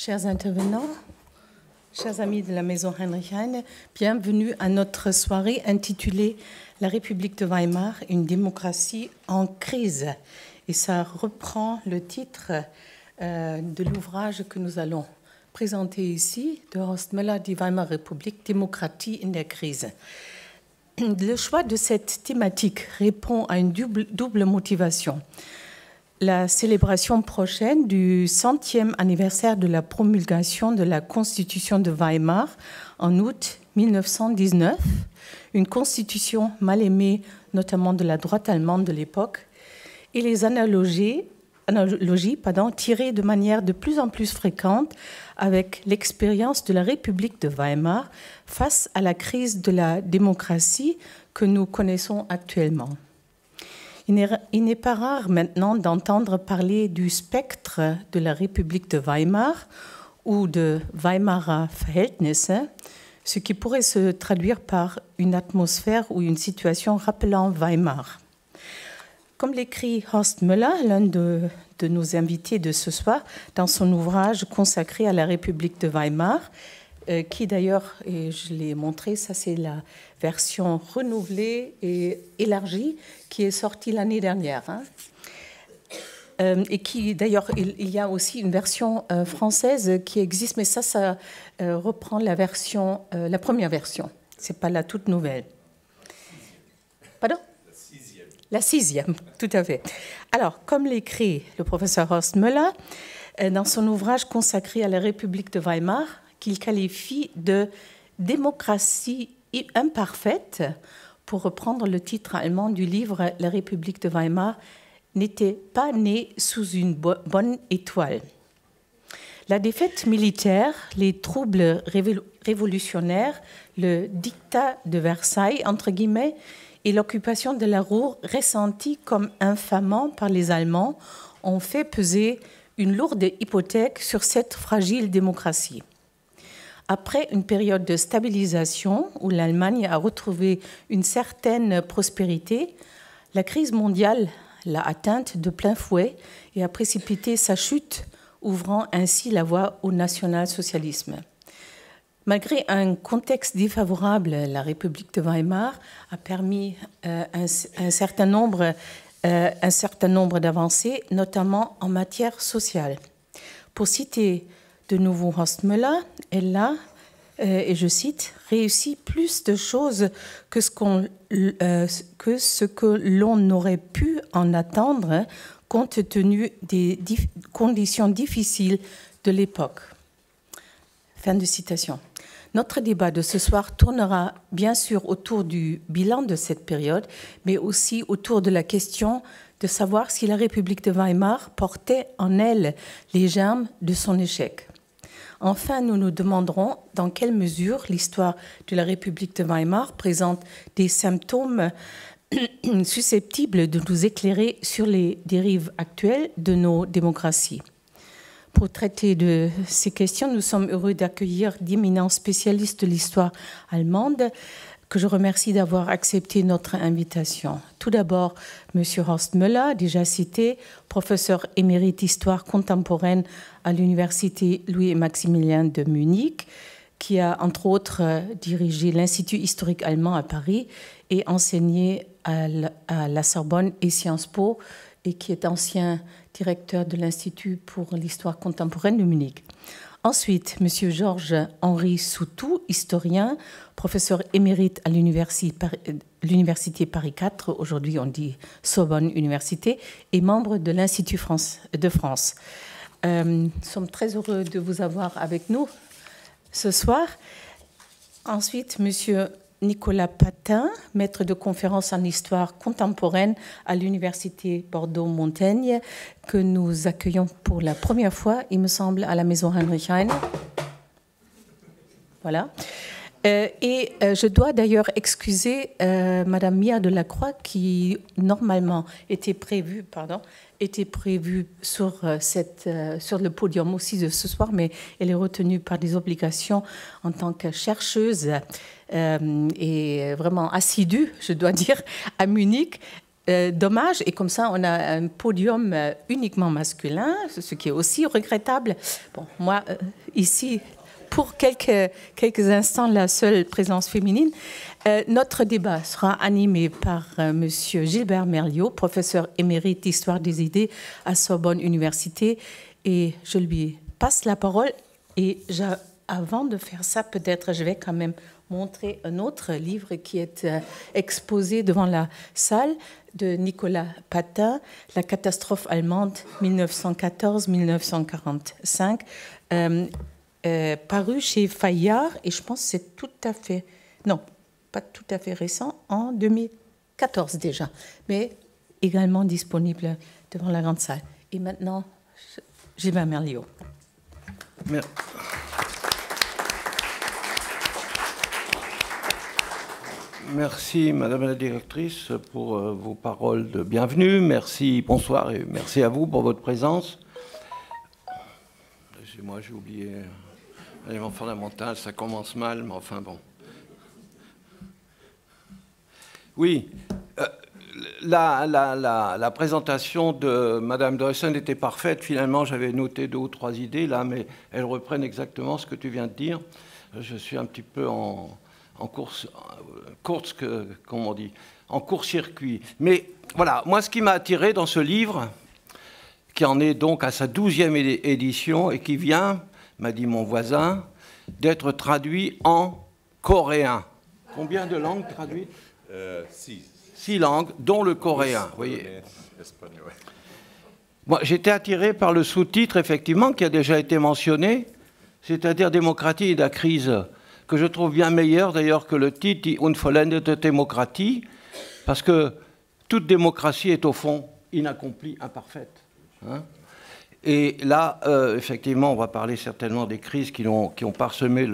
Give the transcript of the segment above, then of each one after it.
Chers intervenants, chers amis de la maison Heinrich Heine, bienvenue à notre soirée intitulée La République de Weimar, une démocratie en crise. Et ça reprend le titre euh, de l'ouvrage que nous allons présenter ici, de Horst Müller, « Die Weimar Republik, Démocratie in der Krise. Le choix de cette thématique répond à une double, double motivation la célébration prochaine du centième anniversaire de la promulgation de la Constitution de Weimar en août 1919, une constitution mal aimée notamment de la droite allemande de l'époque, et les analogies, analogies tirées de manière de plus en plus fréquente avec l'expérience de la République de Weimar face à la crise de la démocratie que nous connaissons actuellement. Il n'est pas rare maintenant d'entendre parler du spectre de la République de Weimar ou de Weimarer Verhältnisse, ce qui pourrait se traduire par une atmosphère ou une situation rappelant Weimar. Comme l'écrit Horst Müller, l'un de, de, nos invités de ce soir, dans son ouvrage consacré à la République de Weimar, euh, qui d'ailleurs, et je l'ai montré, ça c'est la version renouvelée et élargie qui est sortie l'année dernière. Hein. Euh, et qui d'ailleurs, il, y a aussi une version euh, française qui existe, mais ça, ça reprend la version, la première version. C'est pas la toute nouvelle. Pardon La sixième. La sixième, tout à fait. Alors, comme l'écrit le professeur Horst Müller dans son ouvrage consacré à la République de Weimar, qu'il qualifie de démocratie imparfaite, pour reprendre le titre allemand du livre La République de Weimar, n'était pas née sous une bonne étoile. La défaite militaire, les troubles révolutionnaires, le dictat de Versailles, entre guillemets, et l'occupation de la Roue, ressentie comme infamant par les Allemands, ont fait peser une lourde hypothèque sur cette fragile démocratie après une période de stabilisation où l'Allemagne a retrouvé une certaine prospérité, la crise mondiale l'a atteinte de plein fouet et a précipité sa chute, ouvrant ainsi la voie au national-socialisme. Malgré un contexte défavorable, la République de Weimar a permis euh, un, certain nombre, euh, un certain nombre d'avancées, notamment en matière sociale. Pour citer de nouveau, Hostmüller elle euh, a, et je cite, réussi plus de choses que ce, euh, que, ce que l'on aurait pu en attendre compte tenu des conditions difficiles de l'époque. Fin de citation. Notre débat de ce soir tournera bien sûr autour du bilan de cette période, mais aussi autour de la question de savoir si la République de Weimar portait en elle les germes de son échec. Enfin, nous nous demanderons dans quelle mesure l'histoire de la République de Weimar présente des symptômes susceptibles de nous éclairer sur les dérives actuelles de nos démocraties. Pour traiter de ces questions, nous sommes heureux d'accueillir d'éminents spécialistes de l'histoire allemande, que je remercie d'avoir accepté notre invitation. Tout d'abord, M. Horst Müller, déjà cité, professeur émérite d'histoire contemporaine à l'Université Louis et Maximilien de Munich, qui a entre autres euh, dirigé l'Institut historique allemand à Paris et enseigné à la Sorbonne et Sciences Po, et qui est ancien directeur de l'Institut pour l'histoire contemporaine de Munich. Ensuite, M. Georges-Henri Soutou, historien, professeur émérite à l'Université Paris IV, aujourd'hui on dit Sorbonne Université, et membre de l'Institut de France. Euh, nous sommes très heureux de vous avoir avec nous ce soir. Ensuite, M. Nicolas Patin, maître de conférence en histoire contemporaine à l'Université Bordeaux-Montaigne, que nous accueillons pour la première fois, il me semble, à la maison Heinrich Heine. Voilà. Euh, et euh, je dois d'ailleurs excuser euh, Madame Mia Delacroix qui normalement était prévue, pardon, était prévue sur, euh, cette, sur le podium aussi de ce soir, mais elle est retenue par des obligations en tant que chercheuse. Euh, et vraiment assidu, je dois dire, à Munich euh, dommage, et comme ça, on a un podium euh, uniquement masculin, ce qui est aussi regrettable. Bon, moi, ici, pour quelques, quelques instants, la seule présence féminine. notre débat sera animé par Monsieur M. Gilbert Merliot, professeur émérite d'histoire des idées à Sorbonne Université, et je lui passe la parole. Et avant de faire ça, peut-être, je vais quand même montrer un autre livre qui est euh, exposé devant la salle de Nicolas Patin, La catastrophe allemande 1914-1945, euh, euh, paru chez Fayard, et je pense que c'est tout à fait, non, pas tout à fait récent, en 2014 déjà, mais également disponible devant la grande salle. Et maintenant, Gilbert Merliot. Merci. Merci, Madame la Directrice, pour euh, vos paroles de bienvenue. Merci, bonsoir et merci à vous pour votre présence. moi j'ai oublié l'élément élément fondamental. Ça commence mal, mais enfin bon. Oui, euh, la, présentation de Madame Dresson était parfaite. Finalement, j'avais noté deux ou trois idées là, mais elles reprennent exactement ce que tu viens de dire. Je suis un petit peu en, en course, euh, que, on dit, en court-circuit. Mais voilà, moi, ce qui m'a attiré dans ce livre, qui en est donc à sa douzième édition et qui vient, m'a dit mon voisin, d'être traduit en coréen. Combien de langues traduites euh, Six. Six langues, dont le coréen. J'étais attiré par le sous-titre, effectivement, qui a déjà été mentionné, c'est-à-dire démocratie et la crise que je trouve bien meilleur d'ailleurs que le titre Die de démocratie", parce que toute démocratie est au fond inaccomplie, imparfaite. Hein. et là, euh, effectivement, on va parler certainement des crises qui ont, parsemé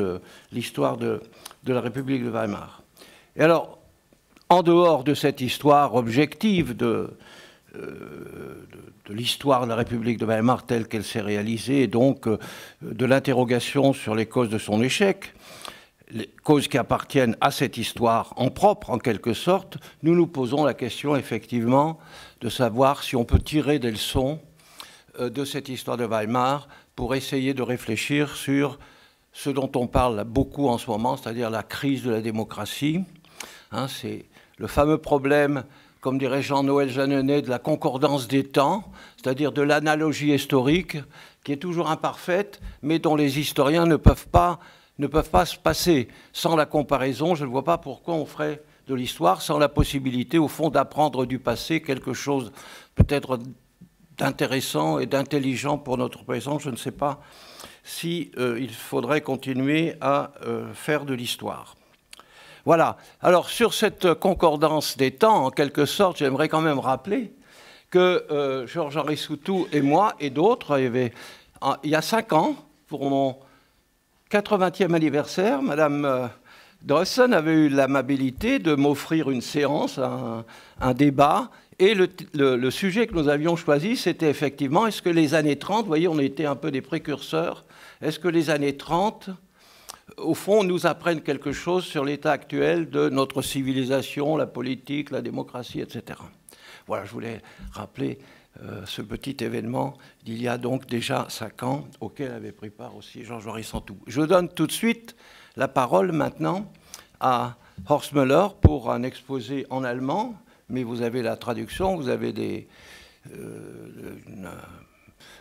l'histoire de, la République de Weimar. Et alors, en dehors de cette histoire objective de, euh, l'histoire de la République de Weimar telle qu'elle s'est réalisée, et donc euh, de l'interrogation sur les causes de son échec, les causes qui appartiennent à cette histoire en propre, en quelque sorte, nous nous posons la question, effectivement, de savoir si on peut tirer des leçons euh, de cette histoire de Weimar pour essayer de réfléchir sur ce dont on parle beaucoup en ce moment, c'est-à-dire la crise de la démocratie. Hein, c'est le fameux problème, comme dirait Jean-Noël Jeannenet, de la concordance des temps, c'est-à-dire de l'analogie historique qui est toujours imparfaite, mais dont les historiens ne peuvent pas ne peuvent pas se passer. Sans la comparaison, je ne vois pas pourquoi on ferait de l'histoire sans la possibilité, au fond, d'apprendre du passé quelque chose peut-être d'intéressant et d'intelligent pour notre présent. Je ne sais pas si euh, il faudrait continuer à euh, faire de l'histoire. Voilà. Alors sur cette concordance des temps, en quelque sorte, j'aimerais quand même rappeler que euh, Georges Henri Soutou et moi et d'autres, il y ah, a cinq ans, pour mon 80e anniversaire, Madame euh, Dawson avait eu l'amabilité de m'offrir une séance, un, débat. Et le, sujet que nous avions choisi, c'était effectivement, est-ce que les années 30, vous voyez, on était un peu des précurseurs, est-ce que les années 30, au fond, nous apprennent quelque chose sur l'état actuel de notre civilisation, la politique, la démocratie, etc. Voilà, je voulais rappeler euh, ce petit événement d'il y a donc déjà cinq ans, auquel avait pris part aussi jean marie Santou. Je donne tout de suite la parole maintenant à Horst Müller pour un exposé en allemand, mais vous avez la traduction, vous avez des, euh, une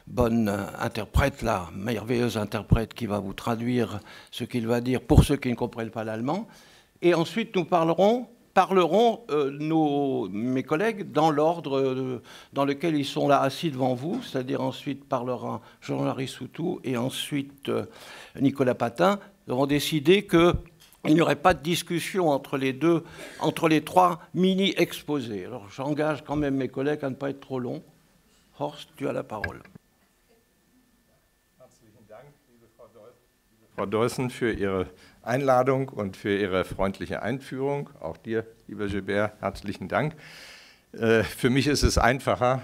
bonne interprète, la merveilleuse interprète qui va vous traduire ce qu'il va dire pour ceux qui ne comprennent pas l'allemand. Et ensuite, nous parlerons parleront euh, mes collègues dans l'ordre euh, dans lequel ils sont là assis devant vous, c'est-à-dire ensuite parlera Jean-Marie Soutou et ensuite euh, Nicolas Patin, auront décidé qu'il n'y aurait pas de discussion entre les deux, entre les trois mini-exposés. Alors j'engage quand même mes collègues à ne pas être trop long. Horst, tu as la parole. Einladung und für Ihre freundliche Einführung. Auch dir, lieber Gilbert, herzlichen Dank. Äh, für mich ist es einfacher,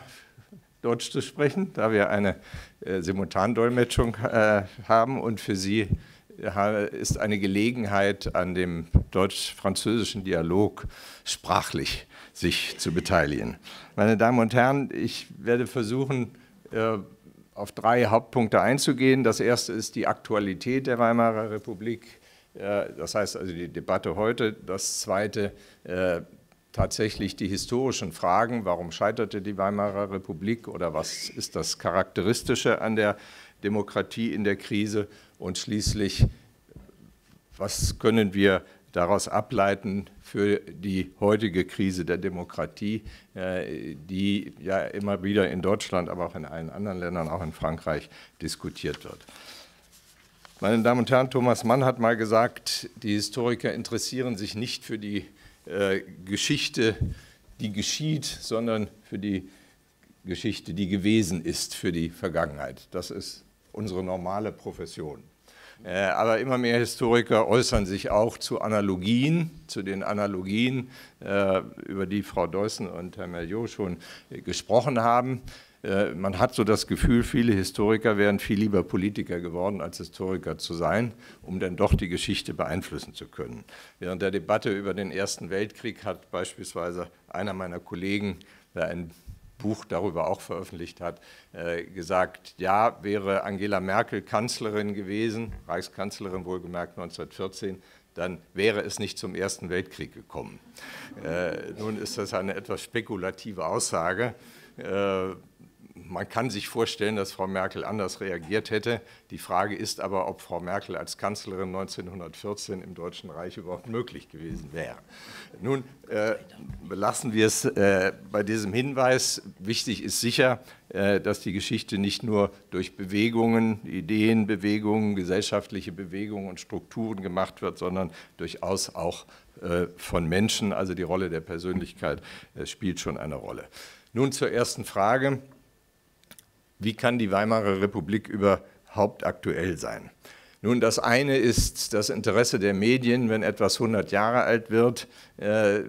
Deutsch zu sprechen, da wir eine äh, Simultandolmetschung äh, haben und für Sie ist eine Gelegenheit, an dem deutsch-französischen Dialog sprachlich sich zu beteiligen. Meine Damen und Herren, ich werde versuchen, auf drei Hauptpunkte einzugehen. Das erste ist die Aktualität der Weimarer Republik, äh, das heißt also die Debatte heute. Das Zweite, äh, tatsächlich die historischen Fragen, warum scheiterte die Weimarer Republik oder was ist das Charakteristische an der Demokratie in der Krise und schließlich, was können wir daraus ableiten für die heutige Krise der Demokratie, äh, die ja immer wieder in Deutschland, aber auch in allen anderen Ländern, auch in Frankreich diskutiert wird. Meine Damen und Herren, Thomas Mann hat mal gesagt, die Historiker interessieren sich nicht für die äh, Geschichte, die geschieht, sondern für die Geschichte, die gewesen ist, für die Vergangenheit. Das ist unsere normale Profession. Äh, aber immer mehr Historiker äußern sich auch zu Analogien, zu den Analogien, äh, über die Frau Deussen und Herr Meliot schon äh, gesprochen haben. Äh, man hat so das Gefühl, viele Historiker wären viel lieber Politiker geworden, als Historiker zu sein, um dann doch die Geschichte beeinflussen zu können. Während der Debatte über den Ersten Weltkrieg hat beispielsweise einer meiner Kollegen, der ein Buch darüber auch veröffentlicht hat, äh, gesagt, ja, wäre Angela Merkel Kanzlerin gewesen, Reichskanzlerin wohlgemerkt 1914, dann wäre es nicht zum Ersten Weltkrieg gekommen. Äh, nun ist das eine etwas spekulative Aussage man kann sich vorstellen, dass Frau Merkel anders reagiert hätte. Die Frage ist aber, ob Frau Merkel als Kanzlerin 1914 im Deutschen Reich überhaupt möglich gewesen wäre. Nun äh, belassen wir es äh, bei diesem Hinweis. Wichtig ist sicher, äh, dass die Geschichte nicht nur durch Bewegungen, Ideenbewegungen, gesellschaftliche Bewegungen und Strukturen gemacht wird, sondern durchaus auch äh, von Menschen. Also die Rolle der Persönlichkeit äh, spielt schon eine Rolle. Nun zur ersten Frage wie kann die Weimarer Republik überhaupt aktuell sein? Nun, das eine ist das Interesse der Medien, wenn etwas 100 Jahre alt wird äh,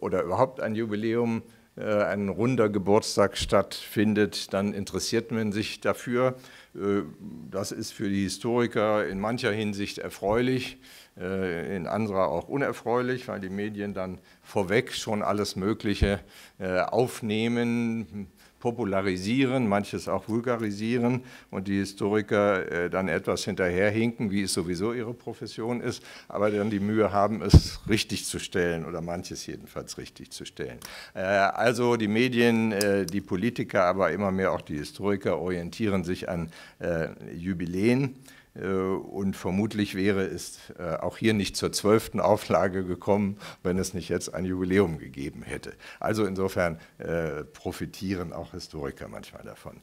oder überhaupt ein Jubiläum, äh, ein runder Geburtstag stattfindet, dann interessiert man sich dafür. Äh, das ist für die Historiker in mancher Hinsicht erfreulich, äh, in anderer auch unerfreulich, weil die Medien dann vorweg schon alles Mögliche äh, aufnehmen, popularisieren, manches auch vulgarisieren und die Historiker äh, dann etwas hinterherhinken, wie es sowieso ihre Profession ist, aber dann die Mühe haben, es richtig zu stellen oder manches jedenfalls richtig zu stellen. Äh, also die Medien, äh, die Politiker, aber immer mehr auch die Historiker orientieren sich an äh, Jubiläen. Äh, und vermutlich wäre es äh, auch hier nicht zur zwölften Auflage gekommen, wenn es nicht jetzt ein Jubiläum gegeben hätte. Also insofern äh, profitieren auch Historiker manchmal davon.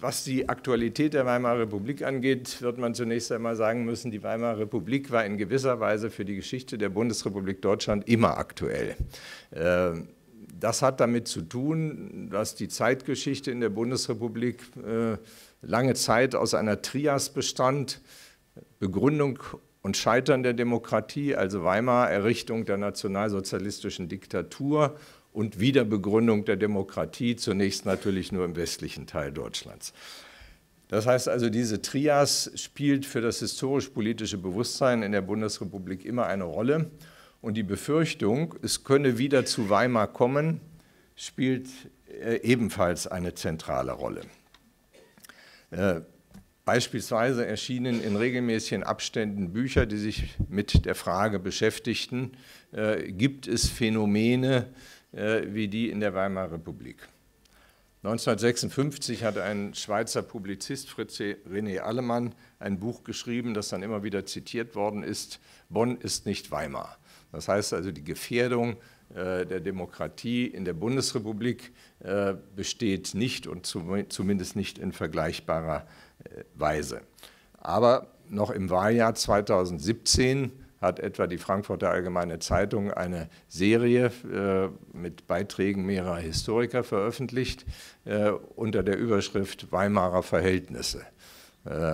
Was die Aktualität der Weimarer Republik angeht, wird man zunächst einmal sagen müssen, die Weimarer Republik war in gewisser Weise für die Geschichte der Bundesrepublik Deutschland immer aktuell. Ähm, das hat damit zu tun, dass die Zeitgeschichte in der Bundesrepublik lange Zeit aus einer Trias bestand, Begründung und Scheitern der Demokratie, also Weimar, Errichtung der nationalsozialistischen Diktatur und Wiederbegründung der Demokratie, zunächst natürlich nur im westlichen Teil Deutschlands. Das heißt also, diese Trias spielt für das historisch-politische Bewusstsein in der Bundesrepublik immer eine Rolle. Und die Befürchtung, es könne wieder zu Weimar kommen, spielt äh, ebenfalls eine zentrale Rolle. Äh, beispielsweise erschienen in regelmäßigen Abständen Bücher, die sich mit der Frage beschäftigten, äh, gibt es Phänomene äh, wie die in der Weimarer Republik. 1956 hat ein Schweizer Publizist, Fritz René Allemann, ein Buch geschrieben, das dann immer wieder zitiert worden ist, Bonn ist nicht Weimar. Das heißt also, die Gefährdung äh, der Demokratie in der Bundesrepublik äh, besteht nicht und zumindest nicht in vergleichbarer äh, Weise. Aber noch im Wahljahr 2017 hat etwa die Frankfurter Allgemeine Zeitung eine Serie mit Beiträgen mehrerer Historiker veröffentlicht unter der Überschrift Weimarer Verhältnisse.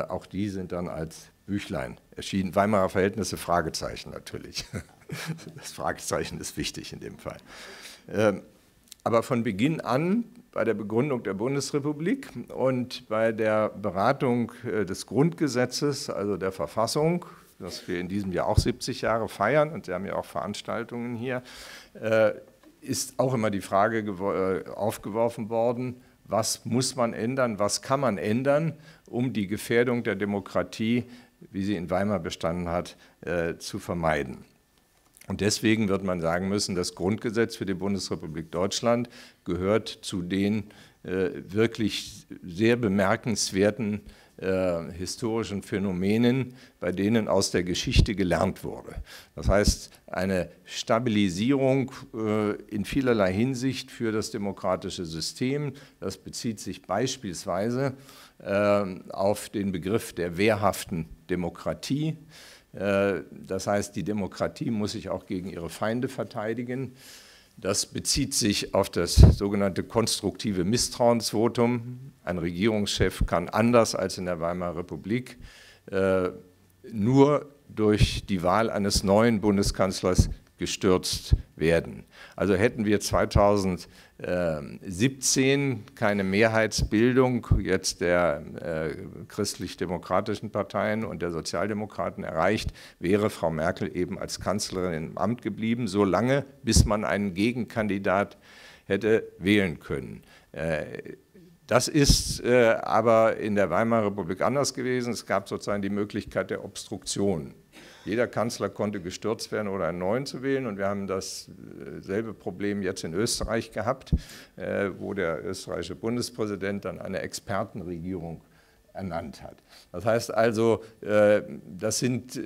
Auch die sind dann als Büchlein erschienen. Weimarer Verhältnisse, Fragezeichen natürlich. Das Fragezeichen ist wichtig in dem Fall. Ähm, aber von Beginn an bei der Begründung der Bundesrepublik und bei der Beratung äh, des Grundgesetzes, also der Verfassung, das wir in diesem Jahr auch 70 Jahre feiern und Sie haben ja auch Veranstaltungen hier, äh, ist auch immer die Frage äh, aufgeworfen worden, was muss man ändern, was kann man ändern, um die Gefährdung der Demokratie, wie sie in Weimar bestanden hat, zu vermeiden. Und deswegen wird man sagen müssen, das Grundgesetz für die Bundesrepublik Deutschland gehört zu den äh, wirklich sehr bemerkenswerten äh, historischen Phänomenen, bei denen aus der Geschichte gelernt wurde. Das heißt, eine Stabilisierung äh, in vielerlei Hinsicht für das demokratische System. Das bezieht sich beispielsweise äh, auf den Begriff der wehrhaften Demokratie. Äh, das heißt, die Demokratie muss sich auch gegen ihre Feinde verteidigen. Das bezieht sich auf das sogenannte konstruktive Misstrauensvotum. Ein Regierungschef kann anders als in der Weimarer Republik äh, nur durch die Wahl eines neuen Bundeskanzlers gestürzt werden. Also hätten wir 2000 17 ähm, keine Mehrheitsbildung jetzt der äh, christlich-demokratischen Parteien und der Sozialdemokraten erreicht, wäre Frau Merkel eben als Kanzlerin im Amt geblieben, solange bis man einen Gegenkandidat hätte wählen können. Äh, das ist äh, aber in der Weimarer Republik anders gewesen. Es gab sozusagen die Möglichkeit der Obstruktion. Jeder Kanzler konnte gestürzt werden oder einen neuen zu wählen. Und wir haben dasselbe äh, Problem jetzt in Österreich gehabt, äh, wo der österreichische Bundespräsident dann eine Expertenregierung ernannt hat. Das heißt also, äh, das sind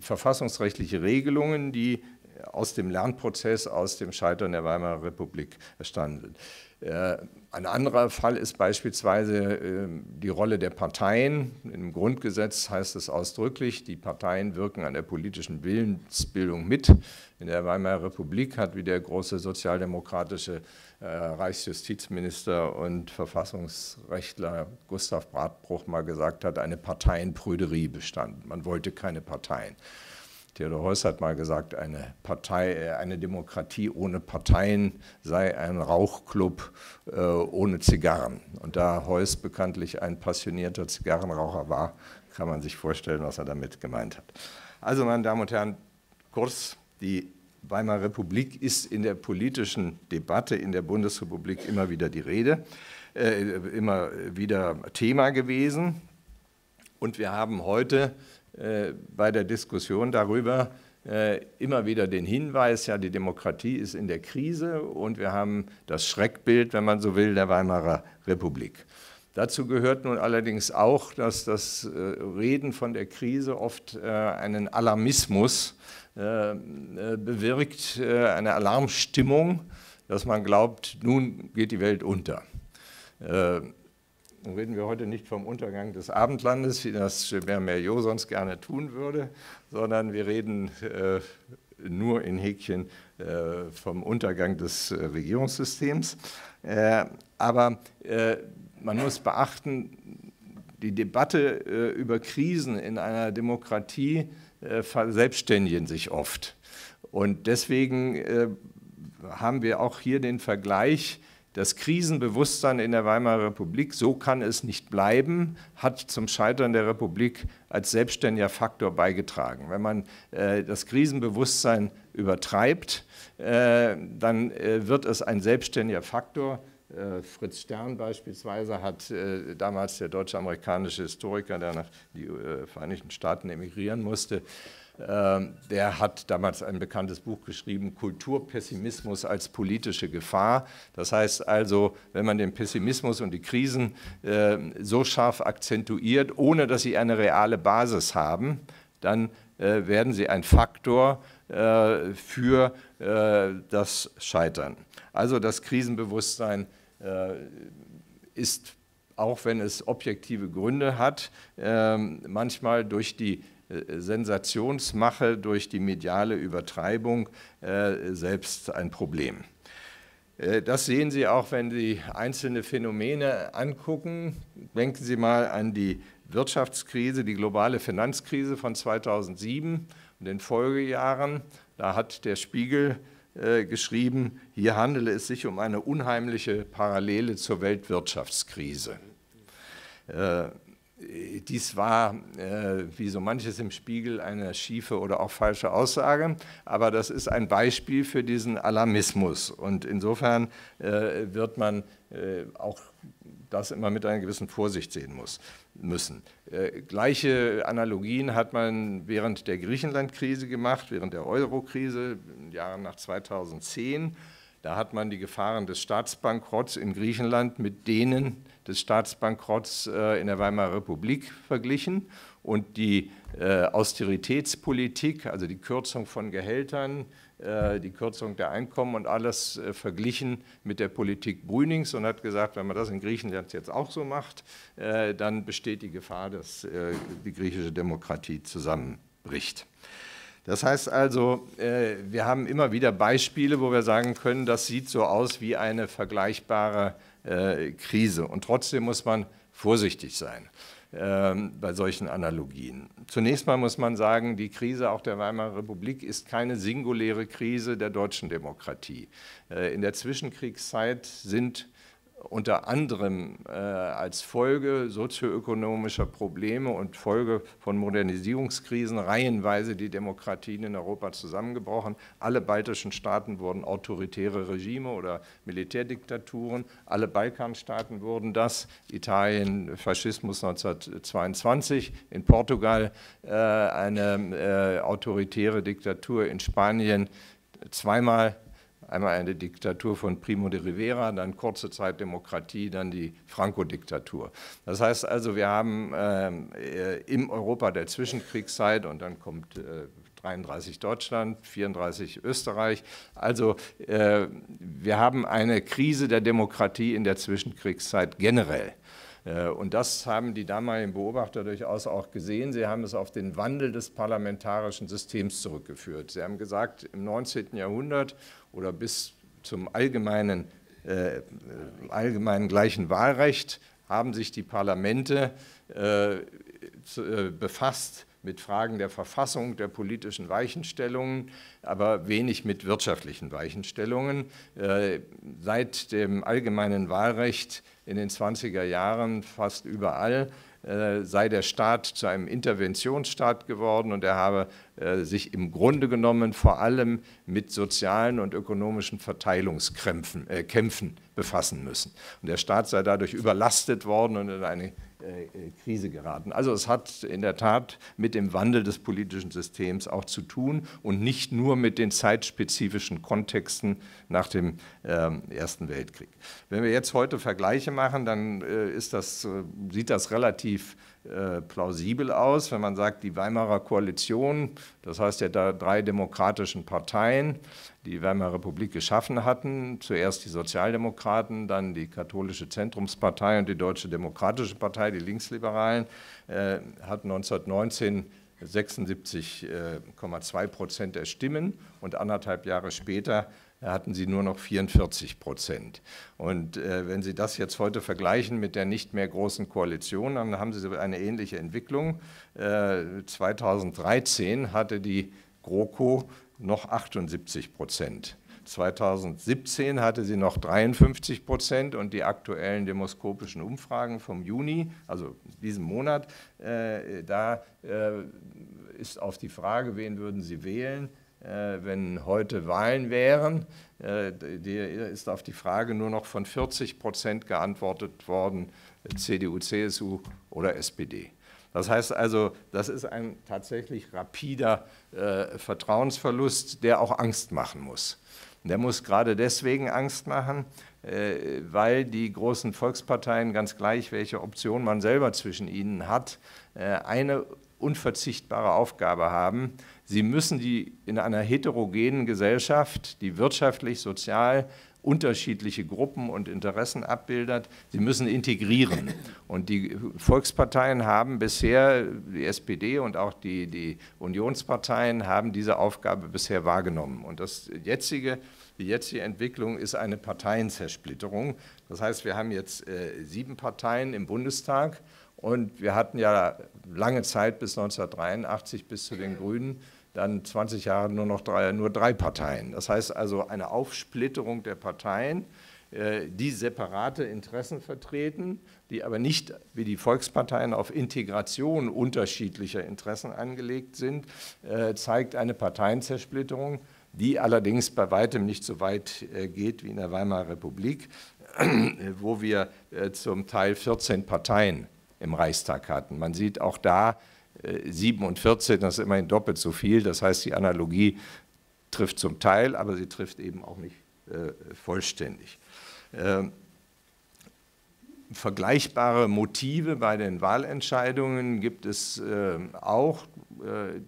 verfassungsrechtliche Regelungen, die aus dem Lernprozess, aus dem Scheitern der Weimarer Republik erstanden sind. Äh, ein anderer Fall ist beispielsweise ähm, die Rolle der Parteien. Im Grundgesetz heißt es ausdrücklich, die Parteien wirken an der politischen Willensbildung mit. In der Weimarer Republik hat, wie der große sozialdemokratische äh, Reichsjustizminister und Verfassungsrechtler Gustav Bratbruch mal gesagt hat, eine Parteienprüderie bestanden. Man wollte keine Parteien. Theodor Heuss hat mal gesagt, eine, Partei, äh, eine Demokratie ohne Parteien sei ein Rauchclub äh, ohne Zigarren. Und da Heuss bekanntlich ein passionierter Zigarrenraucher war, kann man sich vorstellen, was er damit gemeint hat. Also, meine Damen und Herren, kurz, die Weimarer Republik ist in der politischen Debatte in der Bundesrepublik immer wieder die Rede, äh, immer wieder Thema gewesen. Und wir haben heute äh, bei der Diskussion darüber äh, immer wieder den Hinweis, ja, die Demokratie ist in der Krise und wir haben das Schreckbild, wenn man so will, der Weimarer Republik. Dazu gehört nun allerdings auch, dass das äh, Reden von der Krise oft einen Alarmismus bewirkt, eine Alarmstimmung, dass man glaubt, nun geht die Welt unter reden wir heute nicht vom Untergang des Abendlandes, wie das Gilbert Merriot sonst gerne tun würde, sondern wir reden äh, nur in Häkchen äh, vom Untergang des äh, Regierungssystems. Äh, aber äh, man muss beachten, die Debatte äh, über Krisen in einer Demokratie verselbstständigen sich oft. Und deswegen haben wir auch hier den Vergleich das Krisenbewusstsein in der Weimarer Republik, so kann es nicht bleiben, hat zum Scheitern der Republik als selbstständiger Faktor beigetragen. Wenn man äh, das Krisenbewusstsein übertreibt, äh, dann äh, wird es ein selbstständiger Faktor. Äh, Fritz Stern beispielsweise hat äh, damals der deutsch-amerikanische Historiker, der nach die äh, Vereinigten Staaten emigrieren musste, ähm, der hat damals ein bekanntes Buch geschrieben, Kulturpessimismus als politische Gefahr. Das heißt also, wenn man den Pessimismus und die Krisen äh, so scharf akzentuiert, ohne dass sie eine reale Basis haben, dann äh, werden sie ein Faktor äh, für das Scheitern. Also das Krisenbewusstsein ist, auch wenn es objektive Gründe hat, ähm, manchmal durch die äh, Sensationsmache durch die mediale Übertreibung äh, selbst ein Problem. Äh, das sehen Sie auch, wenn Sie einzelne Phänomene angucken. Denken Sie mal an die Wirtschaftskrise, die globale Finanzkrise von 2007 und den Folgejahren. Da hat der Spiegel geschrieben, hier handele es sich um eine unheimliche Parallele zur Weltwirtschaftskrise dies war, äh, wie so manches im Spiegel, eine schiefe oder auch falsche Aussage, aber das ist ein Beispiel für diesen Alarmismus. Und insofern äh, wird man äh, auch das immer mit einer gewissen Vorsicht sehen muss, müssen. Äh, gleiche Analogien hat man während der Griechenland-Krise gemacht, während der Euro-Krise, Jahren nach 2010. Da hat man die Gefahren des Staatsbankrotts in Griechenland mit denen des Staatsbankrotts äh, in der Weimarer Republik verglichen und die äh, Austeritätspolitik, also die Kürzung von Gehältern, äh, die Kürzung der Einkommen und alles verglichen mit der Politik Brünings und hat gesagt, wenn man das in Griechenland jetzt auch so macht, dann besteht die Gefahr, dass die griechische Demokratie zusammenbricht. Das heißt also, äh, wir haben immer wieder Beispiele, wo wir sagen können, das sieht so aus wie eine vergleichbare äh, Krise. Und trotzdem muss man vorsichtig sein ähm, bei solchen Analogien. Zunächst mal muss man sagen, die Krise auch der Weimarer Republik ist keine singuläre Krise der deutschen Demokratie. Äh, in der Zwischenkriegszeit sind unter anderem äh, als Folge sozioökonomischer Probleme und Folge von Modernisierungskrisen reihenweise die Demokratien in Europa zusammengebrochen. Alle baltischen Staaten wurden autoritäre Regime oder Militärdiktaturen. Alle Balkanstaaten wurden das. Italien, Faschismus 1922. In Portugal äh, eine äh, autoritäre Diktatur. In Spanien zweimal Einmal eine Diktatur von Primo de Rivera, dann kurze Zeit Demokratie, dann die Franco-Diktatur. Das heißt also, wir haben ähm, äh, im Europa der Zwischenkriegszeit und dann kommt äh, 33 Deutschland, 34 Österreich. Also äh, wir haben eine Krise der Demokratie in der Zwischenkriegszeit generell. Äh, und das haben die damaligen Beobachter durchaus auch gesehen. Sie haben es auf den Wandel des parlamentarischen Systems zurückgeführt. Sie haben gesagt, im 19. Jahrhundert oder bis zum allgemeinen, äh, allgemeinen gleichen Wahlrecht haben sich die Parlamente äh, zu, äh, befasst mit Fragen der Verfassung, der politischen Weichenstellungen, aber wenig mit wirtschaftlichen Weichenstellungen. Äh, seit dem allgemeinen Wahlrecht in den 20er Jahren fast überall äh, sei der Staat zu einem Interventionsstaat geworden und er habe äh, sich im Grunde genommen vor allem mit sozialen und ökonomischen Verteilungskämpfen äh, Kämpfen befassen müssen. Und der Staat sei dadurch überlastet worden und in eine äh, äh, Krise geraten. Also es hat in der Tat mit dem Wandel des politischen Systems auch zu tun und nicht nur mit den zeitspezifischen Kontexten nach dem ähm, Ersten Weltkrieg. Wenn wir jetzt heute Vergleiche machen, dann äh, das, äh, sieht das relativ äh, äh, plausibel aus, wenn man sagt, die Weimarer Koalition, das heißt ja da drei demokratischen Parteien, die Weimarer Republik geschaffen hatten, zuerst die Sozialdemokraten, dann die katholische Zentrumspartei und die Deutsche Demokratische Partei, die Linksliberalen, äh, hat 1919 76,2 äh, Prozent der Stimmen und anderthalb Jahre später hatten sie nur noch 44 Prozent. Und äh, wenn Sie das jetzt heute vergleichen mit der nicht mehr großen Koalition, dann haben Sie eine ähnliche Entwicklung. Äh, 2013 hatte die GroKo noch 78 Prozent. 2017 hatte sie noch 53 Prozent und die aktuellen demoskopischen Umfragen vom Juni, also diesem Monat, äh, da äh, ist auf die Frage, wen würden Sie wählen, äh, wenn heute Wahlen wären. Äh, Dir ist auf die Frage nur noch von 40 Prozent geantwortet worden, CDU, CSU oder SPD. Das heißt also, das ist ein tatsächlich rapider äh, Vertrauensverlust, der auch Angst machen muss. Der muss gerade deswegen Angst machen, äh, weil die großen Volksparteien, ganz gleich, welche Option man selber zwischen ihnen hat, äh, eine unverzichtbare Aufgabe haben. Sie müssen die in einer heterogenen Gesellschaft, die wirtschaftlich, sozial unterschiedliche Gruppen und Interessen abbildet, sie müssen integrieren. Und die Volksparteien haben bisher, die SPD und auch die, die Unionsparteien haben diese Aufgabe bisher wahrgenommen. Und das jetzige die jetzige Entwicklung ist eine Parteienzersplitterung. Das heißt, wir haben jetzt äh, sieben Parteien im Bundestag und wir hatten ja lange Zeit bis 1983 bis zu den Grünen dann 20 Jahre nur noch drei, nur drei Parteien. Das heißt also eine Aufsplitterung der Parteien, äh, die separate Interessen vertreten, die aber nicht wie die Volksparteien auf Integration unterschiedlicher Interessen angelegt sind, äh, zeigt eine Parteienzersplitterung, die allerdings bei weitem nicht so weit äh, geht wie in der Weimarer Republik, wo wir äh, zum Teil 14 Parteien im Reichstag hatten. Man sieht auch da 7 äh, und 14, das ist immerhin doppelt so viel. Das heißt, die Analogie trifft zum Teil, aber sie trifft eben auch nicht vollständig. Ähm, vergleichbare Motive bei den Wahlentscheidungen gibt es ähm, auch.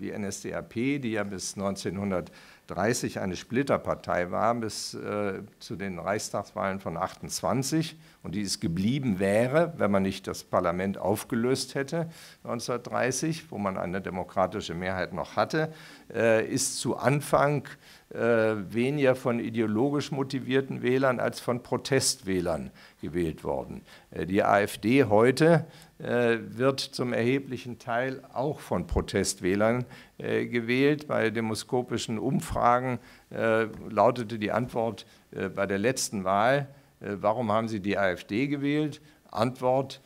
Die NSDAP, die ja bis 1900 30 eine Splitterpartei war bis äh, zu den Reichstagswahlen von 28 und die es geblieben wäre, wenn man nicht das Parlament aufgelöst hätte 1930, wo man eine demokratische Mehrheit noch hatte, äh, ist zu Anfang äh, weniger von ideologisch motivierten Wählern als von Protestwählern gewählt worden. Äh, die AfD heute äh, wird zum erheblichen Teil auch von Protestwählern gewählt. Bei demoskopischen Umfragen lautete die Antwort bei der letzten Wahl, warum haben Sie die AfD gewählt? Antwort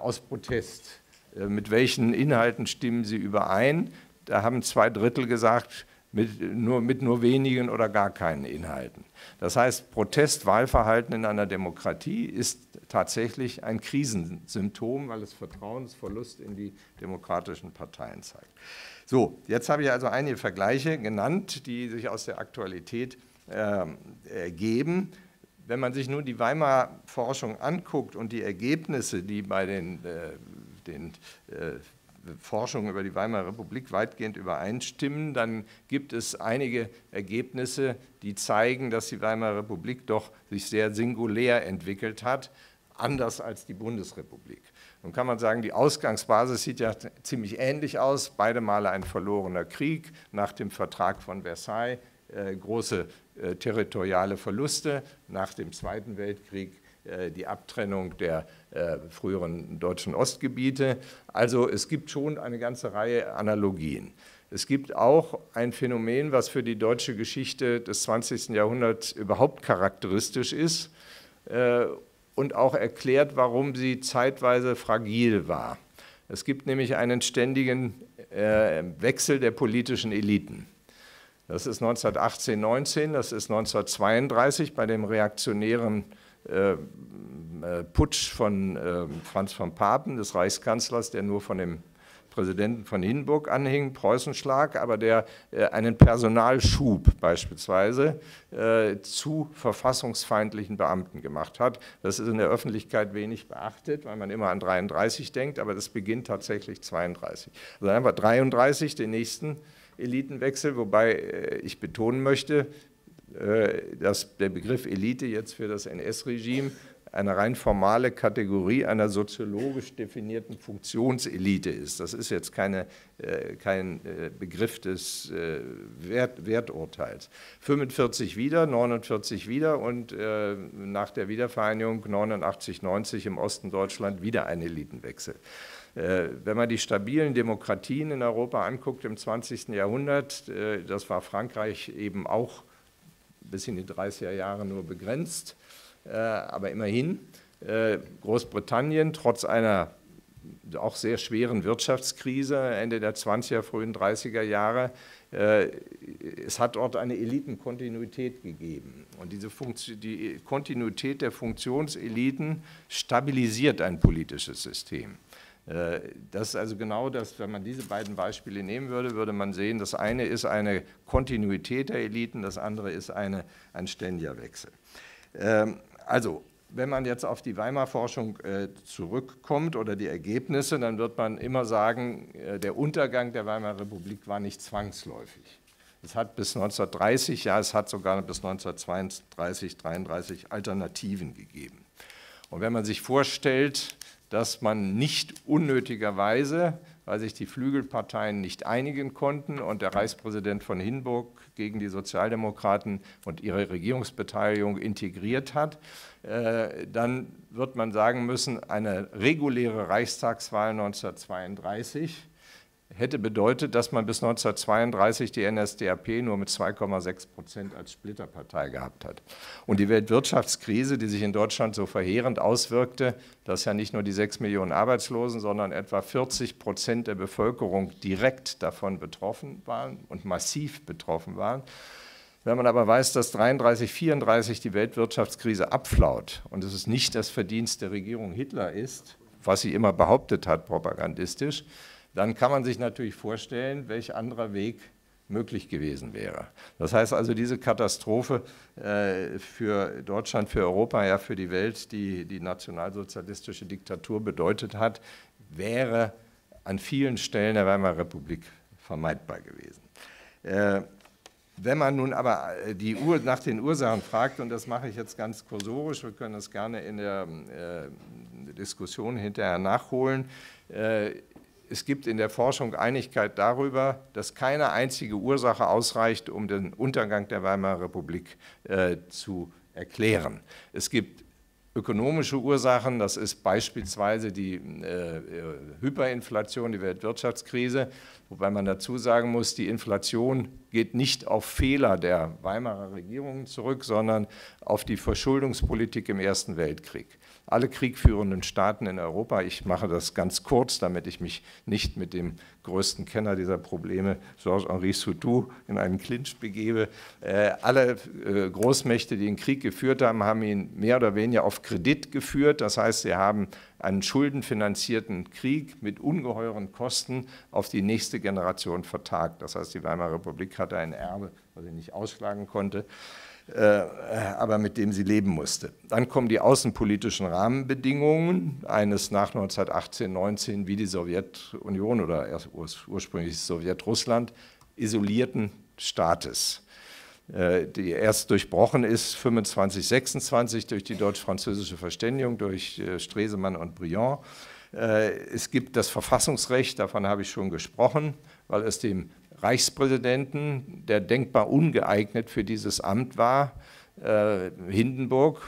aus Protest. Mit welchen Inhalten stimmen Sie überein? Da haben zwei Drittel gesagt, mit nur, mit nur wenigen oder gar keinen Inhalten. Das heißt, Protestwahlverhalten in einer Demokratie ist tatsächlich ein Krisensymptom, weil es Vertrauensverlust in die demokratischen Parteien zeigt. So, jetzt habe ich also einige Vergleiche genannt, die sich aus der Aktualität äh, ergeben. Wenn man sich nun die Weimarer Forschung anguckt und die Ergebnisse, die bei den, äh, den äh, Forschung über die Weimarer Republik weitgehend übereinstimmen, dann gibt es einige Ergebnisse, die zeigen, dass die Weimarer Republik doch sich sehr singulär entwickelt hat, anders als die Bundesrepublik. Nun kann man sagen, die Ausgangsbasis sieht ja ziemlich ähnlich aus, beide Male ein verlorener Krieg nach dem Vertrag von Versailles, äh, große äh, territoriale Verluste, nach dem Zweiten Weltkrieg äh, die Abtrennung der äh, früheren deutschen Ostgebiete. Also es gibt schon eine ganze Reihe Analogien. Es gibt auch ein Phänomen, was für die deutsche Geschichte des 20. Jahrhunderts überhaupt charakteristisch ist äh, und auch erklärt, warum sie zeitweise fragil war. Es gibt nämlich einen ständigen äh, Wechsel der politischen Eliten. Das ist 1918, 19, das ist 1932 bei dem reaktionären äh, ähm, äh, Putsch von ähm, Franz von Papen, des Reichskanzlers, der nur von dem Präsidenten von Hindenburg anhing, Preußenschlag, aber der äh, einen Personalschub beispielsweise äh, zu verfassungsfeindlichen Beamten gemacht hat. Das ist in der Öffentlichkeit wenig beachtet, weil man immer an 33 denkt, aber das beginnt tatsächlich 32. Also einfach 33, den nächsten Elitenwechsel, wobei ich betonen möchte, äh, dass der Begriff Elite jetzt für das NS-Regime eine rein formale Kategorie einer soziologisch definierten Funktionselite ist. Das ist jetzt keine, äh, kein äh, Begriff des äh, Wert, Werturteils. 45 wieder, 49 wieder und äh, nach der Wiedervereinigung 89, 90 im Osten Deutschland wieder ein Elitenwechsel. Äh, wenn man die stabilen Demokratien in Europa anguckt im 20. Jahrhundert, das war Frankreich eben auch bis in die 30er Jahre nur begrenzt, äh, aber immerhin. Äh, Großbritannien, trotz einer auch sehr schweren Wirtschaftskrise Ende der 20er, frühen 30er Jahre, äh, es hat dort eine Elitenkontinuität gegeben. Und diese Funktion, die Kontinuität der Funktionseliten stabilisiert ein politisches System. Äh, das ist also genau das, wenn man diese beiden Beispiele nehmen würde, würde man sehen, das eine ist eine Kontinuität der Eliten, das andere ist eine, ein ständiger Wechsel. Ähm, also, wenn man jetzt auf die Weimar-Forschung äh, zurückkommt oder die Ergebnisse, dann wird man immer sagen, äh, der Untergang der Weimarer Republik war nicht zwangsläufig. Es hat bis 1930, ja, es hat sogar bis 1932, 1933 Alternativen gegeben. Und wenn man sich vorstellt, dass man nicht unnötigerweise, weil sich die Flügelparteien nicht einigen konnten und der Reichspräsident von Hinburg gegen die Sozialdemokraten und ihre Regierungsbeteiligung integriert hat, äh, dann wird man sagen müssen, eine reguläre Reichstagswahl 1932 hätte bedeutet, dass man bis 1932 die NSDAP nur mit 2,6 Prozent als Splitterpartei gehabt hat. Und die Weltwirtschaftskrise, die sich in Deutschland so verheerend auswirkte, dass ja nicht nur die 6 Millionen Arbeitslosen, sondern etwa 40 Prozent der Bevölkerung direkt davon betroffen waren und massiv betroffen waren. Wenn man aber weiß, dass 33, 34 die Weltwirtschaftskrise abflaut und es ist nicht das Verdienst der Regierung Hitler ist, was sie immer behauptet hat propagandistisch, dann kann man sich natürlich vorstellen, welch anderer Weg möglich gewesen wäre. Das heißt also, diese Katastrophe äh, für Deutschland, für Europa, ja für die Welt, die die nationalsozialistische Diktatur bedeutet hat, wäre an vielen Stellen der Weimarer Republik vermeidbar gewesen. Äh, wenn man nun aber äh, die Ur nach den Ursachen fragt, und das mache ich jetzt ganz kursorisch, wir können das gerne in der Diskussion hinterher nachholen, es gibt in der Forschung Einigkeit darüber, dass keine einzige Ursache ausreicht, um den Untergang der Weimarer Republik äh, zu erklären. Es gibt ökonomische Ursachen, das ist beispielsweise die äh, äh Hyperinflation, die Weltwirtschaftskrise, wobei man dazu sagen muss, die Inflation geht nicht auf Fehler der Weimarer Regierungen zurück, sondern auf die Verschuldungspolitik im Ersten Weltkrieg alle kriegführenden Staaten in Europa, ich mache das ganz kurz, damit ich mich nicht mit dem größten Kenner dieser Probleme, Georges-Henri Soutou, in einen Clinch begebe, äh, alle äh, Großmächte, die den Krieg geführt haben, haben ihn mehr oder weniger auf Kredit geführt. Das heißt, sie haben einen schuldenfinanzierten Krieg mit ungeheuren Kosten auf die nächste Generation vertagt. Das heißt, die Weimarer Republik hatte ein Erbe, was sie nicht ausschlagen konnte. Äh, aber mit dem sie leben musste. Dann kommen die außenpolitischen Rahmenbedingungen eines nach 1918, 19, wie die Sowjetunion oder ursprünglich Sowjetrussland, isolierten Staates, äh, die erst durchbrochen ist 25, 26 durch die deutsch-französische Verständigung, durch äh, Stresemann und Briand. Es gibt das Verfassungsrecht, davon habe ich schon gesprochen, weil es dem Reichspräsidenten, der denkbar ungeeignet für dieses Amt war, äh, Hindenburg,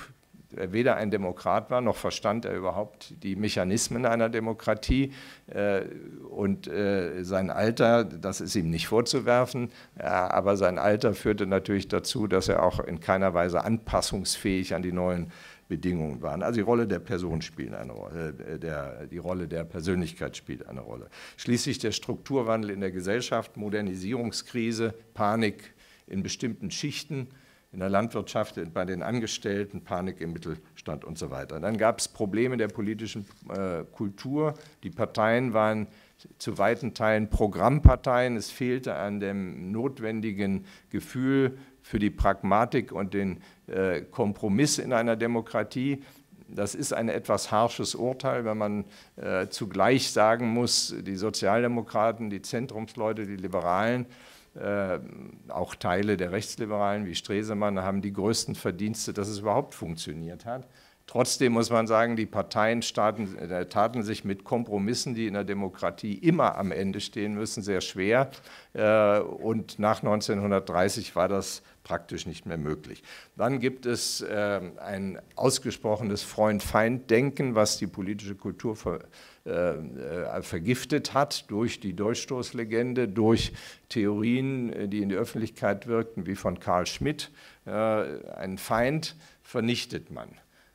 der weder ein Demokrat war, noch verstand er überhaupt die Mechanismen einer Demokratie. Äh, und äh, sein Alter, das ist ihm nicht vorzuwerfen, aber sein Alter führte natürlich dazu, dass er auch in keiner Weise anpassungsfähig an die neuen Bedingungen waren. Also die Rolle der Person spielt eine Rolle, äh, der, die Rolle der Persönlichkeit spielt eine Rolle. Schließlich der Strukturwandel in der Gesellschaft, Modernisierungskrise, Panik in bestimmten Schichten, in der Landwirtschaft, bei den Angestellten, Panik im Mittelstand und so weiter. Dann gab es Probleme der politischen äh, Kultur. Die Parteien waren zu weiten Teilen Programmparteien. Es fehlte an dem notwendigen Gefühl für die Pragmatik und den äh, Kompromiss in einer Demokratie. Das ist ein etwas harsches Urteil, wenn man äh, zugleich sagen muss, die Sozialdemokraten, die Zentrumsleute, die Liberalen, äh, auch Teile der Rechtsliberalen wie Stresemann haben die größten Verdienste, dass es überhaupt funktioniert hat. Trotzdem muss man sagen, die Parteien starten, äh, taten sich mit Kompromissen, die in der Demokratie immer am Ende stehen müssen, sehr schwer. Äh, und nach 1930 war das praktisch nicht mehr möglich. Dann gibt es äh, ein ausgesprochenes Freund-Feind-Denken, was die politische Kultur ver, äh, äh vergiftet hat durch die Durchstoßlegende, durch Theorien, äh, die in die Öffentlichkeit wirkten, wie von Karl Schmidt. Äh, ein Feind vernichtet man.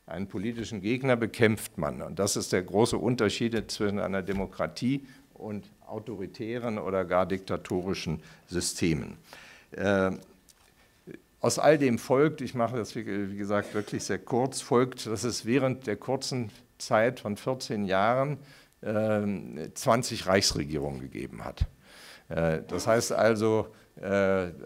Einen politischen Gegner bekämpft man. Und das ist der große Unterschied zwischen einer Demokratie und autoritären oder gar diktatorischen Systemen. Äh, aus all dem folgt, ich mache das wie, gesagt wirklich sehr kurz, folgt, dass es während der kurzen Zeit von 14 Jahren äh, 20 Reichsregierungen gegeben hat. Äh, das heißt also, äh,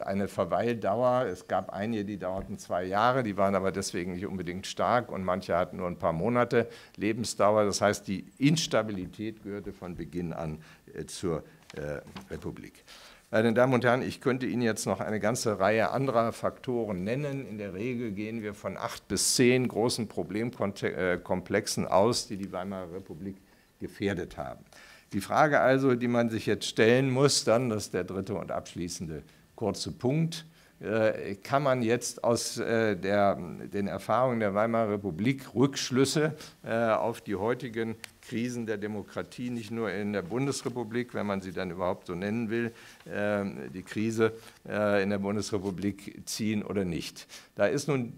eine Verweildauer. Es gab einige, die dauerten zwei Jahre, die waren aber deswegen nicht unbedingt stark und manche hatten nur ein paar Monate Lebensdauer. Das heißt, die Instabilität gehörte von Beginn an äh, zur äh, Republik. Meine Damen und Herren, ich könnte Ihnen jetzt noch eine ganze Reihe anderer Faktoren nennen. In der Regel gehen wir von acht bis zehn großen Problemkomplexen aus, die die Weimarer Republik gefährdet haben. Die Frage also, die man sich jetzt stellen muss, dann, das ist der dritte und abschließende kurze Punkt, äh, kann man jetzt aus äh, der, den Erfahrungen der Weimarer Republik Rückschlüsse äh, auf die heutigen Krisen der Demokratie, nicht nur in der Bundesrepublik, wenn man sie dann überhaupt so nennen will, ähm, die Krise äh, in der Bundesrepublik ziehen oder nicht. Da ist nun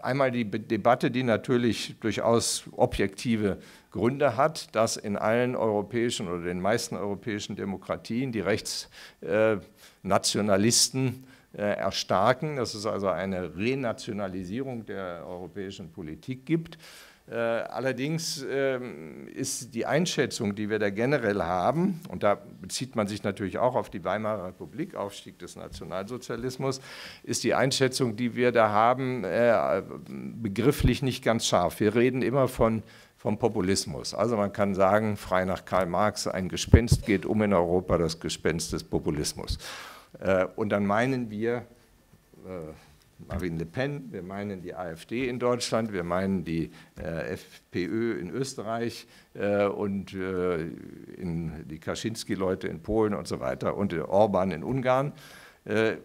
einmal die Debatte, die natürlich durchaus objektive Gründe hat, dass in allen europäischen oder den meisten europäischen Demokratien die Rechtsnationalisten äh, erstarken, dass es also eine Renationalisierung der europäischen Politik gibt. Äh, allerdings ähm, ist die Einschätzung, die wir da generell haben, und da bezieht man sich natürlich auch auf die Weimarer Republik, Aufstieg des Nationalsozialismus, ist die Einschätzung, die wir da haben, äh, begrifflich nicht ganz scharf. Wir reden immer von vom Populismus. Also man kann sagen, frei nach Karl Marx, ein Gespenst geht um in Europa, das Gespenst des Populismus. Äh, und dann meinen wir, Marine Le Pen, wir meinen die AfD in Deutschland, wir meinen die äh, FPÖ in Österreich äh, und äh, in die Kaczynski-Leute in Polen und so weiter und Orban in Ungarn. Äh,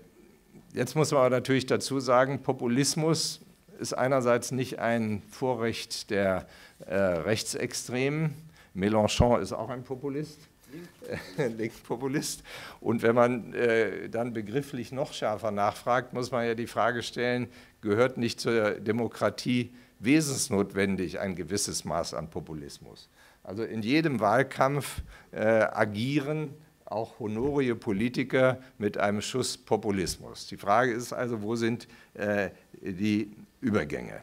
jetzt muss man aber natürlich dazu sagen, Populismus ist einerseits nicht ein Vorrecht der äh, Rechtsextremen. Mélenchon ist auch ein Populist. Linkspopulist. Und wenn man äh, dann begrifflich noch schärfer nachfragt, muss man ja die Frage stellen, gehört nicht zur Demokratie wesensnotwendig ein gewisses Maß an Populismus? Also in jedem Wahlkampf äh, agieren auch honorie Politiker mit einem Schuss Populismus. Die Frage ist also, wo sind äh, die Übergänge?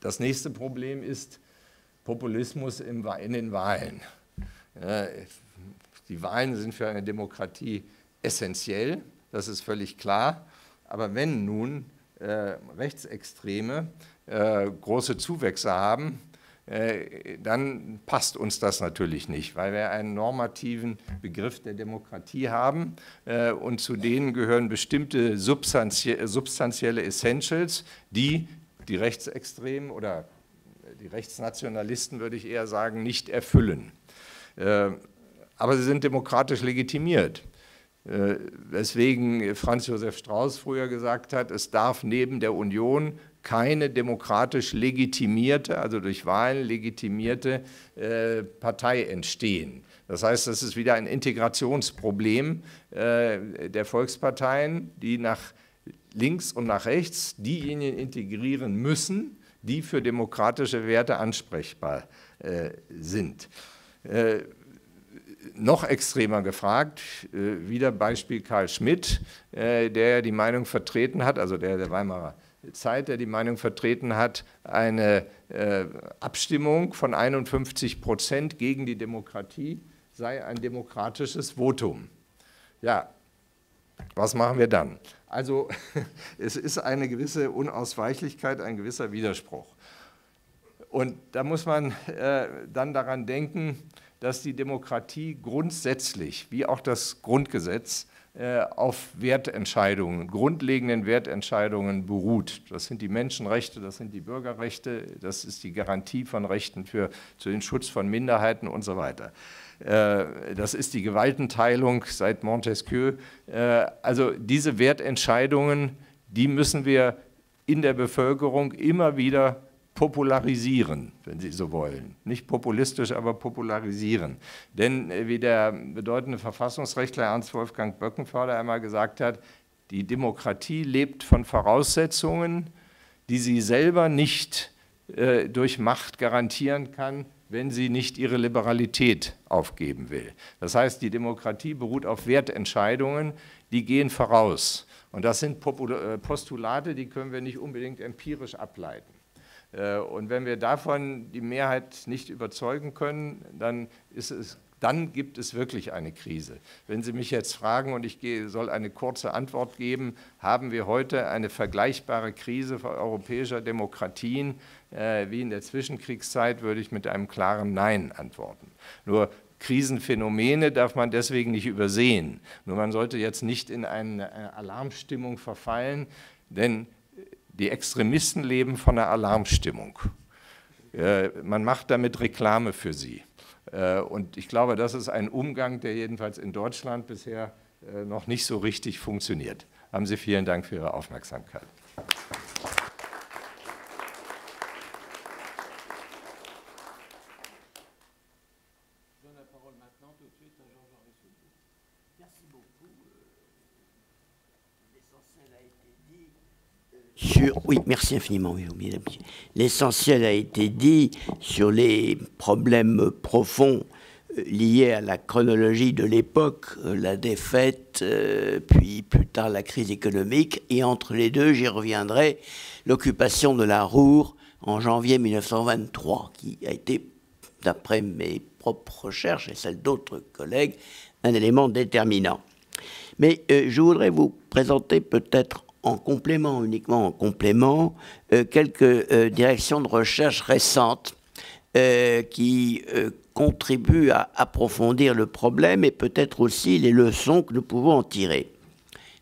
Das nächste Problem ist Populismus in den Wahlen. Die Wahlen sind für eine Demokratie essentiell, das ist völlig klar. Aber wenn nun äh, Rechtsextreme äh, große Zuwächse haben, äh, dann passt uns das natürlich nicht, weil wir einen normativen Begriff der Demokratie haben äh, und zu denen gehören bestimmte substanzie substanzielle Essentials, die die Rechtsextremen oder die Rechtsnationalisten, würde ich eher sagen, nicht erfüllen. Äh, aber sie sind demokratisch legitimiert. Äh, weswegen Franz Josef Strauß früher gesagt hat, es darf neben der Union keine demokratisch legitimierte, also durch Wahlen legitimierte äh, Partei entstehen. Das heißt, das ist wieder ein Integrationsproblem der Volksparteien, die nach links und nach rechts diejenigen integrieren müssen, die für demokratische Werte ansprechbar sind äh, noch extremer gefragt. Äh, wieder Beispiel Karl Schmidt, äh, der die Meinung vertreten hat, also der der Weimarer Zeit, der die Meinung vertreten hat, eine äh, Abstimmung von 51 Prozent gegen die Demokratie sei ein demokratisches Votum. Ja, was machen wir dann? Also es ist eine gewisse Unausweichlichkeit, ein gewisser Widerspruch. Und da muss man äh, dann daran denken, dass die Demokratie grundsätzlich, wie auch das Grundgesetz, äh, auf Wertentscheidungen, grundlegenden Wertentscheidungen beruht. Das sind die Menschenrechte, das sind die Bürgerrechte, das ist die Garantie von Rechten für, für den Schutz von Minderheiten und so weiter. Äh, das ist die Gewaltenteilung seit Montesquieu. Äh, also diese Wertentscheidungen, die müssen wir in der Bevölkerung immer wieder popularisieren, wenn Sie so wollen. Nicht populistisch, aber popularisieren. Denn äh, wie der bedeutende Verfassungsrechtler Ernst Wolfgang Böckenförder einmal gesagt hat, die Demokratie lebt von Voraussetzungen, die sie selber nicht äh, durch Macht garantieren kann, wenn sie nicht ihre Liberalität aufgeben will. Das heißt, die Demokratie beruht auf Wertentscheidungen, die gehen voraus. Und das sind Popul äh, Postulate, die können wir nicht unbedingt empirisch ableiten. Äh, und wenn wir davon die Mehrheit nicht überzeugen können, dann, es, dann gibt es wirklich eine Krise. Wenn Sie mich jetzt fragen und ich soll eine kurze Antwort geben, haben wir heute eine vergleichbare Krise europäischer Demokratien äh, wie in der Zwischenkriegszeit, würde ich mit einem klaren Nein antworten. Nur Krisenphänomene darf man deswegen nicht übersehen. Nur man sollte jetzt nicht in eine Alarmstimmung verfallen, denn die Extremisten leben von der Alarmstimmung. Äh, man macht damit Reklame für sie. Äh, und ich glaube, das ist ein Umgang, der jedenfalls in Deutschland bisher äh, noch nicht so richtig funktioniert. Haben Sie vielen Dank für Ihre Aufmerksamkeit. Oui, merci infiniment. L'essentiel a été dit sur les problèmes profonds euh, liés à la chronologie de l'époque, euh, la défaite, euh, puis plus tard la crise économique, et entre les deux, j'y reviendrai, l'occupation de la Roure en janvier 1923, qui a été, d'après mes propres recherches et celles d'autres collègues, un élément déterminant. Mais je voudrais vous présenter peut-être en complément, uniquement en complément, euh, quelques euh, directions de recherche récentes euh, qui contribuent à approfondir le problème et peut-être aussi les leçons que nous pouvons en tirer.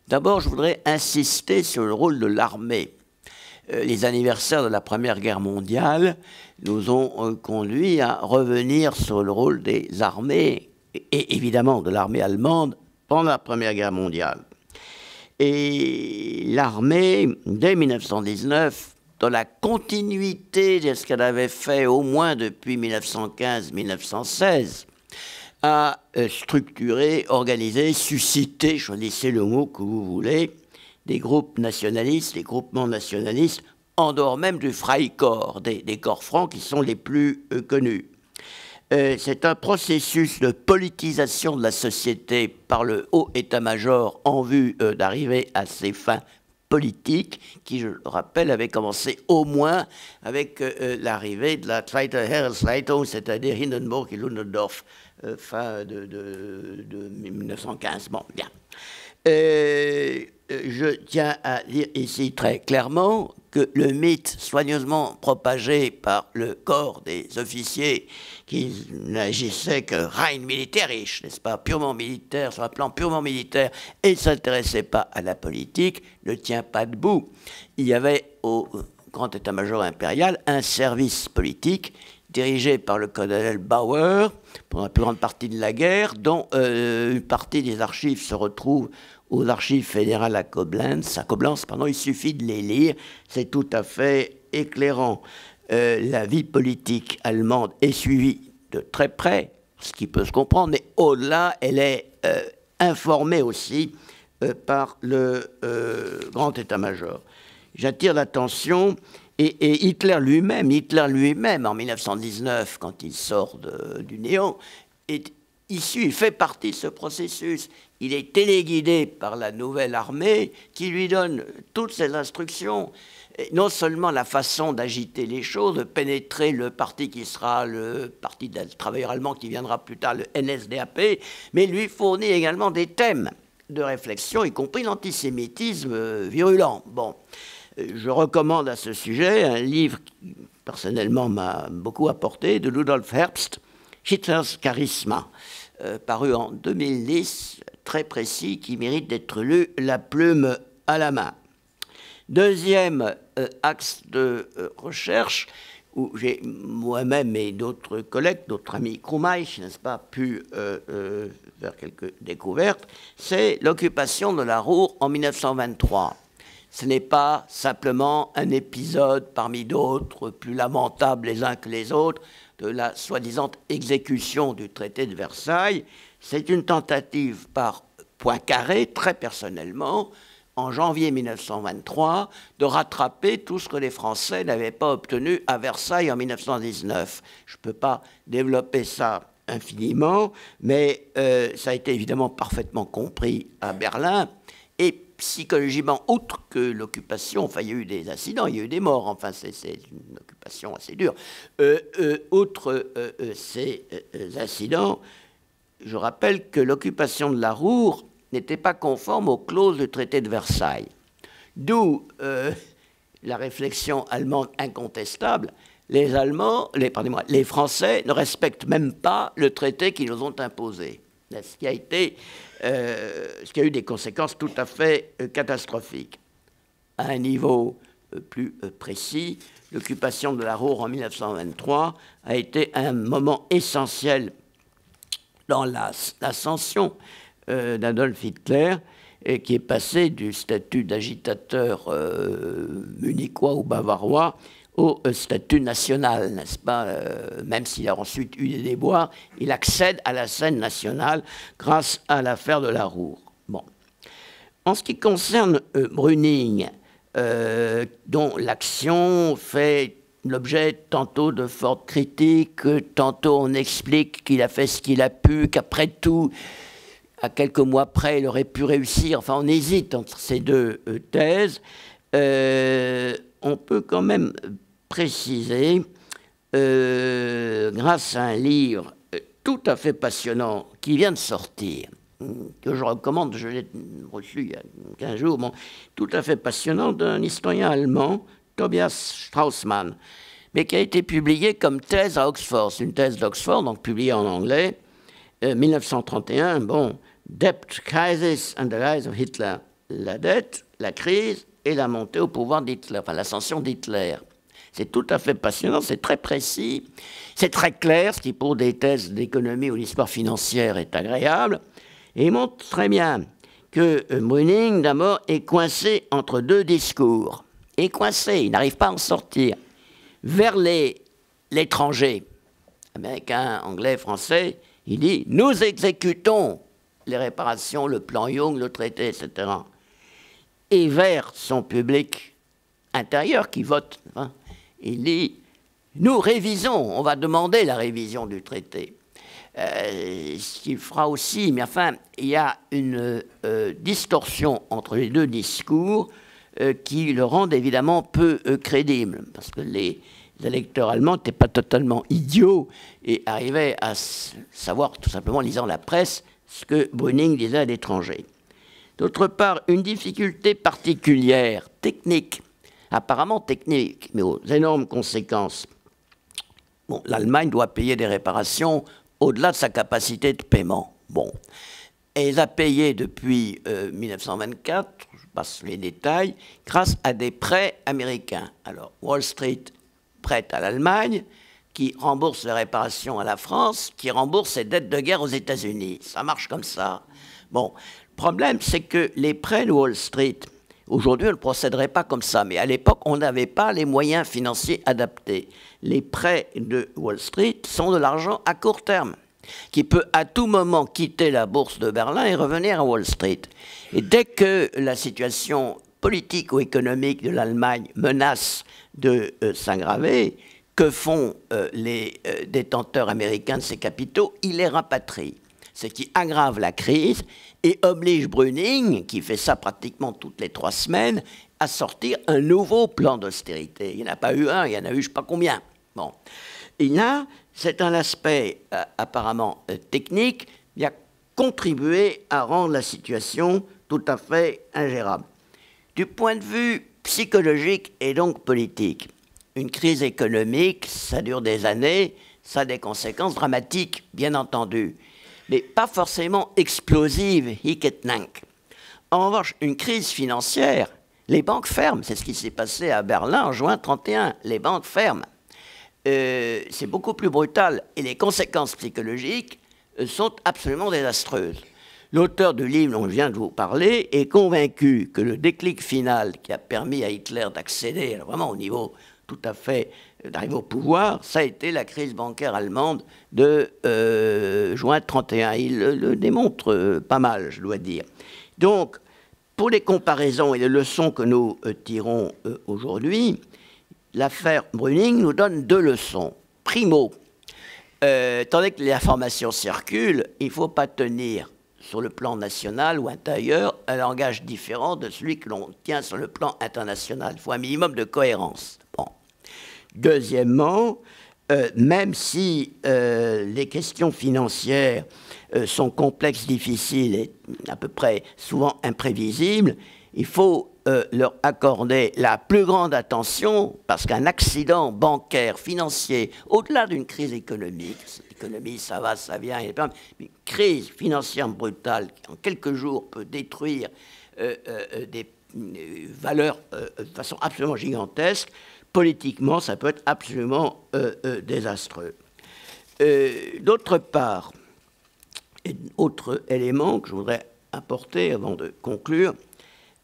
D'abord, je voudrais insister sur le rôle de l'armée. Les anniversaires de la Première Guerre mondiale nous ont conduits à revenir sur le rôle des armées, et évidemment de l'armée allemande, pendant la Première Guerre mondiale. Et l'armée, dès 1919, dans la continuité de ce qu'elle avait fait au moins depuis 1915-1916, a euh, structuré, organisé, suscité, choisissez le mot que vous voulez, des groupes nationalistes, des groupements nationalistes, en dehors même du Freikorps, des, corps francs qui sont les plus euh, connus. Euh, c'est un processus de politisation de la société par le haut état-major en vue euh, d'arriver à ses fins politiques, qui, je le rappelle, avait commencé au moins avec euh, l'arrivée de la Zweite Heeresleitung, c'est-à-dire Hindenburg et Lundendorf, fin de, 1915. Bon, bien je tiens à dire ici très clairement que le mythe soigneusement propagé par le corps des officiers qui n'agissait que rein militaire, n'est-ce pas, purement militaire, sur un plan purement militaire, et ne s'intéressait pas à la politique, ne tient pas debout. Il y avait au grand état-major impérial un service politique dirigé par le colonel Bauer pendant la plus grande partie de la guerre, dont euh, une partie des archives se retrouve aux archives fédérales à Koblenz. À il suffit de les lire, c'est tout à fait éclairant. Euh, la vie politique allemande est suivie de très près, ce qui peut se comprendre, mais au-delà, elle est euh, informée aussi euh, par le grand état-major. J'attire l'attention, et, Hitler lui-même, Hitler lui-même, en 1919, quand il sort de, du néant, est issu, il fait partie de ce processus. Il est téléguidé par la nouvelle armée qui lui donne toutes ses instructions. non seulement la façon d'agiter les choses, de pénétrer le parti qui sera le parti des travailleurs allemands qui viendra plus tard, le NSDAP, mais lui fournit également des thèmes de réflexion, y compris l'antisémitisme euh, virulent. Bon, euh, je recommande à ce sujet un livre qui personnellement m'a beaucoup apporté, de Ludolf Herbst, Hitler's Charisma. Euh, paru en 2010, très précis, qui mérite d'être lu, la plume à la main. Deuxième euh, axe de euh, recherche, où j'ai moi-même et d'autres collègues, d'autres amis Krumaich, n'est-ce pas, pu faire quelques découvertes, c'est l'occupation de la Roue en 1923. Ce n'est pas simplement un épisode parmi d'autres, plus lamentables les uns que les autres, de la soi-disant exécution du traité de Versailles, c'est une tentative par Poincaré, très personnellement, en janvier 1923, de rattraper tout ce que les Français n'avaient pas obtenu à Versailles en 1919. Je ne peux pas développer ça infiniment, mais euh, ça a été évidemment parfaitement compris à Berlin psychologiquement outre que l'occupation, enfin il y a eu des incidents, il y a eu des morts, enfin c'est une occupation assez dure, Outre euh, euh, euh, ces incidents, je rappelle que l'occupation de la Roure n'était pas conforme aux clauses du traité de Versailles. D'où la réflexion allemande incontestable, les Allemands, les, les Français ne respectent même pas le traité qu'ils nous ont imposé. Euh, ce qui a eu des conséquences tout à fait euh, catastrophiques. À un niveau euh, plus précis, l'occupation de la Roure en 1923 a été un moment essentiel dans l'ascension d'Adolf Hitler, et qui est passé du statut d'agitateur munichois ou bavarois au euh, statut national, n'est-ce pas euh, Même s'il a ensuite eu des déboires, il accède à la scène nationale grâce à l'affaire de la Roure. Bon. En ce qui concerne euh, Bruning, dont l'action fait l'objet tantôt de fortes critiques, tantôt on explique qu'il a fait ce qu'il a pu, qu'après tout, à quelques mois près, il aurait pu réussir. Enfin, on hésite entre ces deux thèses. on peut quand même Préciser, euh, grâce à un livre euh, tout à fait passionnant qui vient de sortir, hmm, que je recommande, je l'ai reçu il y a 15 jours, bon, tout à fait passionnant, d'un historien allemand, Tobias Straussmann, mais qui a été publié comme thèse à Oxford. C'est une thèse d'Oxford, donc publiée en anglais, 1931, euh, bon, Debt Crisis and the Rise of Hitler, la dette, la crise et la montée au pouvoir d'Hitler, enfin l'ascension d'Hitler. C'est tout à fait passionnant, c'est très précis, c'est très clair, ce qui pour des thèses d'économie ou d'histoire financière est agréable. Et il montre très bien que euh, Brüning, d'abord, est coincé entre deux discours. Est coincé, il n'arrive pas à en sortir. Vers l'étranger, américain, anglais, français, il dit Nous exécutons les réparations, le plan Young, le traité, etc. Et vers son public intérieur qui vote. Hein, il dit Nous révisons, on va demander la révision du traité. Euh, ce qu'il fera aussi, mais enfin, il y a une euh, distorsion entre les deux discours euh, qui le rendent évidemment peu crédible, parce que les, électeurs allemands n'étaient pas totalement idiots et arrivaient à savoir, tout simplement en lisant la presse, ce que Brüning disait à l'étranger. D'autre part, une difficulté particulière, technique, apparemment technique, mais aux énormes conséquences. L'Allemagne doit payer des réparations au-delà de sa capacité de paiement. Bon. elle a payé depuis 1924, euh, je passe les détails, grâce à des prêts américains. Alors, Wall Street prête à l'Allemagne, qui rembourse les réparations à la France, qui rembourse ses dettes de guerre aux États-Unis. Ça marche comme ça. Bon, le problème, c'est que les prêts de Wall Street, Aujourd'hui, on ne procéderait pas comme ça, mais à l'époque, on n'avait pas les moyens financiers adaptés. Les prêts de Wall Street sont de l'argent à court terme, qui peut à tout moment quitter la bourse de Berlin et revenir à Wall Street. Et dès que la situation politique ou économique de l'Allemagne menace de euh, s'aggraver, que font euh, les euh, détenteurs américains de ces capitaux Ils les rapatrient, ce qui aggrave la crise et oblige Brüning, qui fait ça pratiquement toutes les trois semaines, à sortir un nouveau plan d'austérité. Il n'y en a pas eu un, il y en a eu je ne sais pas combien. Bon. Et a, c'est un aspect euh, apparemment euh, technique, il a contribué à rendre la situation tout à fait ingérable. Du point de vue psychologique et donc politique, une crise économique, ça dure des années, ça a des conséquences dramatiques, bien entendu mais pas forcément explosive, nank. En revanche, une crise financière, les banques ferment. C'est ce qui s'est passé à Berlin en juin 31. Les banques ferment. Euh, c'est beaucoup plus brutal et les conséquences psychologiques euh, sont absolument désastreuses. L'auteur du livre dont je viens de vous parler est convaincu que le déclic final qui a permis à Hitler d'accéder vraiment au niveau tout à fait d'arriver au pouvoir, ça a été la crise bancaire allemande de euh, juin 31. Il le, démontre euh, pas mal, je dois dire. Donc, pour les comparaisons et les leçons que nous euh, tirons aujourd'hui, l'affaire Brüning nous donne deux leçons. Primo, tandis que les informations circulent, il ne faut pas tenir sur le plan national ou intérieur un langage différent de celui que l'on tient sur le plan international. Il faut un minimum de cohérence. Deuxièmement, euh, même si euh, les questions financières euh, sont complexes, difficiles et à peu près souvent imprévisibles, il faut leur accorder la plus grande attention parce qu'un accident bancaire, financier, au-delà d'une crise économique, (économie, ça va, ça vient, une crise financière brutale qui en quelques jours peut détruire des valeurs de façon absolument gigantesque, politiquement, ça peut être absolument euh, euh, désastreux. Euh, d'autre part, un autre élément que je voudrais apporter avant de conclure,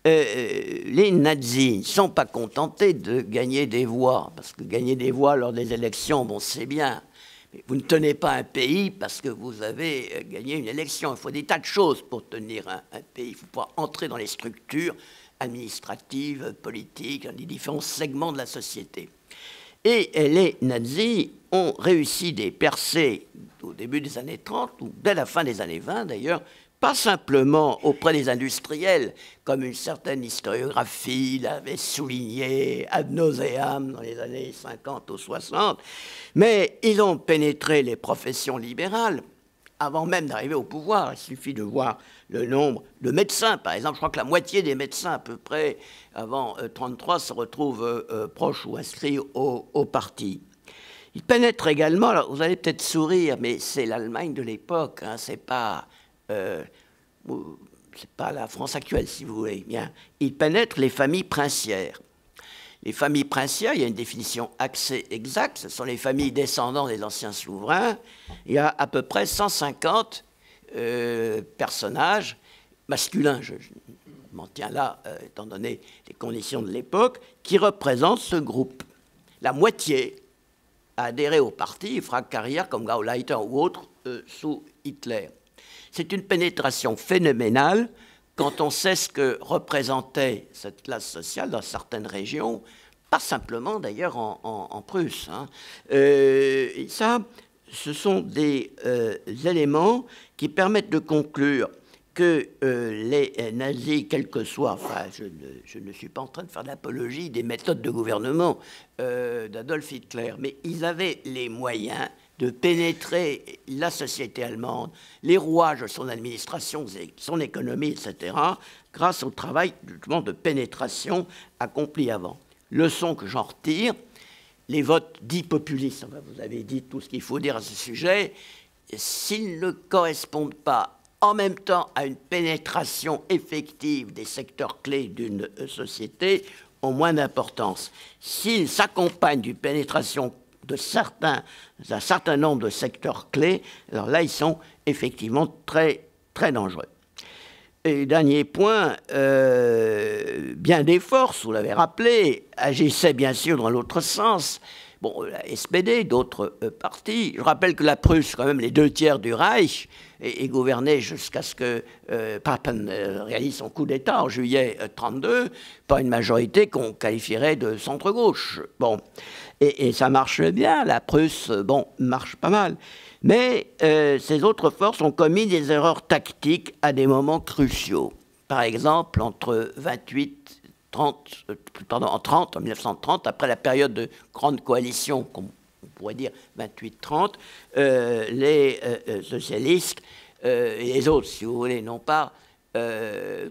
les nazis ne sont pas contentés de gagner des voix, parce que gagner des voix lors des élections, bon, c'est bien, mais vous ne tenez pas un pays parce que vous avez gagné une élection. Il faut des tas de choses pour tenir un, un pays. Il faut pouvoir entrer dans les structures administrative, politique, dans différents segments de la société. Et les nazis ont réussi des percées au début des années 30, ou dès la fin des années 20 d'ailleurs, pas simplement auprès des industriels, comme une certaine historiographie l'avait souligné ad dans les années 50 ou 60, mais ils ont pénétré les professions libérales avant même d'arriver au pouvoir. Il suffit de voir le nombre de médecins, par exemple. Je crois que la moitié des médecins, à peu près, avant 1933, euh, se retrouvent euh, euh, proches ou inscrits au, parti. Il pénètre également, alors vous allez peut-être sourire, mais c'est l'Allemagne de l'époque, hein, c'est pas, euh, pas la France actuelle, si vous voulez. Bien. Il pénètre les familles princières. Les familles princières, il y a une définition axée exacte, ce sont les familles descendant des anciens souverains. Il y a à peu près 150 personnages euh, personnage masculin, je, m'en tiens là, euh, étant donné les conditions de l'époque, qui représentent ce groupe. La moitié a adhéré au parti, fera carrière comme Gauleiter ou autre euh, sous Hitler. C'est une pénétration phénoménale quand on sait ce que représentait cette classe sociale dans certaines régions, pas simplement d'ailleurs en, Prusse. Hein. et ça, ce sont des euh, éléments qui permettent de conclure que euh, les euh, nazis, quel que soit, enfin, je ne, suis pas en train de faire l'apologie des méthodes de gouvernement d'Adolf Hitler, mais ils avaient les moyens de pénétrer la société allemande, les rouages de son administration, son économie, etc., grâce au travail de pénétration accompli avant. Leçon que j'en retire, les votes dits populistes, vous avez dit tout ce qu'il faut dire à ce sujet, s'ils ne correspondent pas en même temps à une pénétration effective des secteurs clés d'une société, ont moins d'importance. S'ils s'accompagnent d'une pénétration de certains, d'un certain nombre de secteurs clés, alors là, ils sont effectivement très, très dangereux. Et dernier point, euh, bien des forces, vous l'avez rappelé, agissaient bien sûr dans l'autre sens. Bon, la SPD, d'autres euh, partis. Je rappelle que la Prusse, quand même, les deux tiers du Reich, est, gouverné jusqu'à ce que euh, Papen réalise son coup d'État en juillet 1932 pas une majorité qu'on qualifierait de centre-gauche. Bon, et, ça marche bien. La Prusse, bon, marche pas mal. Mais euh, ces autres forces ont commis des erreurs tactiques à des moments cruciaux. Par exemple, entre 28 30, euh, en 1930, après la période de grande coalition, qu'on pourrait dire 28-30, euh, les socialistes et les autres, si vous voulez, n'ont pas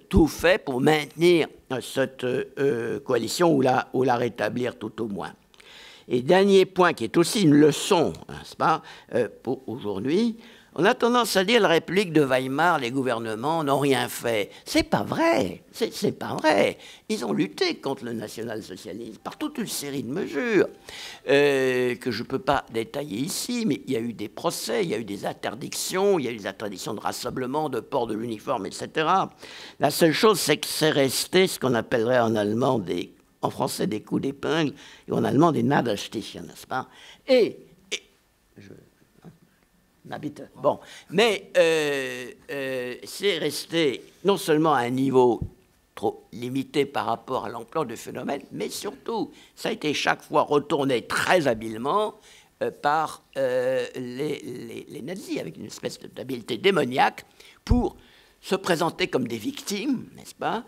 tout fait pour maintenir cette coalition ou la rétablir tout au moins. Et dernier point qui est aussi une leçon, n'est-ce pas, euh, pour aujourd'hui, on a tendance à dire la réplique de Weimar, les gouvernements n'ont rien fait. C'est pas vrai, c'est pas vrai. Ils ont lutté contre le national-socialisme par toute une série de mesures euh, que je ne peux pas détailler ici, mais il y a eu des procès, il y a eu des interdictions, il y a eu des interdictions de rassemblement, de port de l'uniforme, etc. La seule chose, c'est que c'est resté ce qu'on appellerait en allemand des en français des coups d'épingle et en allemand des Nadelstichen, n'est-ce pas Et, je, hein, Bon, mais euh, euh, c'est resté non seulement à un niveau trop limité par rapport à l'ampleur du phénomène, mais surtout, ça a été chaque fois retourné très habilement euh, par les, les, nazis, avec une espèce d'habileté démoniaque, pour se présenter comme des victimes, n'est-ce pas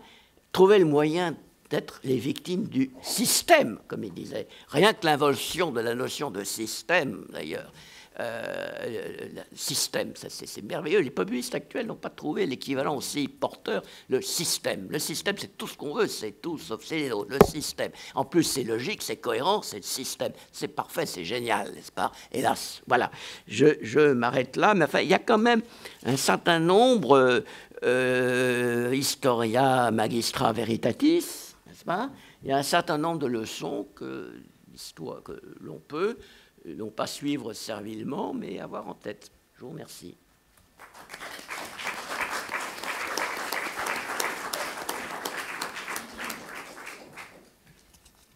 Trouver le moyen d'être les victimes du système, comme il disait. Rien que l'invention de la notion de système, d'ailleurs. Euh, système, c'est merveilleux. Les populistes actuels n'ont pas trouvé l'équivalent aussi porteur, le système. Le système, c'est tout ce qu'on veut, c'est tout, sauf c'est le système. En plus, c'est logique, c'est cohérent, c'est le système. C'est parfait, c'est génial, n'est-ce pas Hélas, voilà. Je, m'arrête là, mais enfin, il y a quand même un certain nombre, euh, euh, historia magistra veritatis, il y a un certain nombre de leçons que, que l'on peut, non pas suivre servilement, mais avoir en tête. Je vous remercie.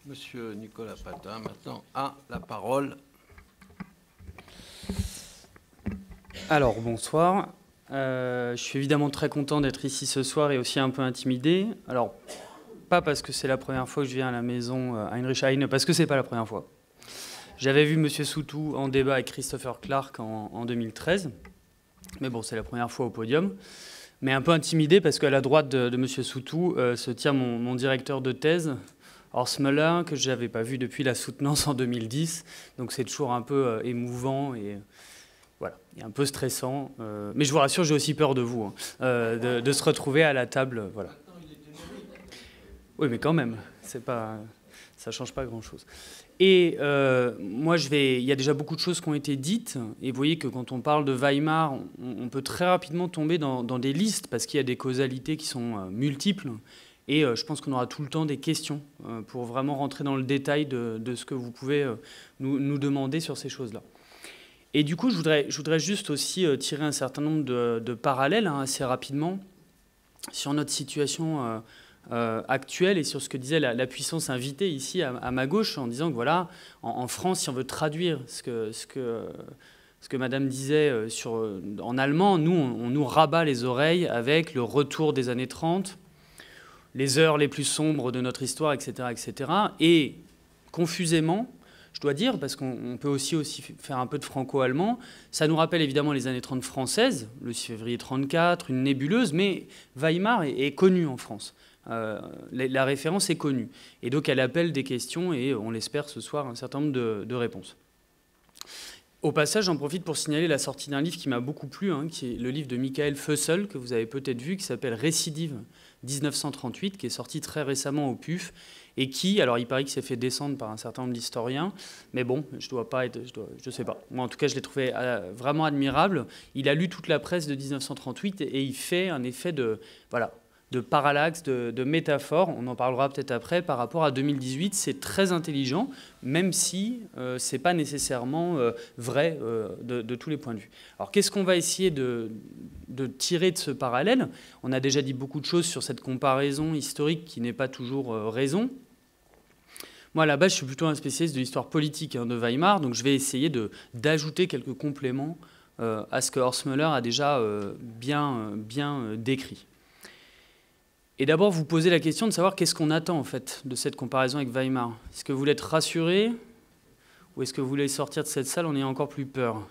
Monsieur Nicolas Patin, maintenant, a la parole. Alors, bonsoir. Euh, je suis évidemment très content d'être ici ce soir et aussi un peu intimidé. Alors, pas parce que c'est la première fois que je viens à la maison à euh, Heinrich Heine, parce que c'est pas la première fois. J'avais vu Monsieur Soutou en débat avec Christopher Clark en, 2013, mais bon, c'est la première fois au podium. Mais un peu intimidé parce qu'à la droite de, de Monsieur Soutou euh, se tient mon, directeur de thèse, Horst Muller, que je n'avais pas vu depuis la soutenance en 2010. Donc c'est toujours un peu euh, émouvant et voilà, un peu stressant. mais je vous rassure, j'ai aussi peur de vous, hein, de, de, se retrouver à la table. Voilà. Oui, mais quand même, c'est pas, ça change pas grand-chose. Et euh, moi, je vais, il y a déjà beaucoup de choses qui ont été dites, et vous voyez que quand on parle de Weimar, on, peut très rapidement tomber dans, des listes parce qu'il y a des causalités qui sont euh, multiples. Et euh, je pense qu'on aura tout le temps des questions pour vraiment rentrer dans le détail de, ce que vous pouvez nous, demander sur ces choses-là. Et du coup, je voudrais, je voudrais, juste aussi tirer un certain nombre de, parallèles hein, assez rapidement sur notre situation euh, actuelle et sur ce que disait la, puissance invitée ici à, ma gauche en disant que voilà, en, France, si on veut traduire ce que, ce que, ce que Madame disait euh, sur, euh, en allemand, nous, on, nous rabat les oreilles avec le retour des années 30, les heures les plus sombres de notre histoire, etc. etc. et confusément, je dois dire, parce qu'on peut aussi, aussi faire un peu de franco-allemand, ça nous rappelle évidemment les années 30 françaises, le 6 février 34, une nébuleuse, mais Weimar est, est connu en France. Euh, la, référence est connue. Et donc elle appelle des questions et on l'espère ce soir un certain nombre de, réponses. Au passage, j'en profite pour signaler la sortie d'un livre qui m'a beaucoup plu, hein, qui est le livre de Michael Fussel, que vous avez peut-être vu, qui s'appelle Récidive 1938, qui est sorti très récemment au PUF, et qui, alors il paraît que s'est fait descendre par un certain nombre d'historiens, mais bon, je dois pas être, je, sais pas. Moi, en tout cas, je l'ai trouvé euh, vraiment admirable. Il a lu toute la presse de 1938 et il fait un effet de, voilà, de parallaxe, de, métaphore. On en parlera peut-être après. Par rapport à 2018, c'est très intelligent, même si euh, c'est ce n'est pas nécessairement euh, vrai euh, de, tous les points de vue. Alors qu'est-ce qu'on va essayer de, tirer de ce parallèle On a déjà dit beaucoup de choses sur cette comparaison historique qui n'est pas toujours raison. Moi, à la base, je suis plutôt un spécialiste de l'histoire politique hein, de Weimar, donc je vais essayer d'ajouter quelques compléments à ce que Müller a déjà bien, bien décrit. Et d'abord, vous posez la question de savoir qu'est-ce qu'on attend en fait de cette comparaison avec Weimar. Est-ce que vous voulez être rassuré ou est-ce que vous voulez sortir de cette salle en ayant encore plus peur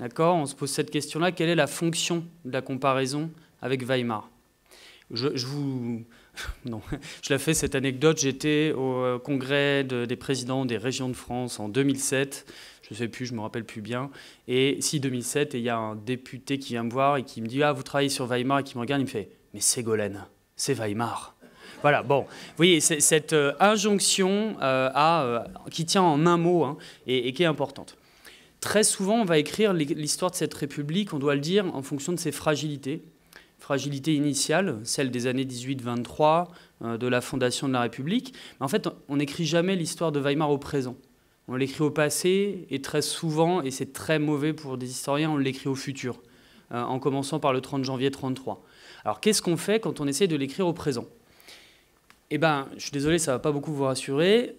D'accord On se pose cette question-là. Quelle est la fonction de la comparaison avec Weimar je, vous. Non, je la fais cette anecdote. J'étais au euh, congrès des présidents des régions de France en 2007. Je ne sais plus, je ne me rappelle plus bien. Et si 2007, il y a un député qui vient me voir et qui me dit Ah, vous travaillez sur Weimar et qui me regarde, il me fait Mais Ségolène c'est Weimar. Voilà, bon, vous voyez, cette euh, injonction euh, euh, qui tient en un mot hein, et, qui est importante. Très souvent, on va écrire l'histoire de cette République, on doit le dire, en fonction de ses fragilités. Fragilité initiale, celle des années 18-23, de la fondation de la République. Mais en fait, on n'écrit jamais l'histoire de Weimar au présent. On l'écrit au passé, et très souvent, et c'est très mauvais pour des historiens, on l'écrit au futur, en commençant par le 30 janvier 1933. Alors qu'est-ce qu'on fait quand on essaie de l'écrire au présent Eh bien, je suis désolé, ça ne va pas beaucoup vous rassurer.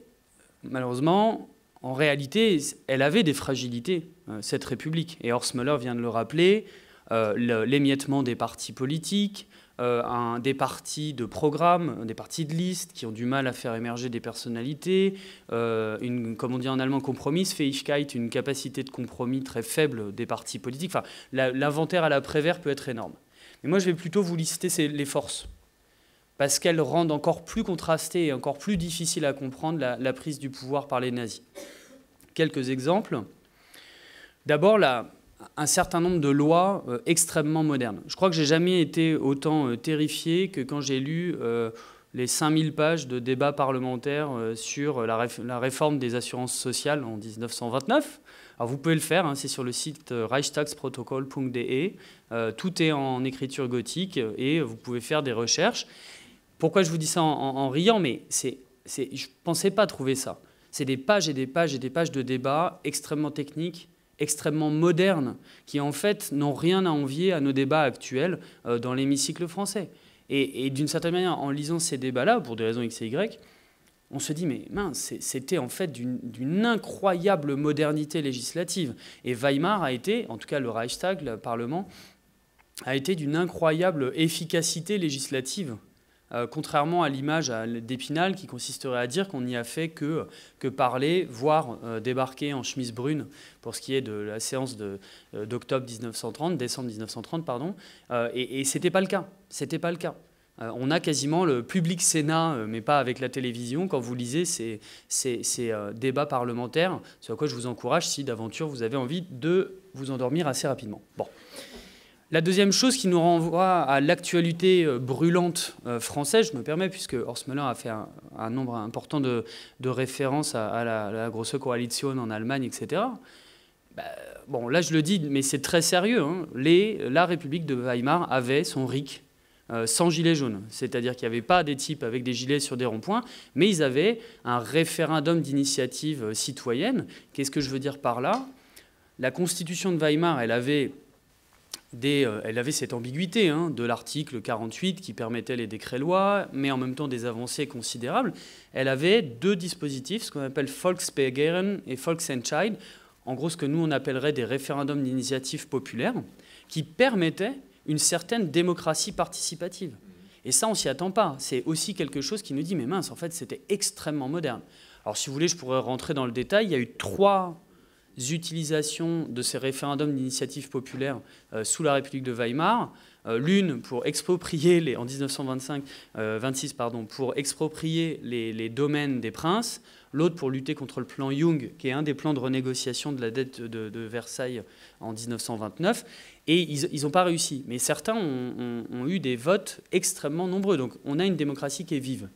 Malheureusement, en réalité, elle avait des fragilités, euh, cette République. Et Horst Müller vient de le rappeler, euh, l'émiettement des partis politiques, euh, des partis de programme, des partis de liste qui ont du mal à faire émerger des personnalités, une, comme on dit en allemand, Fähigkeit, une capacité de compromis très faible des partis politiques. Enfin, l'inventaire à la Prévert peut être énorme. Et moi, je vais plutôt vous lister les forces, parce qu'elles rendent encore plus contrastées et encore plus difficile à comprendre la, prise du pouvoir par les nazis. Quelques exemples. D'abord, un certain nombre de lois euh, extrêmement modernes. Je crois que j'ai jamais été autant euh, terrifié que quand j'ai lu euh, les 5000 pages de débats parlementaires sur la, réforme des assurances sociales en 1929, vous pouvez le faire, hein, c'est sur le site euh, reichstagsprotocol.de. Euh, tout est en écriture gothique euh, et vous pouvez faire des recherches. Pourquoi je vous dis ça en, riant Mais c'est, je ne pensais pas trouver ça. C'est des pages et des pages et des pages de débats extrêmement techniques, extrêmement modernes, qui en fait n'ont rien à envier à nos débats actuels dans l'hémicycle français. Et, et d'une certaine manière, en lisant ces débats-là, pour des raisons X et Y, on se dit, mais mince, c'était en fait d'une incroyable modernité législative. Et Weimar a été, en tout cas le Reichstag, le Parlement, a été d'une incroyable efficacité législative. Euh, contrairement à l'image d'Épinal qui consisterait à dire qu'on n'y a fait que, que parler, voire euh, débarquer en chemise brune pour ce qui est de la séance euh, d'octobre 1930, décembre 1930, pardon. et, et c'était pas le cas. C'était pas le cas. Euh, on a quasiment le public Sénat, euh, mais pas avec la télévision, quand vous lisez ces, euh, débats parlementaires, ce à quoi je vous encourage si d'aventure vous avez envie de vous endormir assez rapidement. Bon. La deuxième chose qui nous renvoie à l'actualité brûlante française, je me permets, puisque Horst Müller a fait un, nombre important de, références à, la, grosse coalition en Allemagne, etc. Bah, bon, là je le dis, mais c'est très sérieux. Hein. la République de Weimar avait son RIC, euh, sans gilet jaune. C'est-à-dire qu'il n'y avait pas des types avec des gilets sur des ronds-points, mais ils avaient un référendum d'initiative euh, citoyenne. Qu'est-ce que je veux dire par là La constitution de Weimar, elle avait euh, elle avait cette ambiguïté hein, de l'article 48 qui permettait les décrets-lois, mais en même temps des avancées considérables. Elle avait deux dispositifs, ce qu'on appelle Volksbegehren et Volksentscheid, en gros ce que nous on appellerait des référendums d'initiative populaire, qui permettaient une certaine démocratie participative. Et ça, on s'y attend pas. C'est aussi quelque chose qui nous dit, mais mince, en fait, c'était extrêmement moderne. Alors, si vous voulez, je pourrais rentrer dans le détail. Il y a eu trois utilisations de ces référendums d'initiative populaire euh, sous la République de Weimar. Euh, l'une pour exproprier, les, en 1925, 26, euh, pardon, pour exproprier les, domaines des princes. L'autre pour lutter contre le plan Jung, qui est un des plans de renégociation de la dette de, de Versailles en 1929. Et ils n'ont pas réussi. Mais certains ont, eu des votes extrêmement nombreux. Donc on a une démocratie qui est vive,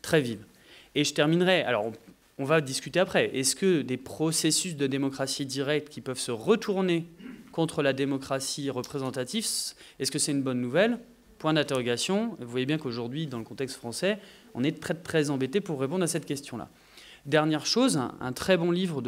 très vive. Et je terminerai, alors on, va discuter après, est-ce que des processus de démocratie directe qui peuvent se retourner contre la démocratie représentative, est-ce que c'est une bonne nouvelle Point d'interrogation. Vous voyez bien qu'aujourd'hui, dans le contexte français, on est très très embêté pour répondre à cette question-là. Dernière chose, un, très bon livre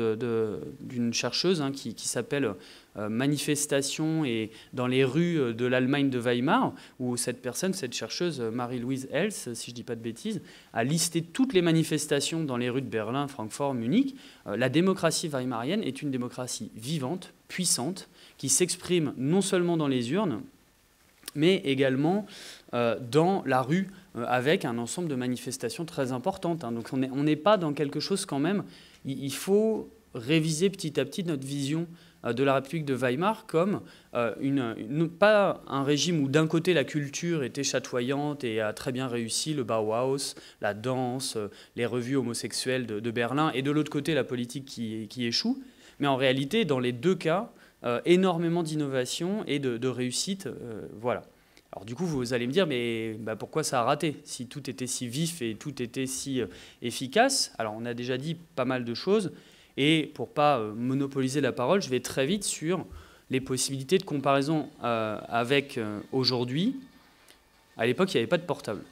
d'une chercheuse hein, qui, s'appelle euh, Manifestations et dans les rues de l'Allemagne de Weimar, où cette personne, cette chercheuse, Marie-Louise Hels, si je ne dis pas de bêtises, a listé toutes les manifestations dans les rues de Berlin, Francfort, Munich. Euh, la démocratie weimarienne est une démocratie vivante, puissante, qui s'exprime non seulement dans les urnes, mais également euh, dans la rue euh, avec un ensemble de manifestations très importantes. Hein. Donc on n'est pas dans quelque chose quand même. Il, faut réviser petit à petit notre vision euh, de la République de Weimar comme euh, pas un régime où d'un côté la culture était chatoyante et a très bien réussi, le Bauhaus, la danse, les revues homosexuelles de, Berlin, et de l'autre côté la politique qui, échoue. Mais en réalité, dans les deux cas, énormément d'innovation et de, réussite. voilà. Alors du coup, vous allez me dire, mais bah, pourquoi ça a raté Si tout était si vif et tout était si euh, efficace, alors on a déjà dit pas mal de choses, et pour pas euh, monopoliser la parole, je vais très vite sur les possibilités de comparaison euh, avec aujourd'hui. À l'époque, il n'y avait pas de portable.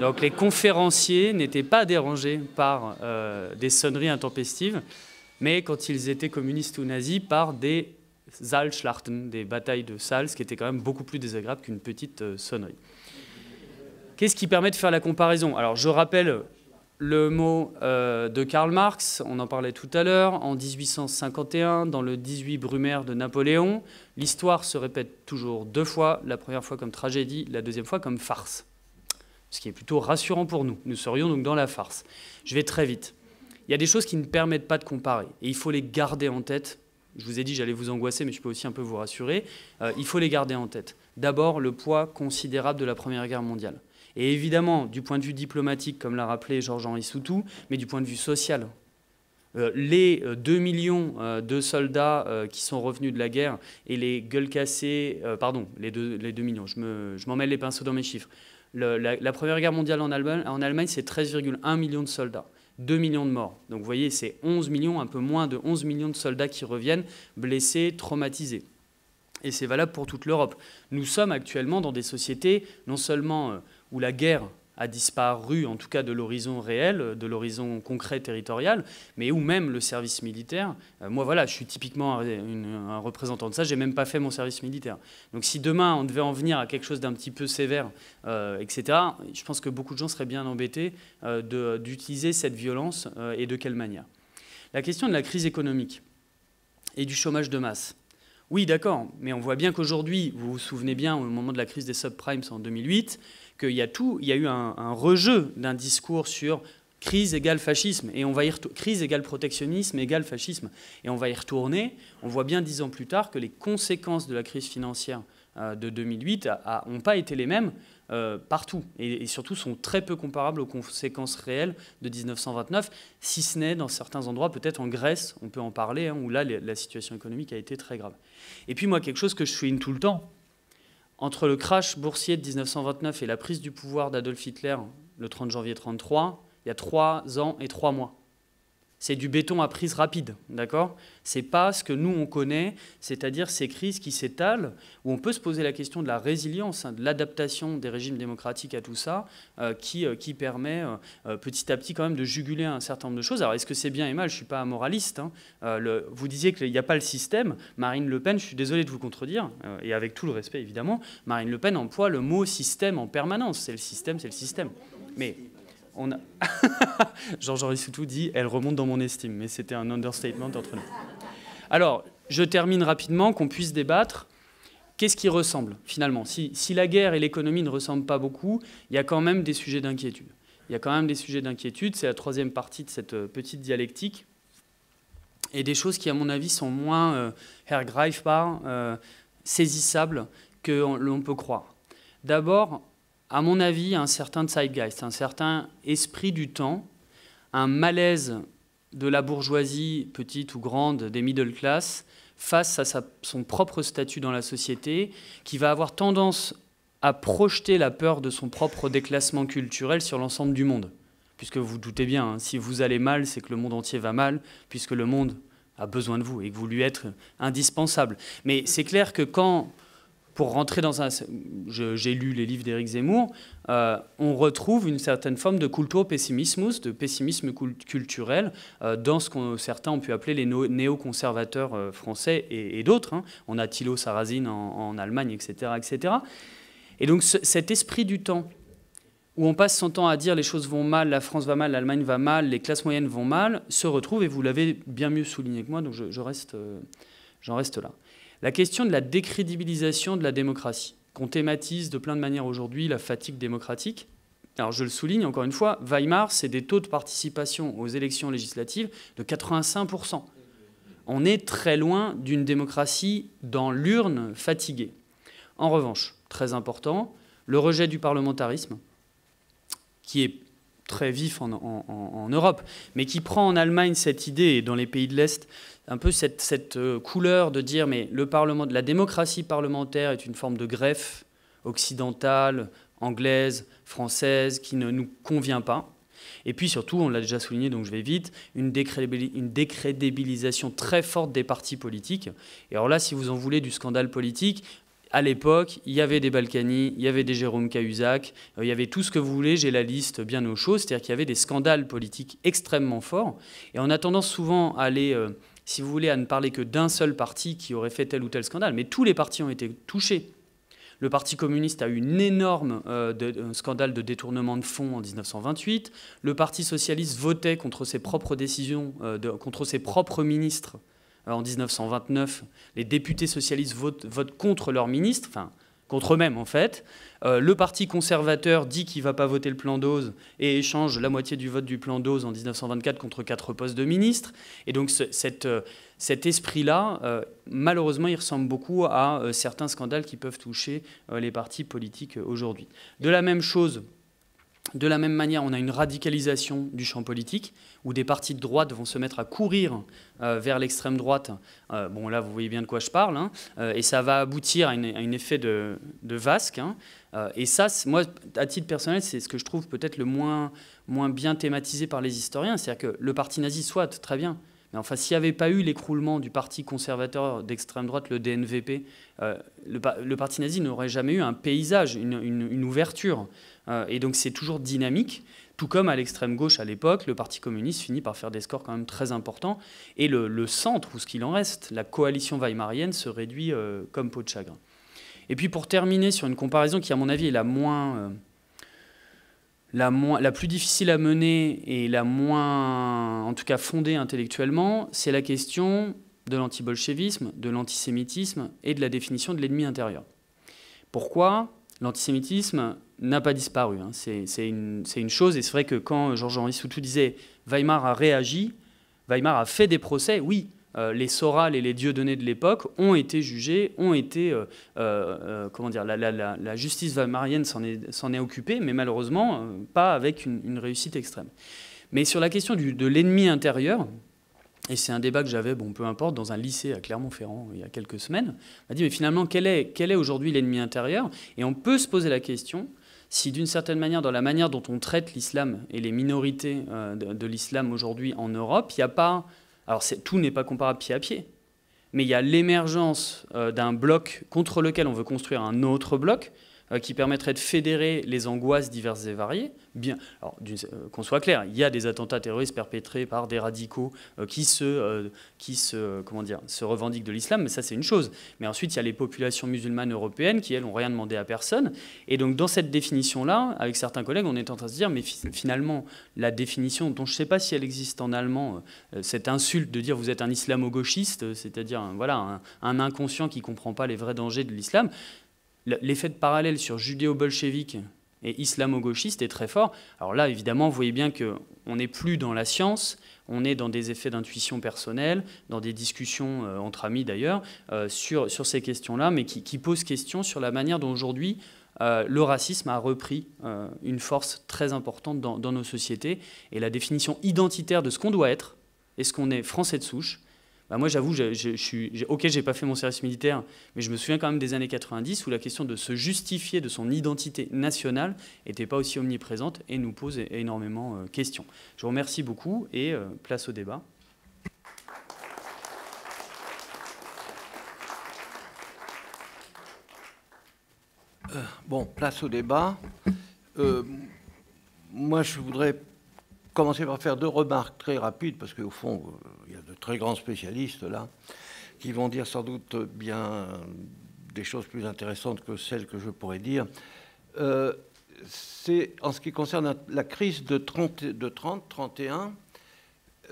Donc les conférenciers n'étaient pas dérangés par des sonneries intempestives, mais quand ils étaient communistes ou nazis, par des Salzschlachten, des batailles de Sals, ce qui était quand même beaucoup plus désagréable qu'une petite euh, sonnerie. Qu'est-ce qui permet de faire la comparaison Alors je rappelle le mot euh, de Karl Marx, on en parlait tout à l'heure, en 1851, dans le 18 Brumaire de Napoléon, l'histoire se répète toujours deux fois, la première fois comme tragédie, la deuxième fois comme farce. Ce qui est plutôt rassurant pour nous. Nous serions donc dans la farce. Je vais très vite. Il y a des choses qui ne permettent pas de comparer, et il faut les garder en tête je vous ai dit j'allais vous angoisser, mais je peux aussi un peu vous rassurer, euh, il faut les garder en tête. D'abord, le poids considérable de la Première Guerre mondiale. Et évidemment, du point de vue diplomatique, comme l'a rappelé Georges-Henri Soutou, mais du point de vue social. Euh, les 2 euh, millions de soldats qui sont revenus de la guerre et les gueules cassées, pardon, les 2, les millions, je m'en me, les pinceaux dans mes chiffres. la, Première Guerre mondiale en en Allemagne c'est 13,1 millions de soldats. 2 millions de morts. Donc vous voyez, c'est 11 millions, un peu moins de 11 millions de soldats qui reviennent blessés, traumatisés. Et c'est valable pour toute l'Europe. Nous sommes actuellement dans des sociétés non seulement euh, où la guerre a disparu, en tout cas de l'horizon réel, de l'horizon concret territorial, mais où même le service militaire, euh, moi voilà, je suis typiquement un, représentant de ça, j'ai même pas fait mon service militaire. Donc si demain on devait en venir à quelque chose d'un petit peu sévère, euh, etc., je pense que beaucoup de gens seraient bien embêtés euh, d'utiliser cette violence et de quelle manière. La question de la crise économique et du chômage de masse. Oui, d'accord, mais on voit bien qu'aujourd'hui, vous vous souvenez bien au moment de la crise des subprimes en 2008, qu'il y a tout, il y a eu un, rejet rejeu d'un discours sur crise égale fascisme et on va y crise égale protectionnisme égale fascisme et on va y retourner. On voit bien dix ans plus tard que les conséquences de la crise financière euh, de 2008 n'ont pas été les mêmes euh, partout et, surtout sont très peu comparables aux conséquences réelles de 1929, si ce n'est dans certains endroits, peut-être en Grèce, on peut en parler, hein, où là la situation économique a été très grave. Et puis moi, quelque chose que je souligne tout le temps, entre le crash boursier de 1929 et la prise du pouvoir d'Adolf Hitler le 30 janvier 1933, il y a trois ans et trois mois. C'est du béton à prise rapide, d'accord C'est pas ce que nous on connaît, c'est-à-dire ces crises qui s'étalent, où on peut se poser la question de la résilience, hein, de l'adaptation des régimes démocratiques à tout ça, euh, qui, euh, qui permet euh, petit à petit quand même de juguler un certain nombre de choses. Alors est-ce que c'est bien et mal Je suis pas un moraliste. Hein. vous disiez qu'il n'y a pas le système. Marine Le Pen, je suis désolé de vous contredire, et avec tout le respect évidemment, Marine Le Pen emploie le mot système en permanence. C'est le système, c'est le système. Mais on a... Jean-Jean dit Elle remonte dans mon estime, mais c'était un understatement entre nous. Alors, je termine rapidement, qu'on puisse débattre. Qu'est-ce qui ressemble finalement si, la guerre et l'économie ne ressemblent pas beaucoup, il y a quand même des sujets d'inquiétude. Il y a quand même des sujets d'inquiétude, c'est la troisième partie de cette euh, petite dialectique. Et des choses qui, à mon avis, sont moins Herr euh, hergreifbar, euh, saisissables que l'on peut croire. D'abord, à mon avis, un certain zeitgeist, un certain esprit du temps, un malaise de la bourgeoisie, petite ou grande, des middle classes, face à son propre statut dans la société, qui va avoir tendance à projeter la peur de son propre déclassement culturel sur l'ensemble du monde. Puisque vous doutez bien, hein, si vous allez mal, c'est que le monde entier va mal, puisque le monde a besoin de vous et que vous lui êtes indispensable. Mais c'est clair que quand pour rentrer dans un... J'ai lu les livres d'Éric Zemmour, euh, on retrouve une certaine forme de culto pessimismus, de pessimisme culturel, euh, dans ce que certains ont pu appeler les néo néoconservateurs euh, français et, d'autres. Hein. On a Thilo Sarrazin en, Allemagne, etc. etc. Et donc cet esprit du temps, où on passe son temps à dire les choses vont mal, la France va mal, l'Allemagne va mal, les classes moyennes vont mal, se retrouve, et vous l'avez bien mieux souligné que moi, donc j'en je, je reste, reste là. La question de la décrédibilisation de la démocratie, qu'on thématise de plein de manières aujourd'hui, la fatigue démocratique. Alors je le souligne encore une fois, Weimar, c'est des taux de participation aux élections législatives de 85%. On est très loin d'une démocratie dans l'urne fatiguée. En revanche, très important, le rejet du parlementarisme, qui est très vif en, Europe, mais qui prend en Allemagne cette idée, et dans les pays de l'Est, un peu cette, euh, couleur de dire mais le parlement, la démocratie parlementaire est une forme de greffe occidentale, anglaise, française qui ne nous convient pas. Et puis surtout, on l'a déjà souligné, donc je vais vite, une, décrédibilisation très forte des partis politiques. Et alors là, si vous en voulez du scandale politique, à l'époque, il y avait des Balkany, il y avait des Jérôme Cahuzac, euh, il y avait tout ce que vous voulez, j'ai la liste bien au chaud, c'est-à-dire qu'il y avait des scandales politiques extrêmement forts. Et on a tendance souvent à les si vous voulez, à ne parler que d'un seul parti qui aurait fait tel ou tel scandale, mais tous les partis ont été touchés. Le Parti communiste a eu euh, un énorme scandale de détournement de fonds en 1928. Le Parti socialiste votait contre ses propres décisions, euh, contre ses propres ministres euh, en 1929. Les députés socialistes votent, contre leurs ministres contre eux-mêmes en fait. Euh, le parti conservateur dit qu'il ne va pas voter le plan dose et échange la moitié du vote du plan dose en 1924 contre quatre postes de ministre. Et donc euh, cet esprit-là, euh, malheureusement, il ressemble beaucoup à certains scandales qui peuvent toucher les partis politiques aujourd'hui. De la même chose de la même manière, on a une radicalisation du champ politique, où des partis de droite vont se mettre à courir euh, vers l'extrême droite. Euh, bon, là, vous voyez bien de quoi je parle. Hein. Euh, et ça va aboutir à, un effet de, vasque. Hein. et ça, moi, à titre personnel, c'est ce que je trouve peut-être le moins, moins bien thématisé par les historiens. C'est-à-dire que le parti nazi, soit, très bien, mais enfin, s'il n'y avait pas eu l'écroulement du parti conservateur d'extrême droite, le DNVP, euh, le, parti nazi n'aurait jamais eu un paysage, une, ouverture. Euh, et donc c'est toujours dynamique. Tout comme à l'extrême gauche à l'époque, le Parti communiste finit par faire des scores quand même très importants. Et le, centre, ou ce qu'il en reste, la coalition weimarienne, se réduit euh, comme peau de chagrin. Et puis pour terminer sur une comparaison qui, à mon avis, est la moins la, plus difficile à mener et la moins, en tout cas fondée intellectuellement, c'est la question de l'antibolchevisme, de l'antisémitisme et de la définition de l'ennemi intérieur. Pourquoi l'antisémitisme n'a pas disparu hein c'est, une, chose, et c'est vrai que quand Georges-Henri Soutou disait Weimar a réagi, Weimar a fait des procès, oui, euh, les sorales et les dieux donnés de l'époque ont été jugés, ont été, euh, euh, comment dire, la, justice valmarienne s'en est, occupée, mais malheureusement pas avec une, réussite extrême. Mais sur la question de l'ennemi intérieur, et c'est un débat que j'avais, bon, peu importe, dans un lycée à Clermont-Ferrand il y a quelques semaines, on m'a dit, mais finalement, quel est, quel est aujourd'hui l'ennemi intérieur Et on peut se poser la question si d'une certaine manière, dans la manière dont on traite l'islam et les minorités de l'islam aujourd'hui en Europe, il n'y a pas alors tout n'est pas comparable pied à pied, mais il y a l'émergence euh, d'un bloc contre lequel on veut construire un autre bloc, euh, qui permettrait de fédérer les angoisses diverses et variées. Bien, alors euh, qu'on soit clair, il y a des attentats terroristes perpétrés par des radicaux euh, qui se, qui se, comment dire, se revendiquent de l'islam, mais ça c'est une chose. Mais ensuite, il y a les populations musulmanes européennes qui elles n'ont rien demandé à personne. Et donc dans cette définition là, avec certains collègues, on est en train de se dire, mais finalement, la définition dont je ne sais pas si elle existe en allemand, cette insulte de dire vous êtes un islamo-gauchiste, c'est-à-dire voilà un, un inconscient qui comprend pas les vrais dangers de l'islam l'effet de parallèle sur judéo-bolchevique et islamo-gauchiste est très fort. Alors là, évidemment, vous voyez bien qu'on n'est plus dans la science, on est dans des effets d'intuition personnelle, dans des discussions euh, entre amis d'ailleurs, euh, sur, sur ces questions-là, mais qui, posent question sur la manière dont aujourd'hui euh, le racisme a repris une force très importante dans, dans nos sociétés. Et la définition identitaire de ce qu'on doit être et ce qu'on est français de souche bah, moi j'avoue, je, je, je ok, j'ai pas fait mon service militaire, mais je me souviens quand même des années 90 où la question de se justifier de son identité nationale n'était pas aussi omniprésente et nous pose énormément de euh, questions. Je vous remercie beaucoup et euh, place au débat. Euh, bon, place au débat. moi, je voudrais commencer par faire deux remarques très rapides, parce qu'au fond, euh, il y a de très grands spécialistes là, qui vont dire sans doute bien des choses plus intéressantes que celles que je pourrais dire. Euh, c'est en ce qui concerne la crise de 30, de 30 31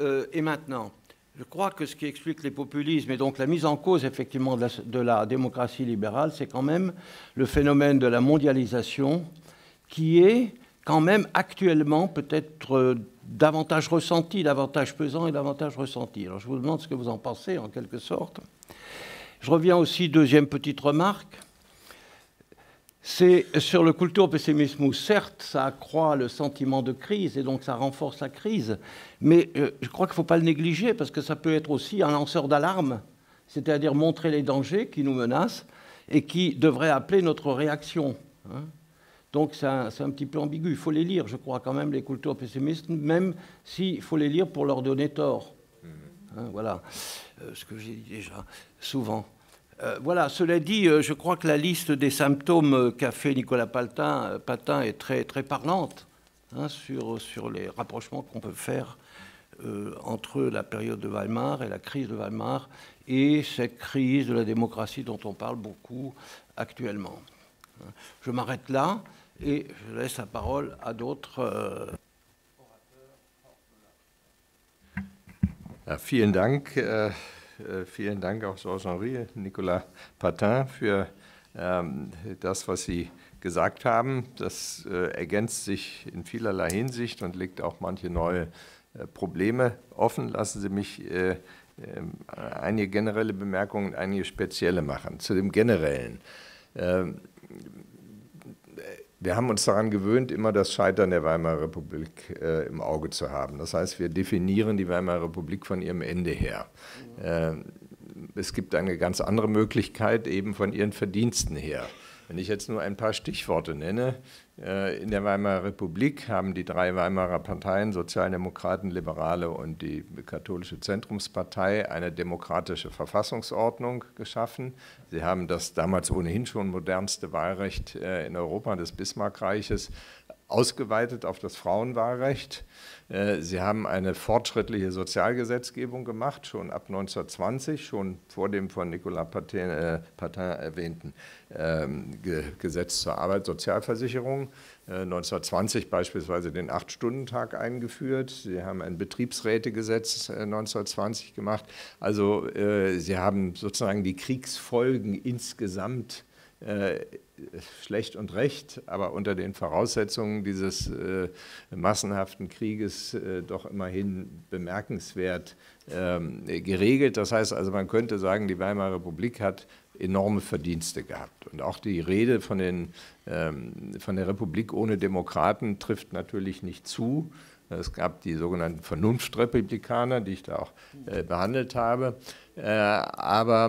euh, et maintenant. Je crois que ce qui explique les populismes et donc la mise en cause effectivement de la démocratie libérale, c'est quand même le phénomène de la mondialisation qui est quand même actuellement peut-être euh, davantage ressenti, davantage pesant et davantage ressenti. Alors je vous demande ce que vous en pensez en quelque sorte. Je reviens aussi, deuxième petite remarque, c'est sur le pessimisme où certes ça accroît le sentiment de crise et donc ça renforce la crise, mais euh, je crois qu'il ne faut pas le négliger parce que ça peut être aussi un lanceur d'alarme, c'est-à-dire montrer les dangers qui nous menacent et qui devraient appeler notre réaction. Hein. Donc c'est un, petit peu ambigu. Il faut les lire, je crois, quand même, les cultures pessimistes, même s'il faut les lire pour leur donner tort. Mm-hmm. Hein, voilà euh, ce que j'ai dit déjà souvent. Euh, voilà, cela dit, euh, je crois que la liste des symptômes qu'a fait Nicolas Patin, est très, très parlante hein, sur, sur les rapprochements qu'on peut faire entre la période de Weimar et la crise de Weimar et cette crise de la démocratie dont on parle beaucoup actuellement. Hein, je m'arrête là. Et je laisse la parole à d'autres. Euh. Ja, vielen Dank, äh, äh vielen Dank auch Georges-Henri, Nicolas Patin für ähm, das, was Sie gesagt haben. Das äh, ergänzt sich in vielerlei Hinsicht und legt auch manche neue äh, Probleme offen. Lassen Sie mich äh, ähm, einige generelle Bemerkungen und einige spezielle machen. Zu dem Generellen. Ähm, wir haben uns daran gewöhnt, immer das Scheitern der Weimarer Republik äh, im Auge zu haben. Das heißt, wir definieren die Weimarer Republik von ihrem Ende her. Äh, es gibt eine ganz andere Möglichkeit eben von ihren Verdiensten her. Wenn ich jetzt nur ein paar Stichworte nenne, äh, in der Weimarer Republik haben die drei Weimarer Parteien, Sozialdemokraten, Liberale und die Katholische Zentrumspartei, eine demokratische Verfassungsordnung geschaffen. Sie haben das damals ohnehin schon modernste Wahlrecht äh, in Europa des Bismarckreiches ausgeweitet auf das Frauenwahlrecht. Äh, sie haben eine fortschrittliche Sozialgesetzgebung gemacht, schon ab 1920, schon vor dem von Nicolas Patin, äh, Patin erwähnten ähm, Gesetz zur Arbeit, Sozialversicherung. Äh, 1920 beispielsweise den Acht-Stunden-Tag eingeführt. Sie haben ein Betriebsrätegesetz äh, 1920 gemacht. Also äh, Sie haben sozusagen die Kriegsfolgen insgesamt äh, schlecht und recht, aber unter den Voraussetzungen dieses äh, massenhaften Krieges äh, doch immerhin bemerkenswert ähm, geregelt. Das heißt also, man könnte sagen, die Weimarer Republik hat enorme Verdienste gehabt. Und auch die Rede von, den, ähm, von der Republik ohne Demokraten trifft natürlich nicht zu. Es gab die sogenannten Vernunftrepublikaner, die ich da auch behandelt habe. aber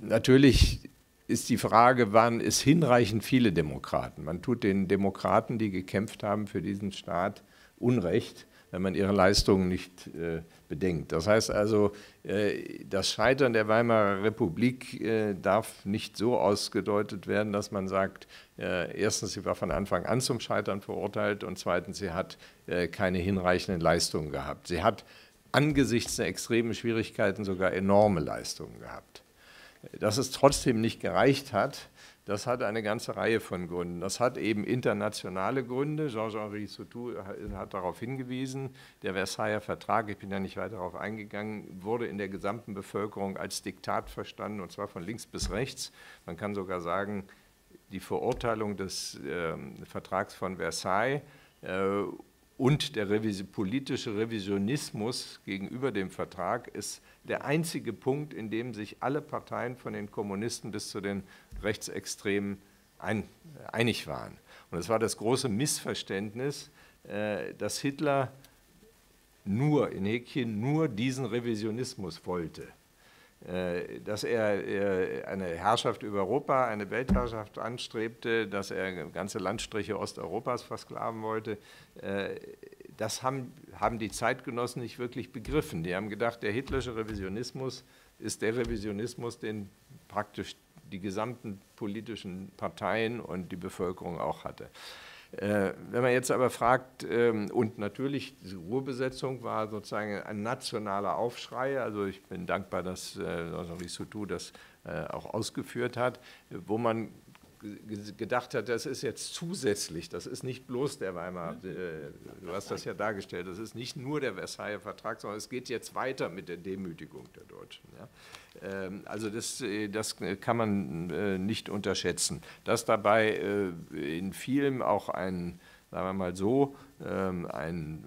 natürlich ist die Frage, waren es hinreichend viele Demokraten? Man tut den Demokraten, die gekämpft haben für diesen Staat, Unrecht, wenn man ihre Leistungen nicht äh, bedenkt. Das heißt also, äh, das Scheitern der Weimarer Republik äh, darf nicht so ausgedeutet werden, dass man sagt, äh, erstens, sie war von Anfang an zum Scheitern verurteilt und zweitens, sie hat äh, keine hinreichenden Leistungen gehabt. Sie hat angesichts der extremen Schwierigkeiten sogar enorme Leistungen gehabt. Dass es trotzdem nicht gereicht hat, das hat eine ganze Reihe von Gründen. Das hat eben internationale Gründe. Jean-Henri Soutou hat darauf hingewiesen. Der Versailler Vertrag, ich bin ja nicht weiter darauf eingegangen, wurde in der gesamten Bevölkerung als Diktat verstanden, und zwar von links bis rechts. Man kann sogar sagen, die Verurteilung des äh, Vertrags von Versailles äh, und der Revis politische Revisionismus gegenüber dem Vertrag ist der einzige Punkt, in dem sich alle Parteien von den Kommunisten bis zu den Rechtsextremen ein, einig waren. Und es war das große Missverständnis, äh, dass Hitler nur in Häkchen nur diesen Revisionismus wollte. Äh, dass er äh, eine Herrschaft über Europa, eine Weltherrschaft anstrebte, dass er ganze Landstriche Osteuropas versklaven wollte, äh, das haben, haben die Zeitgenossen nicht wirklich begriffen. Die haben gedacht, der hitlersche Revisionismus ist der Revisionismus, den praktisch die gesamten politischen Parteien und die Bevölkerung auch hatte. Äh, wenn man jetzt aber fragt, ähm, und natürlich diese Ruhrbesetzung war sozusagen ein nationaler Aufschrei, also ich bin dankbar, dass äh, Jean-Louis Soutou das äh, auch ausgeführt hat, wo man gedacht hat, das ist jetzt zusätzlich, das ist nicht bloß der Weimarer, äh, du hast das ja dargestellt, das ist nicht nur der Versailler Vertrag, sondern es geht jetzt weiter mit der Demütigung der Deutschen. Ähm, also das, äh, das äh, kann man äh, nicht unterschätzen. Dass dabei in vielem auch ein, sagen wir mal so, ähm, ein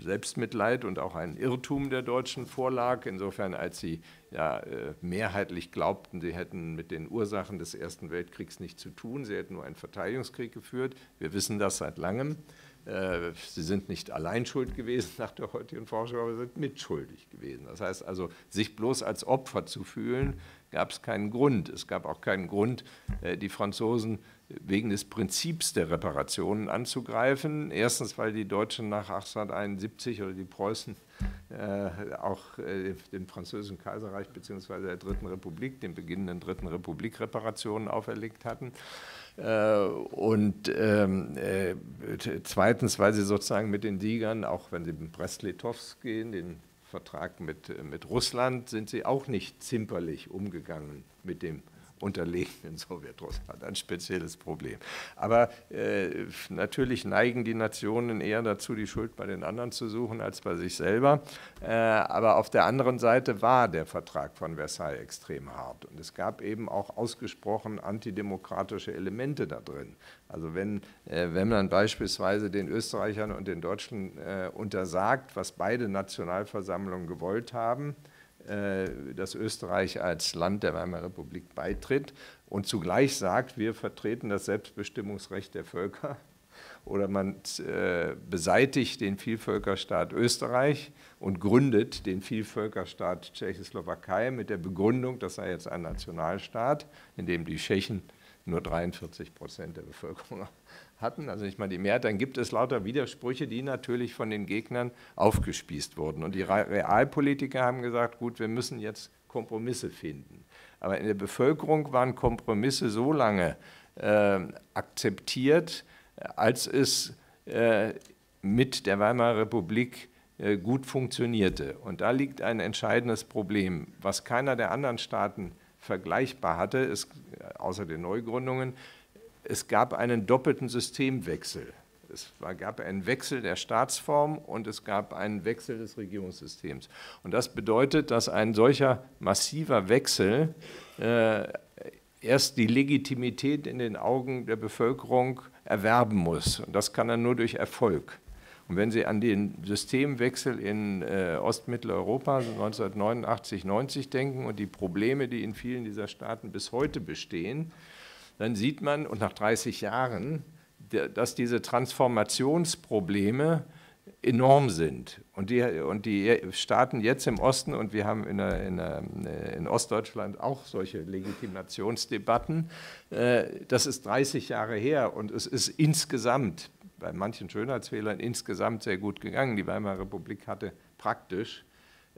Selbstmitleid und auch ein Irrtum der Deutschen vorlag, insofern als sie ja, äh, mehrheitlich glaubten, sie hätten mit den Ursachen des Ersten Weltkriegs nichts zu tun, sie hätten nur einen Verteidigungskrieg geführt. Wir wissen das seit langem. Äh, sie sind nicht allein schuld gewesen nach der heutigen Forschung, aber sie sind mitschuldig gewesen. Das heißt also, sich bloß als Opfer zu fühlen, gab es keinen Grund. Es gab auch keinen Grund, äh, die Franzosen wegen des Prinzips der Reparationen anzugreifen. Erstens, weil die Deutschen nach 1871 oder die Preußen äh, auch äh, dem französischen Kaiserreich bzw. der Dritten Republik, den beginnenden Dritten Republik Reparationen auferlegt hatten. Äh, und ähm, äh, zweitens, weil sie sozusagen mit den Siegern, auch wenn sie mit Brest-Litovsk gehen, den Vertrag mit, mit Russland, sind sie auch nicht zimperlich umgegangen mit dem unterlegenen Sowjetrussland ein spezielles Problem. Aber äh, natürlich neigen die Nationen eher dazu, die Schuld bei den anderen zu suchen als bei sich selber. Äh, aber auf der anderen Seite war der Vertrag von Versailles extrem hart. Und es gab eben auch ausgesprochen antidemokratische Elemente da drin. Also wenn, äh, wenn man beispielsweise den Österreichern und den Deutschen äh, untersagt, was beide Nationalversammlungen gewollt haben, äh, dass Österreich als Land der Weimarer Republik beitritt und zugleich sagt, wir vertreten das Selbstbestimmungsrecht der Völker oder man äh, beseitigt den Vielvölkerstaat Österreich und gründet den Vielvölkerstaat Tschechoslowakei mit der Begründung, das sei jetzt ein Nationalstaat, in dem die Tschechen nur 43 Prozent der Bevölkerung haben hatten. Also nicht mal die Mehrheit, dann gibt es lauter Widersprüche, die natürlich von den Gegnern aufgespießt wurden. Und die Realpolitiker haben gesagt, gut, wir müssen jetzt Kompromisse finden. Aber in der Bevölkerung waren Kompromisse so lange äh, akzeptiert, als es äh, mit der Weimarer Republik äh, gut funktionierte. Und da liegt ein entscheidendes Problem, was keiner der anderen Staaten vergleichbar hatte, ist, äh, außer den Neugründungen, es gab einen doppelten Systemwechsel. Es gab einen Wechsel der Staatsform und es gab einen Wechsel des Regierungssystems. Und das bedeutet, dass ein solcher massiver Wechsel äh, erst die Legitimität in den Augen der Bevölkerung erwerben muss. Und das kann er nur durch Erfolg. Und wenn Sie an den Systemwechsel in äh, Ostmitteleuropa 1989, 90 denken und die Probleme, die in vielen dieser Staaten bis heute bestehen, dann sieht man, und nach 30 Jahren, dass diese Transformationsprobleme enorm sind. Und die, und die Staaten jetzt im Osten, und wir haben in, der, in, der, in Ostdeutschland auch solche Legitimationsdebatten, äh, das ist 30 Jahre her und es ist insgesamt, bei manchen Schönheitsfehlern insgesamt sehr gut gegangen. Die Weimarer Republik hatte praktisch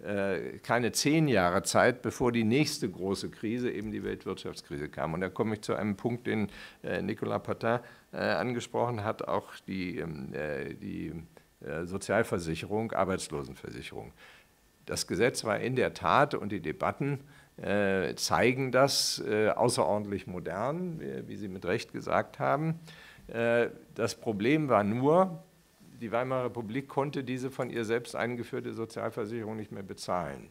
äh, keine zehn Jahre Zeit, bevor die nächste große Krise, eben die Weltwirtschaftskrise, kam. Und da komme ich zu einem Punkt, den äh, Nicolas Patin äh, angesprochen hat, auch die, ähm, die Sozialversicherung, Arbeitslosenversicherung. Das Gesetz war in der Tat und die Debatten zeigen das außerordentlich modern, wie Sie mit Recht gesagt haben. Das Problem war nur, die Weimarer Republik konnte diese von ihr selbst eingeführte Sozialversicherung nicht mehr bezahlen.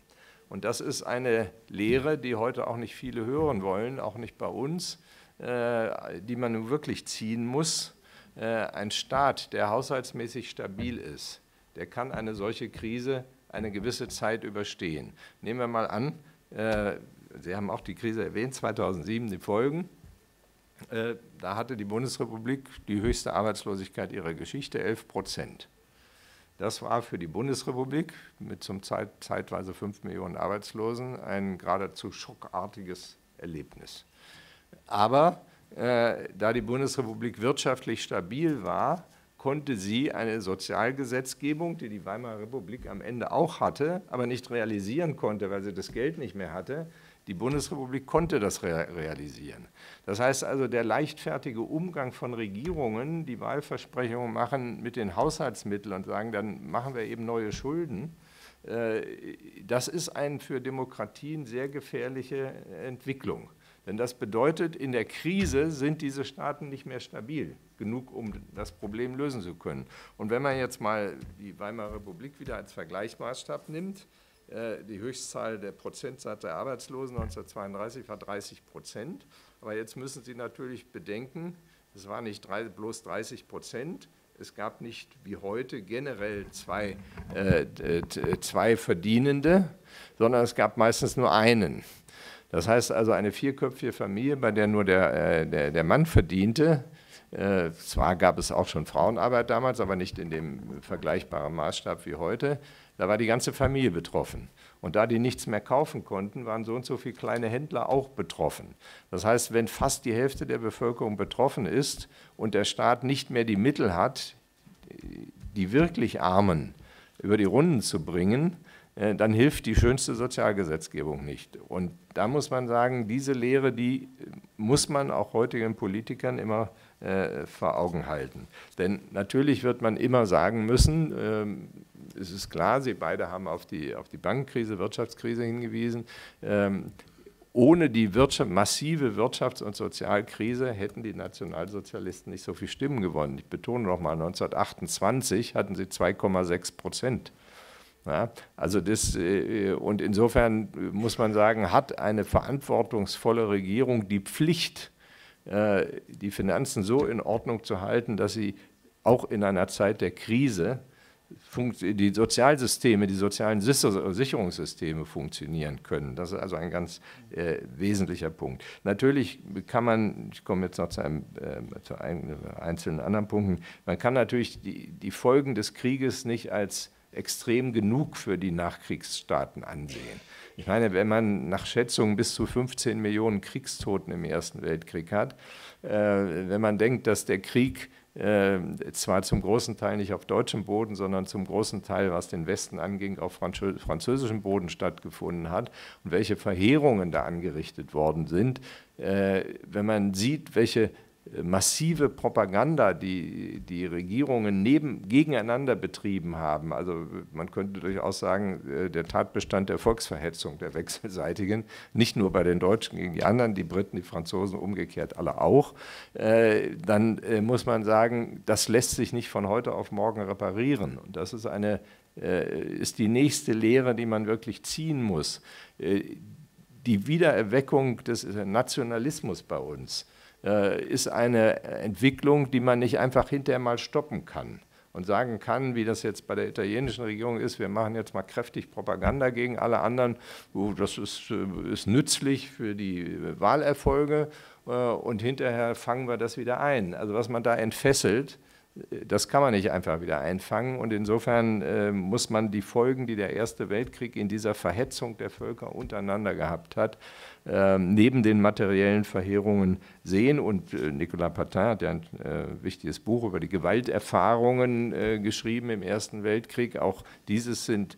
Und das ist eine Lehre, die heute auch nicht viele hören wollen, auch nicht bei uns, äh, die man nun wirklich ziehen muss. Äh, ein Staat, der haushaltsmäßig stabil ist, der kann eine solche Krise eine gewisse Zeit überstehen. Nehmen wir mal an, äh, Sie haben auch die Krise erwähnt, 2007 die Folgen. Da hatte die Bundesrepublik die höchste Arbeitslosigkeit ihrer Geschichte, 11 Prozent. Das war für die Bundesrepublik mit zum Zeit, zeitweise 5 Millionen Arbeitslosen ein geradezu schockartiges Erlebnis. Aber äh, da die Bundesrepublik wirtschaftlich stabil war, konnte sie eine Sozialgesetzgebung, die die Weimarer Republik am Ende auch hatte, aber nicht realisieren konnte, weil sie das Geld nicht mehr hatte, die Bundesrepublik konnte das realisieren. Das heißt also, der leichtfertige Umgang von Regierungen, die Wahlversprechungen machen mit den Haushaltsmitteln und sagen, dann machen wir eben neue Schulden, äh, das ist eine für Demokratien sehr gefährliche äh, Entwicklung. Denn das bedeutet, in der Krise sind diese Staaten nicht mehr stabil genug, um das Problem lösen zu können. Und wenn man jetzt mal die Weimarer Republik wieder als Vergleichsmaßstab nimmt, äh, die Höchstzahl der Prozentsatz der Arbeitslosen 1932 war 30 Prozent. Aber jetzt müssen Sie natürlich bedenken, es war nicht drei, bloß 30 Prozent. Es gab nicht wie heute generell zwei, äh, zwei Verdienende, sondern es gab meistens nur einen. Das heißt also eine vierköpfige Familie, bei der nur der, äh, der, der Mann verdiente, äh, zwar gab es auch schon Frauenarbeit damals, aber nicht in dem vergleichbaren Maßstab wie heute, da war die ganze Familie betroffen. Und da die nichts mehr kaufen konnten, waren so und so viele kleine Händler auch betroffen. Das heißt, wenn fast die Hälfte der Bevölkerung betroffen ist und der Staat nicht mehr die Mittel hat, die wirklich Armen über die Runden zu bringen, äh, dann hilft die schönste Sozialgesetzgebung nicht. Und da muss man sagen, diese Lehre, die äh, muss man auch heutigen Politikern immer äh, vor Augen halten. Denn natürlich wird man immer sagen müssen, ähm, es ist klar, Sie beide haben auf die, auf die Bankenkrise, Wirtschaftskrise hingewiesen. Ähm, ohne die Wirtschaft, massive Wirtschafts- und Sozialkrise hätten die Nationalsozialisten nicht so viel Stimmen gewonnen. Ich betone nochmal, 1928 hatten sie 2,6 Prozent. Ja, also das, äh, und insofern muss man sagen, hat eine verantwortungsvolle Regierung die Pflicht, äh, die Finanzen so in Ordnung zu halten, dass sie auch in einer Zeit der Krise die Sozialsysteme, die sozialen Sicherungssysteme funktionieren können. Das ist also ein ganz äh, wesentlicher Punkt. Natürlich kann man, ich komme jetzt noch zu, einem, äh, zu ein, einzelnen anderen Punkten, man kann natürlich die, die Folgen des Krieges nicht als extrem genug für die Nachkriegsstaaten ansehen. Ich meine, wenn man nach Schätzungen bis zu 15 Millionen Kriegstoten im Ersten Weltkrieg hat, äh, wenn man denkt, dass der Krieg äh, zwar zum großen Teil nicht auf deutschem Boden, sondern zum großen Teil, was den Westen anging, auf Französ französischem Boden stattgefunden hat und welche Verheerungen da angerichtet worden sind. Äh, wenn man sieht, welche massive Propaganda, die die Regierungen neben, gegeneinander betrieben haben. Also man könnte durchaus sagen, äh, der Tatbestand der Volksverhetzung, der wechselseitigen, nicht nur bei den Deutschen gegen die anderen, die Briten, die Franzosen, umgekehrt alle auch, äh, dann äh, muss man sagen, das lässt sich nicht von heute auf morgen reparieren. Und das ist, eine, ist die nächste Lehre, die man wirklich ziehen muss. Die Wiedererweckung des Nationalismus bei uns, äh, ist eine Entwicklung, die man nicht einfach hinterher mal stoppen kann und sagen kann, wie das jetzt bei der italienischen Regierung ist, wir machen jetzt mal kräftig Propaganda gegen alle anderen, das ist, äh, ist nützlich für die Wahlerfolge äh, und hinterher fangen wir das wieder ein. Also was man da entfesselt, das kann man nicht einfach wieder einfangen und insofern muss man die Folgen, die der Erste Weltkrieg in dieser Verhetzung der Völker untereinander gehabt hat, ähm, neben den materiellen Verheerungen sehen. Und äh, Nicolas Patin hat ja ein äh, wichtiges Buch über die Gewalterfahrungen äh, geschrieben im Ersten Weltkrieg. Auch dieses sind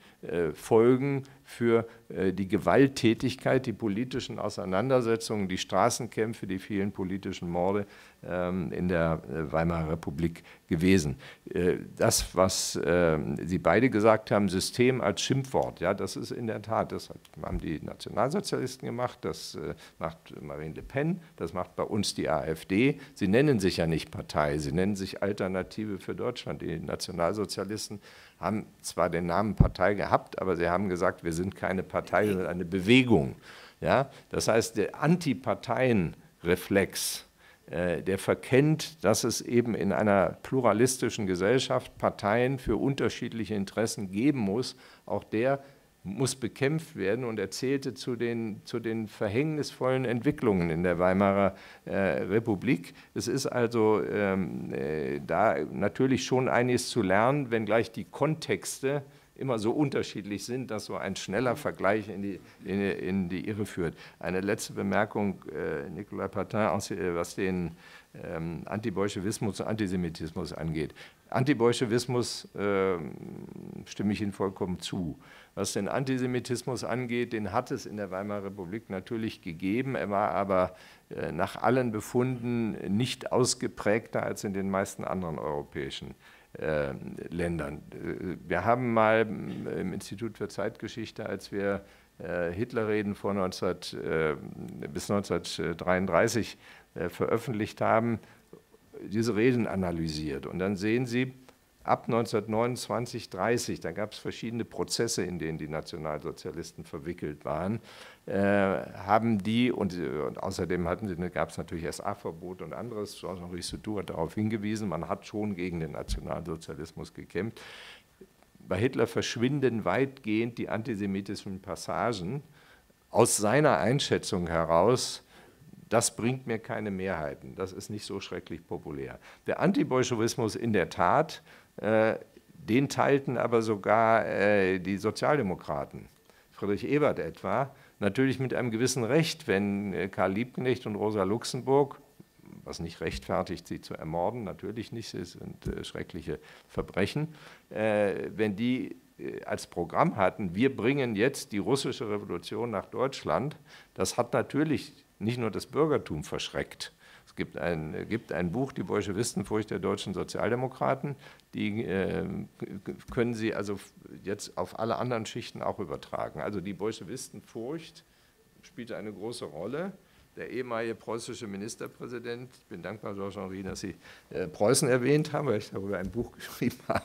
Folgen für äh, die Gewalttätigkeit, die politischen Auseinandersetzungen, die Straßenkämpfe, die vielen politischen Morde ähm, in der äh, Weimarer Republik gewesen. Äh, das, was ähm, Sie beide gesagt haben, System als Schimpfwort, ja, das ist in der Tat, das haben die Nationalsozialisten gemacht, das macht Marine Le Pen, das macht bei uns die AfD. Sie nennen sich ja nicht Partei, sie nennen sich Alternative für Deutschland, die Nationalsozialisten haben zwar den Namen Partei gehabt, aber sie haben gesagt, wir sind keine Partei, sondern eine Bewegung. Ja? Das heißt, der Antiparteienreflex, äh, der verkennt, dass es eben in einer pluralistischen Gesellschaft Parteien für unterschiedliche Interessen geben muss. Auch der muss bekämpft werden und erzählte zu den, zu den verhängnisvollen Entwicklungen in der Weimarer äh, Republik. Es ist also ähm, äh, da natürlich schon einiges zu lernen, wenngleich die Kontexte immer so unterschiedlich sind, dass so ein schneller Vergleich in die, in, in die Irre führt. Eine letzte Bemerkung, äh, Nicolas Patin, äh, was den ähm, Antibolschewismus und Antisemitismus angeht. Antibolschewismus äh, stimme ich Ihnen vollkommen zu. Was den Antisemitismus angeht, den hat es in der Weimarer Republik natürlich gegeben. Er war aber äh, nach allen Befunden nicht ausgeprägter als in den meisten anderen europäischen äh, Ländern. Äh, wir haben mal im Institut für Zeitgeschichte, als wir Hitlerreden vor 19, bis 1933 veröffentlicht haben, diese Reden analysiert. Und dann sehen Sie, ab 1929, 30. Da gab es verschiedene Prozesse, in denen die Nationalsozialisten verwickelt waren. Äh, haben die, und, äh, und außerdem gab es natürlich SA-Verbot und anderes, Jean-Henri Soutou hat darauf hingewiesen, man hat schon gegen den Nationalsozialismus gekämpft. Bei Hitler verschwinden weitgehend die antisemitischen Passagen aus seiner Einschätzung heraus, das bringt mir keine Mehrheiten, das ist nicht so schrecklich populär. Der Antibolschewismus in der Tat äh, den teilten aber sogar äh, die Sozialdemokraten, Friedrich Ebert etwa, natürlich mit einem gewissen Recht, wenn äh, Karl Liebknecht und Rosa Luxemburg, was nicht rechtfertigt, sie zu ermorden, natürlich nicht, es sind schreckliche Verbrechen, wenn die als Programm hatten, wir bringen jetzt die russische Revolution nach Deutschland, das hat natürlich nicht nur das Bürgertum verschreckt, gibt ein, äh, gibt ein Buch, die Bolschewistenfurcht der deutschen Sozialdemokraten, die äh, können Sie also jetzt auf alle anderen Schichten auch übertragen. Also die Bolschewistenfurcht spielte eine große Rolle. Der ehemalige preußische Ministerpräsident, ich bin dankbar, Georges-Henri, dass Sie äh, Preußen erwähnt haben, weil ich darüber ein Buch geschrieben habe,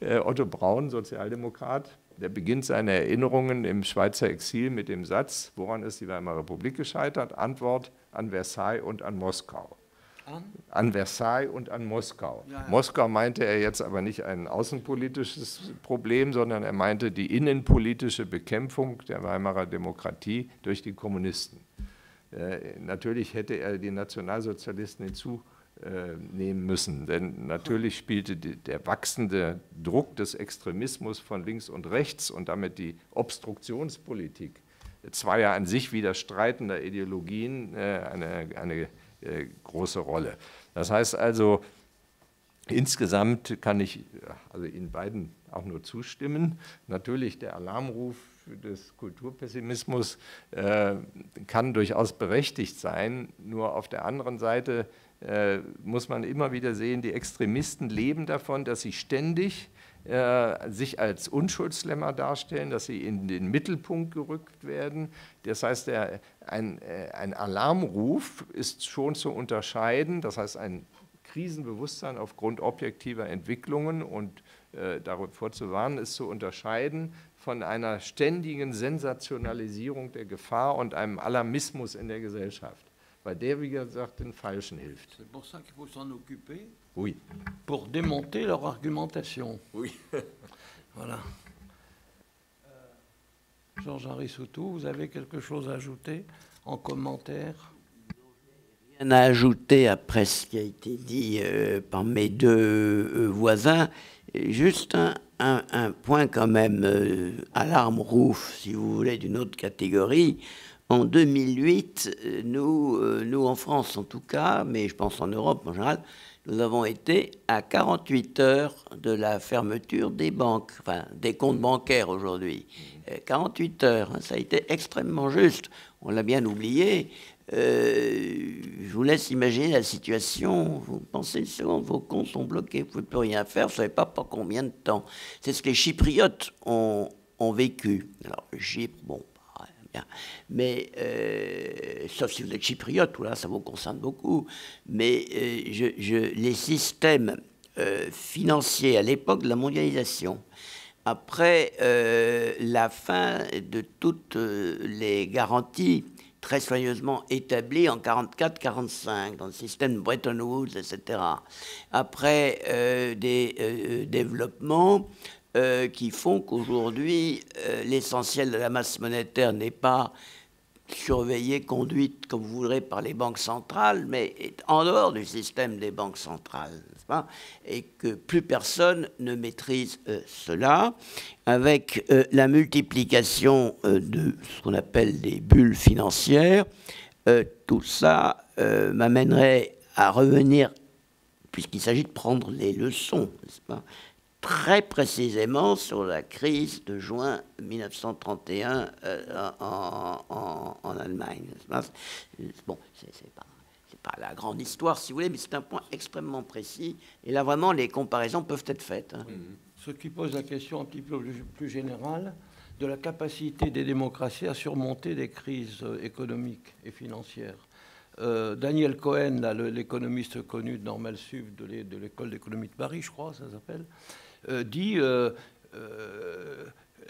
äh, Otto Braun, Sozialdemokrat, der beginnt seine Erinnerungen im Schweizer Exil mit dem Satz, woran ist die Weimarer Republik gescheitert? Antwort, an Versailles und an Moskau. An? an Versailles und an Moskau. Ja, ja. Moskau meinte er jetzt aber nicht ein außenpolitisches Problem, sondern er meinte die innenpolitische Bekämpfung der Weimarer Demokratie durch die Kommunisten. Äh, natürlich hätte er die Nationalsozialisten hinzunehmen müssen. Denn natürlich spielte die, der wachsende Druck des Extremismus von links und rechts und damit die Obstruktionspolitik ja an sich widerstreitender Ideologien äh, eine, eine äh, große Rolle. Das heißt also, insgesamt kann ich äh, also Ihnen beiden auch nur zustimmen. Natürlich der Alarmruf des Kulturpessimismus äh, kann durchaus berechtigt sein. Nur auf der anderen Seite äh, muss man immer wieder sehen, die Extremisten leben davon, dass sie ständig äh, sich als Unschuldslämmer darstellen, dass sie in den Mittelpunkt gerückt werden. Das heißt, der, ein, äh, ein Alarmruf ist schon zu unterscheiden, das heißt ein Krisenbewusstsein aufgrund objektiver Entwicklungen und äh, davor zu ist zu unterscheiden von einer ständigen Sensationalisierung der Gefahr und einem Alarmismus in der Gesellschaft, weil der, wie gesagt, den Falschen hilft. C'est pour ça qu'il faut s'en occuper. Oui. Pour démonter leur argumentation. Oui. voilà. Georges-Henri euh, Soutou, vous avez quelque chose à ajouter en commentaire Rien à ajouter après ce qui a été dit euh, par mes deux euh, voisins. Juste un, point quand même, à alarme rouf, si vous voulez, d'une autre catégorie. En 2008, nous, nous en France en tout cas, mais je pense en Europe en général, nous avons été à 48 heures de la fermeture des banques, enfin des comptes bancaires aujourd'hui. 48 mmh. euh, heures, hein, ça a été extrêmement juste. On l'a bien oublié. Euh, je vous laisse imaginer la situation. Vous pensez souvent vos comptes sont bloqués, vous ne pouvez rien faire, vous ne savez pas pour combien de temps. C'est ce que les Chypriotes ont, ont vécu. Alors, Chypre, bon, mais, euh, sauf si vous êtes chypriote, là, ça vous concerne beaucoup. Mais euh, je, les systèmes euh, financiers à l'époque de la mondialisation, après la fin de toutes les garanties très soigneusement établies en 1944-1945, dans le système Bretton Woods, etc. Après des développements euh, qui font qu'aujourd'hui, euh, l'essentiel de la masse monétaire n'est pas surveillée, conduite, comme vous voudrez, par les banques centrales, mais est en dehors du système des banques centrales. et que plus personne ne maîtrise euh, cela, avec la multiplication de ce qu'on appelle des bulles financières. tout ça m'amènerait à revenir, puisqu'il s'agit de prendre les leçons, n'est-ce pas très précisément sur la crise de juin 1931 euh, en, Allemagne. Bon, c'est pas, pas la grande histoire, si vous voulez, mais c'est un point extrêmement précis. Et là, vraiment, les comparaisons peuvent être faites. Hein. Ce qui pose la question un petit peu plus générale de la capacité des démocraties à surmonter des crises euh, économiques et financières. Euh, Daniel Cohen, l'économiste connu de Normal Sub de l'école d'économie de Paris, je crois, ça s'appelle, euh, dit euh, euh,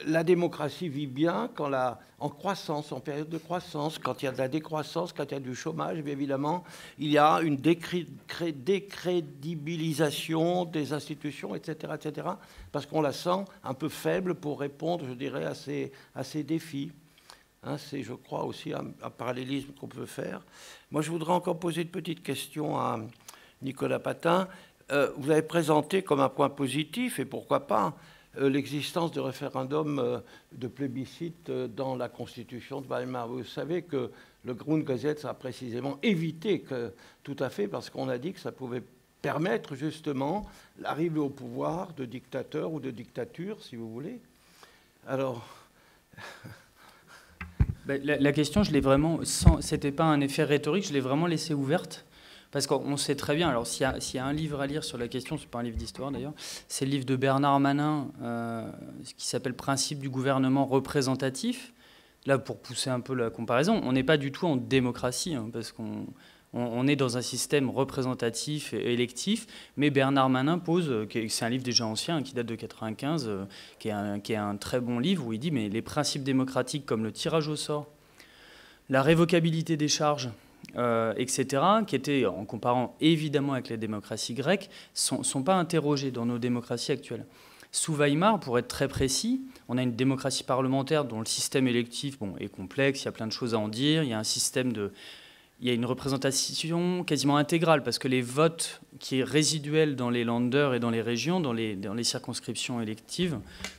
la démocratie vit bien quand la, en croissance, en période de croissance, quand il y a de la décroissance, quand il y a du chômage, bien évidemment, il y a une décrédibilisation des institutions, etc., etc., parce qu'on la sent un peu faible pour répondre, je dirais, à ces, défis. Hein, c'est, je crois, aussi un, un parallélisme qu'on peut faire. Moi, je voudrais encore poser une petite question à Nicolas Patin. Euh, vous avez présenté comme un point positif, et pourquoi pas, euh, l'existence de référendums euh, de plébiscite dans la constitution de Weimar. Vous savez que le Grundgesetz a précisément évité que, tout à fait, parce qu'on a dit que ça pouvait permettre justement l'arrivée au pouvoir de dictateurs ou de dictatures, si vous voulez. Alors. Ben, la, question, je l'ai vraiment, Ce c'était pas un effet rhétorique, je l'ai vraiment laissée ouverte parce qu'on sait très bien, alors s'il y, a un livre à lire sur la question, c'est pas un livre d'histoire d'ailleurs, c'est le livre de Bernard Manin euh, qui s'appelle Principes du gouvernement représentatif. Là, pour pousser un peu la comparaison, on n'est pas du tout en démocratie, hein, parce qu'on est dans un système représentatif et électif, mais Bernard Manin pose, euh, c'est un livre déjà ancien, qui date de 95, euh, qui est, qui est un très bon livre, où il dit, mais les principes démocratiques comme le tirage au sort, la révocabilité des charges, euh, etc., qui étaient, en comparant évidemment avec les démocraties grecques, sont, sont pas interrogés dans nos démocraties actuelles. Sous Weimar, pour être très précis, on a une démocratie parlementaire dont le système électif bon, est complexe, il y a plein de choses à en dire, il y a un système de, il y a une représentation quasiment intégrale, parce que les votes qui est résiduel dans les landers et dans les régions, dans les, dans les circonscriptions électives,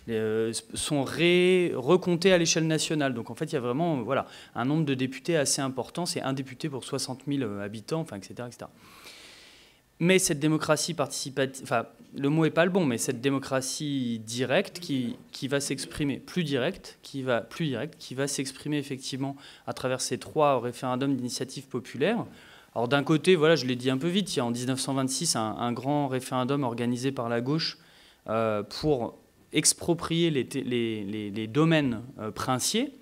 euh, sont recontés recomptés à l'échelle nationale. Donc en fait, il y a vraiment voilà, un nombre de députés assez important, c'est un député pour 60 000 habitants, enfin, etc., etc. Mais cette démocratie participative, le mot est pas le bon, mais cette démocratie directe qui, va s'exprimer, plus directe, qui va plus directe, qui va s'exprimer effectivement à travers ces trois référendums d'initiative populaire. Alors d'un côté, voilà, je l'ai dit un peu vite, il y a en 1926 un, grand référendum organisé par la gauche euh, pour exproprier les, domaines euh, princiers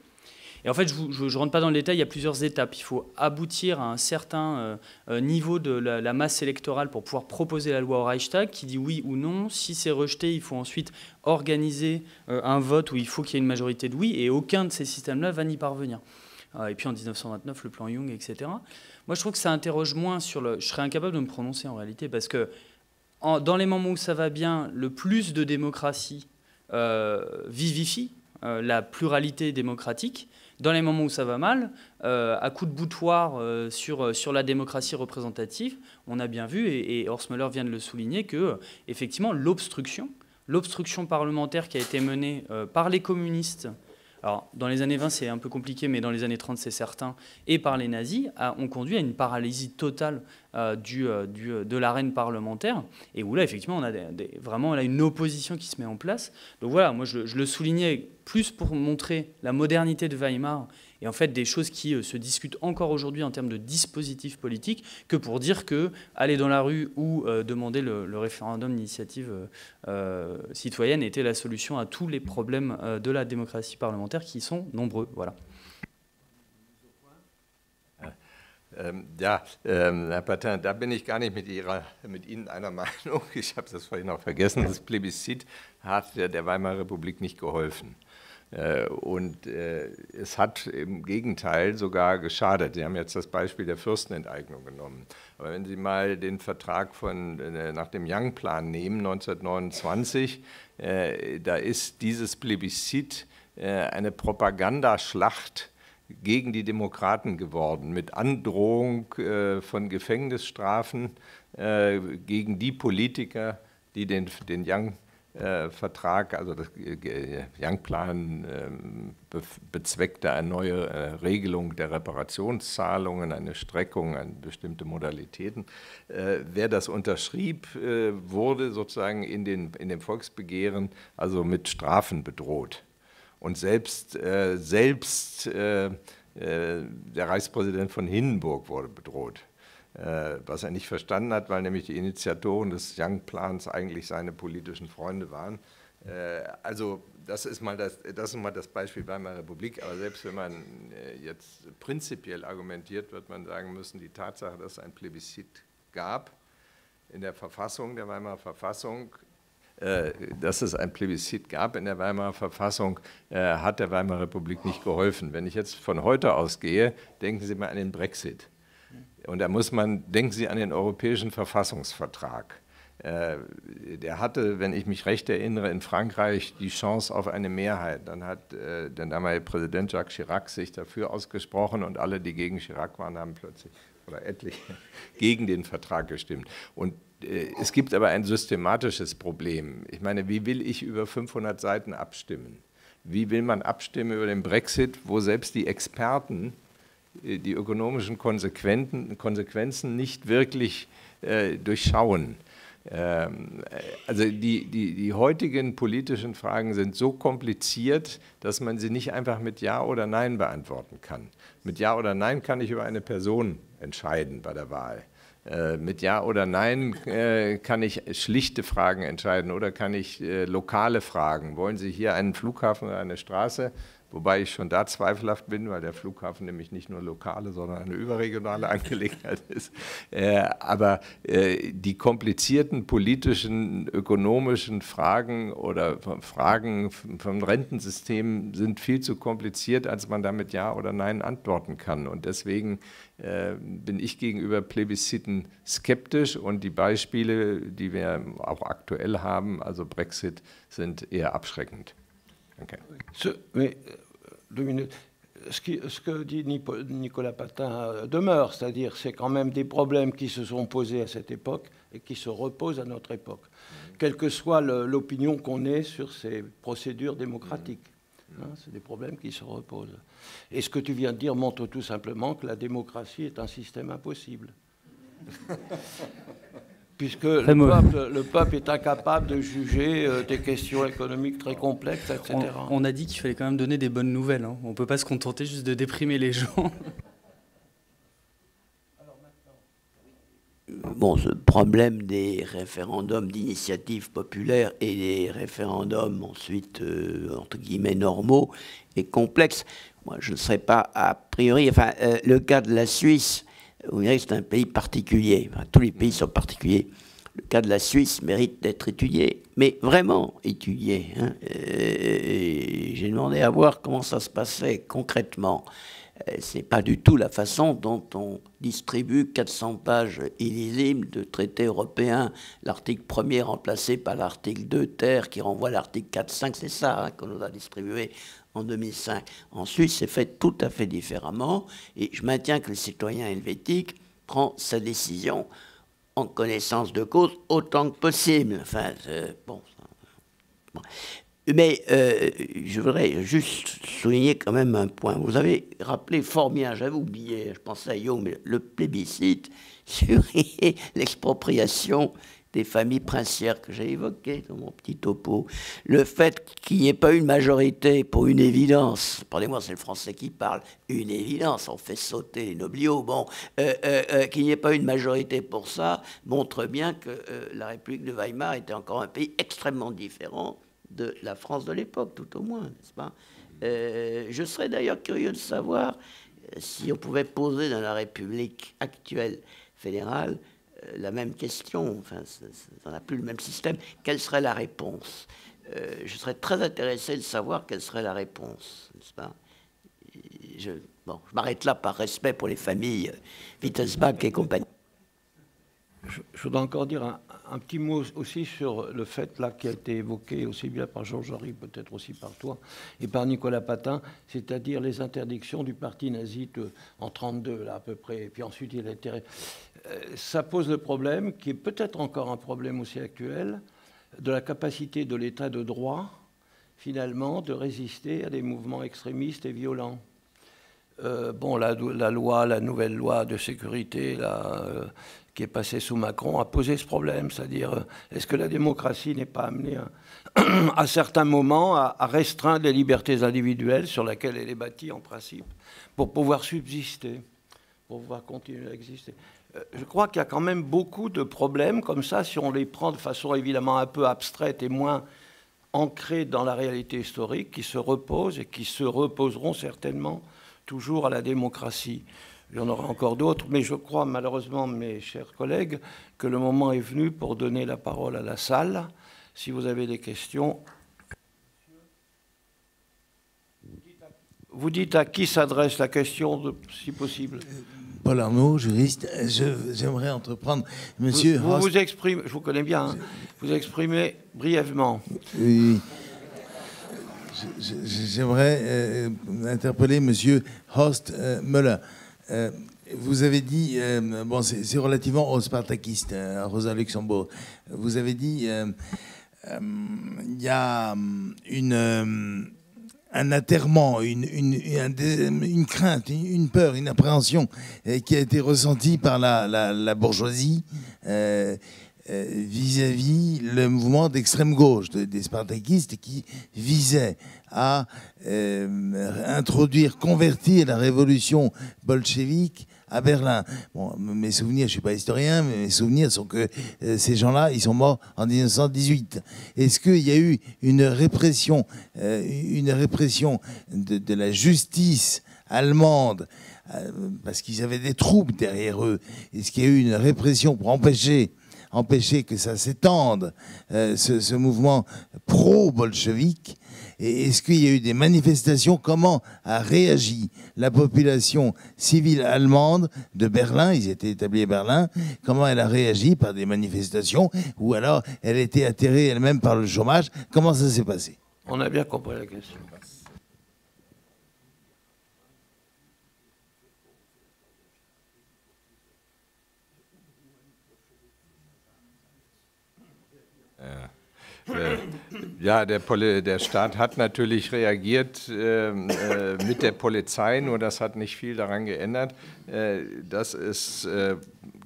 et en fait, je ne rentre pas dans le détail, il y a plusieurs étapes. Il faut aboutir à un certain euh, euh, niveau de la, masse électorale pour pouvoir proposer la loi au Reichstag qui dit oui ou non. Si c'est rejeté, il faut ensuite organiser euh, un vote où il faut qu'il y ait une majorité de oui, et aucun de ces systèmes-là va n'y parvenir. Et puis en 1929, le plan Jung, etc. Moi, je trouve que ça interroge moins sur le... Je serais incapable de me prononcer en réalité, parce que dans les moments où ça va bien, le plus de démocratie vivifie la pluralité démocratique, dans les moments où ça va mal, euh, à coup de boutoir euh, sur, euh, sur la démocratie représentative, on a bien vu, et, et Horst Müller vient de le souligner, que effectivement l'obstruction, l'obstruction parlementaire qui a été menée par les communistes alors dans les années 20 c'est un peu compliqué, mais dans les années 30 c'est certain, et par les nazis, on ont conduit à une paralysie totale euh, du, euh, euh, de l'arène parlementaire, et où là effectivement on a vraiment une opposition qui se met en place. Donc voilà, moi je, je le soulignais plus pour montrer la modernité de Weimar et en fait des choses qui euh, se discutent encore aujourd'hui en termes de dispositifs politiques que pour dire que aller dans la rue ou euh, demander le, référendum d'initiative euh, citoyenne était la solution à tous les problèmes de la démocratie parlementaire qui sont nombreux. Voilà. Äh, äh, ähm, ja, Herr Patin, da bin ich gar nicht mit, Ihrer, mit Ihnen einer Meinung. Ich habe das vorhin noch vergessen. Das Plebiszit hat der Weimarer Republik nicht geholfen. Äh, und äh, es hat im Gegenteil sogar geschadet. Sie haben jetzt das Beispiel der Fürstenenteignung genommen. Aber wenn Sie mal den Vertrag von, äh, nach dem Young-Plan nehmen, 1929, da ist dieses Plebiszit eine Propagandaschlacht gegen die Demokraten geworden, mit Androhung von Gefängnisstrafen gegen die Politiker, die den, den Young-Plan äh, Vertrag, also das Young-Plan ähm, bezweckte eine neue äh, Regelung der Reparationszahlungen, eine Streckung an bestimmte Modalitäten. Äh, wer das unterschrieb, wurde sozusagen in, den, in dem Volksbegehren also mit Strafen bedroht. Und selbst, selbst der Reichspräsident von Hindenburg wurde bedroht. Äh, was er nicht verstanden hat, weil nämlich die Initiatoren des Young-Plans eigentlich seine politischen Freunde waren. Äh, also das ist, mal das, das ist mal das Beispiel Weimarer Republik, aber selbst wenn man äh, jetzt prinzipiell argumentiert, wird man sagen müssen, die Tatsache, dass es ein Plebiszit gab in der Verfassung, der Weimarer Verfassung, dass es ein Plebiszit gab in der Weimarer Verfassung, hat der Weimarer Republik nicht geholfen. Wenn ich jetzt von heute aus gehe, denken Sie mal an den Brexit. Und da muss man, denken Sie an den Europäischen Verfassungsvertrag. Äh, der hatte, wenn ich mich recht erinnere, in Frankreich die Chance auf eine Mehrheit. Dann hat äh, der damalige Präsident Jacques Chirac sich dafür ausgesprochen und alle, die gegen Chirac waren, haben plötzlich oder etliche gegen den Vertrag gestimmt. Und äh, es gibt aber ein systematisches Problem. Ich meine, wie will ich über 500 Seiten abstimmen? Wie will man abstimmen über den Brexit, wo selbst die Experten äh, die ökonomischen Konsequenzen nicht wirklich äh, durchschauen. Ähm, äh, also die, die, die heutigen politischen Fragen sind so kompliziert, dass man sie nicht einfach mit Ja oder Nein beantworten kann. Mit Ja oder Nein kann ich über eine Person entscheiden bei der Wahl. Äh, mit Ja oder Nein kann ich schlichte Fragen entscheiden oder kann ich lokale Fragen. Wollen Sie hier einen Flughafen oder eine Straße? Wobei ich schon da zweifelhaft bin, weil der Flughafen nämlich nicht nur lokale, sondern eine überregionale Angelegenheit ist. Äh, aber äh, die komplizierten politischen, ökonomischen Fragen oder Fragen vom Rentensystem sind viel zu kompliziert, als man damit Ja oder Nein antworten kann. Und deswegen äh, bin ich gegenüber Plebisziten skeptisch und die Beispiele, die wir auch aktuell haben, also Brexit, sind eher abschreckend. Ce, mais, euh, deux minutes. Ce, que dit Nicolas Patin euh, demeure, c'est-à-dire c'est quand même des problèmes qui se sont posés à cette époque et qui se reposent à notre époque, mmh. quelle que soit l'opinion qu'on ait sur ces procédures démocratiques. Mmh. Hein, c'est des problèmes qui se reposent. Et ce que tu viens de dire montre tout simplement que la démocratie est un système impossible. puisque le peuple, est incapable de juger euh, des questions économiques très complexes, etc. On, a dit qu'il fallait quand même donner des bonnes nouvelles. Hein. On ne peut pas se contenter juste de déprimer les gens. Euh, bon, ce problème des référendums d'initiative populaire et des référendums ensuite, euh, entre guillemets, normaux est complexe. Moi, je ne serais pas a priori. Enfin, le cas de la Suisse, vous verrez que c'est un pays particulier. tous les pays sont particuliers. Le cas de la Suisse mérite d'être étudié, mais vraiment étudié. Hein. Euh, j'ai demandé à voir comment ça se passait concrètement. Euh, c'est pas du tout la façon dont on distribue 400 pages illisibles de traités européens, l'article 1er remplacé par l'article 2 terre qui renvoie à l'article 4.5, c'est ça hein, qu'on nous a distribué en 2005. En Suisse, c'est fait tout à fait différemment. Et je maintiens que le citoyen helvétique prend sa décision en connaissance de cause autant que possible. Enfin, euh, bon. Mais euh, je voudrais juste souligner quand même un point. Vous avez rappelé fort bien, j'avais oublié, je pensais à Yo, mais le plébiscite sur l'expropriation des familles princières que j'ai évoquées dans mon petit topo, le fait qu'il n'y ait pas une majorité pour une évidence, pardonnez-moi, c'est le français qui parle, une évidence, on fait sauter les nobliaux, bon, euh, euh, euh, qu'il n'y ait pas une majorité pour ça, montre bien que la République de Weimar était encore un pays extrêmement différent de la France de l'époque, tout au moins, n'est-ce pas Je serais d'ailleurs curieux de savoir si on pouvait poser dans la République actuelle fédérale la même question, enfin, on n'a plus le même système, quelle serait la réponse euh, Je serais très intéressé de savoir quelle serait la réponse, n'est-ce pas Je, m'arrête là par respect pour les familles euh, Wittelsbach et compagnie. Je, voudrais encore dire un, petit mot aussi sur le fait là qui a été évoqué aussi bien par jean jory peut-être aussi par toi, et par Nicolas Patin, c'est-à-dire les interdictions du parti nazi en 32 là à peu près. Et puis ensuite il a été euh, ça pose le problème, qui est peut-être encore un problème aussi actuel, de la capacité de l'État de droit, finalement, de résister à des mouvements extrémistes et violents. Euh, bon, la, loi, la nouvelle loi de sécurité euh, qui est passée sous Macron a posé ce problème, c'est-à-dire est-ce que la démocratie n'est pas amenée à, certains moments à, restreindre les libertés individuelles sur lesquelles elle est bâtie en principe pour pouvoir subsister, pour pouvoir continuer à exister je crois qu'il y a quand même beaucoup de problèmes comme ça, si on les prend de façon évidemment un peu abstraite et moins ancrée dans la réalité historique, qui se reposent et qui se reposeront certainement toujours à la démocratie. Il y en aura encore d'autres, mais je crois malheureusement, mes chers collègues, que le moment est venu pour donner la parole à la salle. Si vous avez des questions. Vous dites à qui s'adresse la question, si possible. Euh, Paul Arnaud, juriste. J'aimerais entreprendre, monsieur. Vous, vous, exprimez, je vous connais bien, hein. vous exprimez brièvement. Oui. J'aimerais euh, interpeller monsieur Horst euh, Müller. Euh, vous avez dit, euh, bon, c'est relativement aux spartakistes, à Rosa Luxembourg. Vous avez dit, il y a une un atterrement, une, crainte, une peur, une appréhension euh, qui a été ressentie par la, bourgeoisie euh, euh, vis-à-vis le mouvement d'extrême gauche, des spartakistes qui visait à introduire, convertir la révolution bolchevique à Berlin. Bon, mes souvenirs, je suis pas historien, mais mes souvenirs sont que euh, ces gens-là, ils sont morts en 1918. Est-ce qu'il y a eu une répression, euh, une répression de, la justice allemande euh, parce qu'ils avaient des troupes derrière eux. Est-ce qu'il y a eu une répression pour empêcher, empêcher que ça s'étende, ce, ce, mouvement pro-bolchevique est-ce qu'il y a eu des manifestations Comment a réagi la population civile allemande de Berlin Ils étaient établis à Berlin. Comment elle a réagi par des manifestations Ou alors elle était atterrée elle-même par le chômage Comment ça s'est passé On a bien compris la question. Äh, ja, der, Poli der Staat hat natürlich reagiert ähm, äh, mit der Polizei, nur das hat nicht viel daran geändert, äh, dass es äh,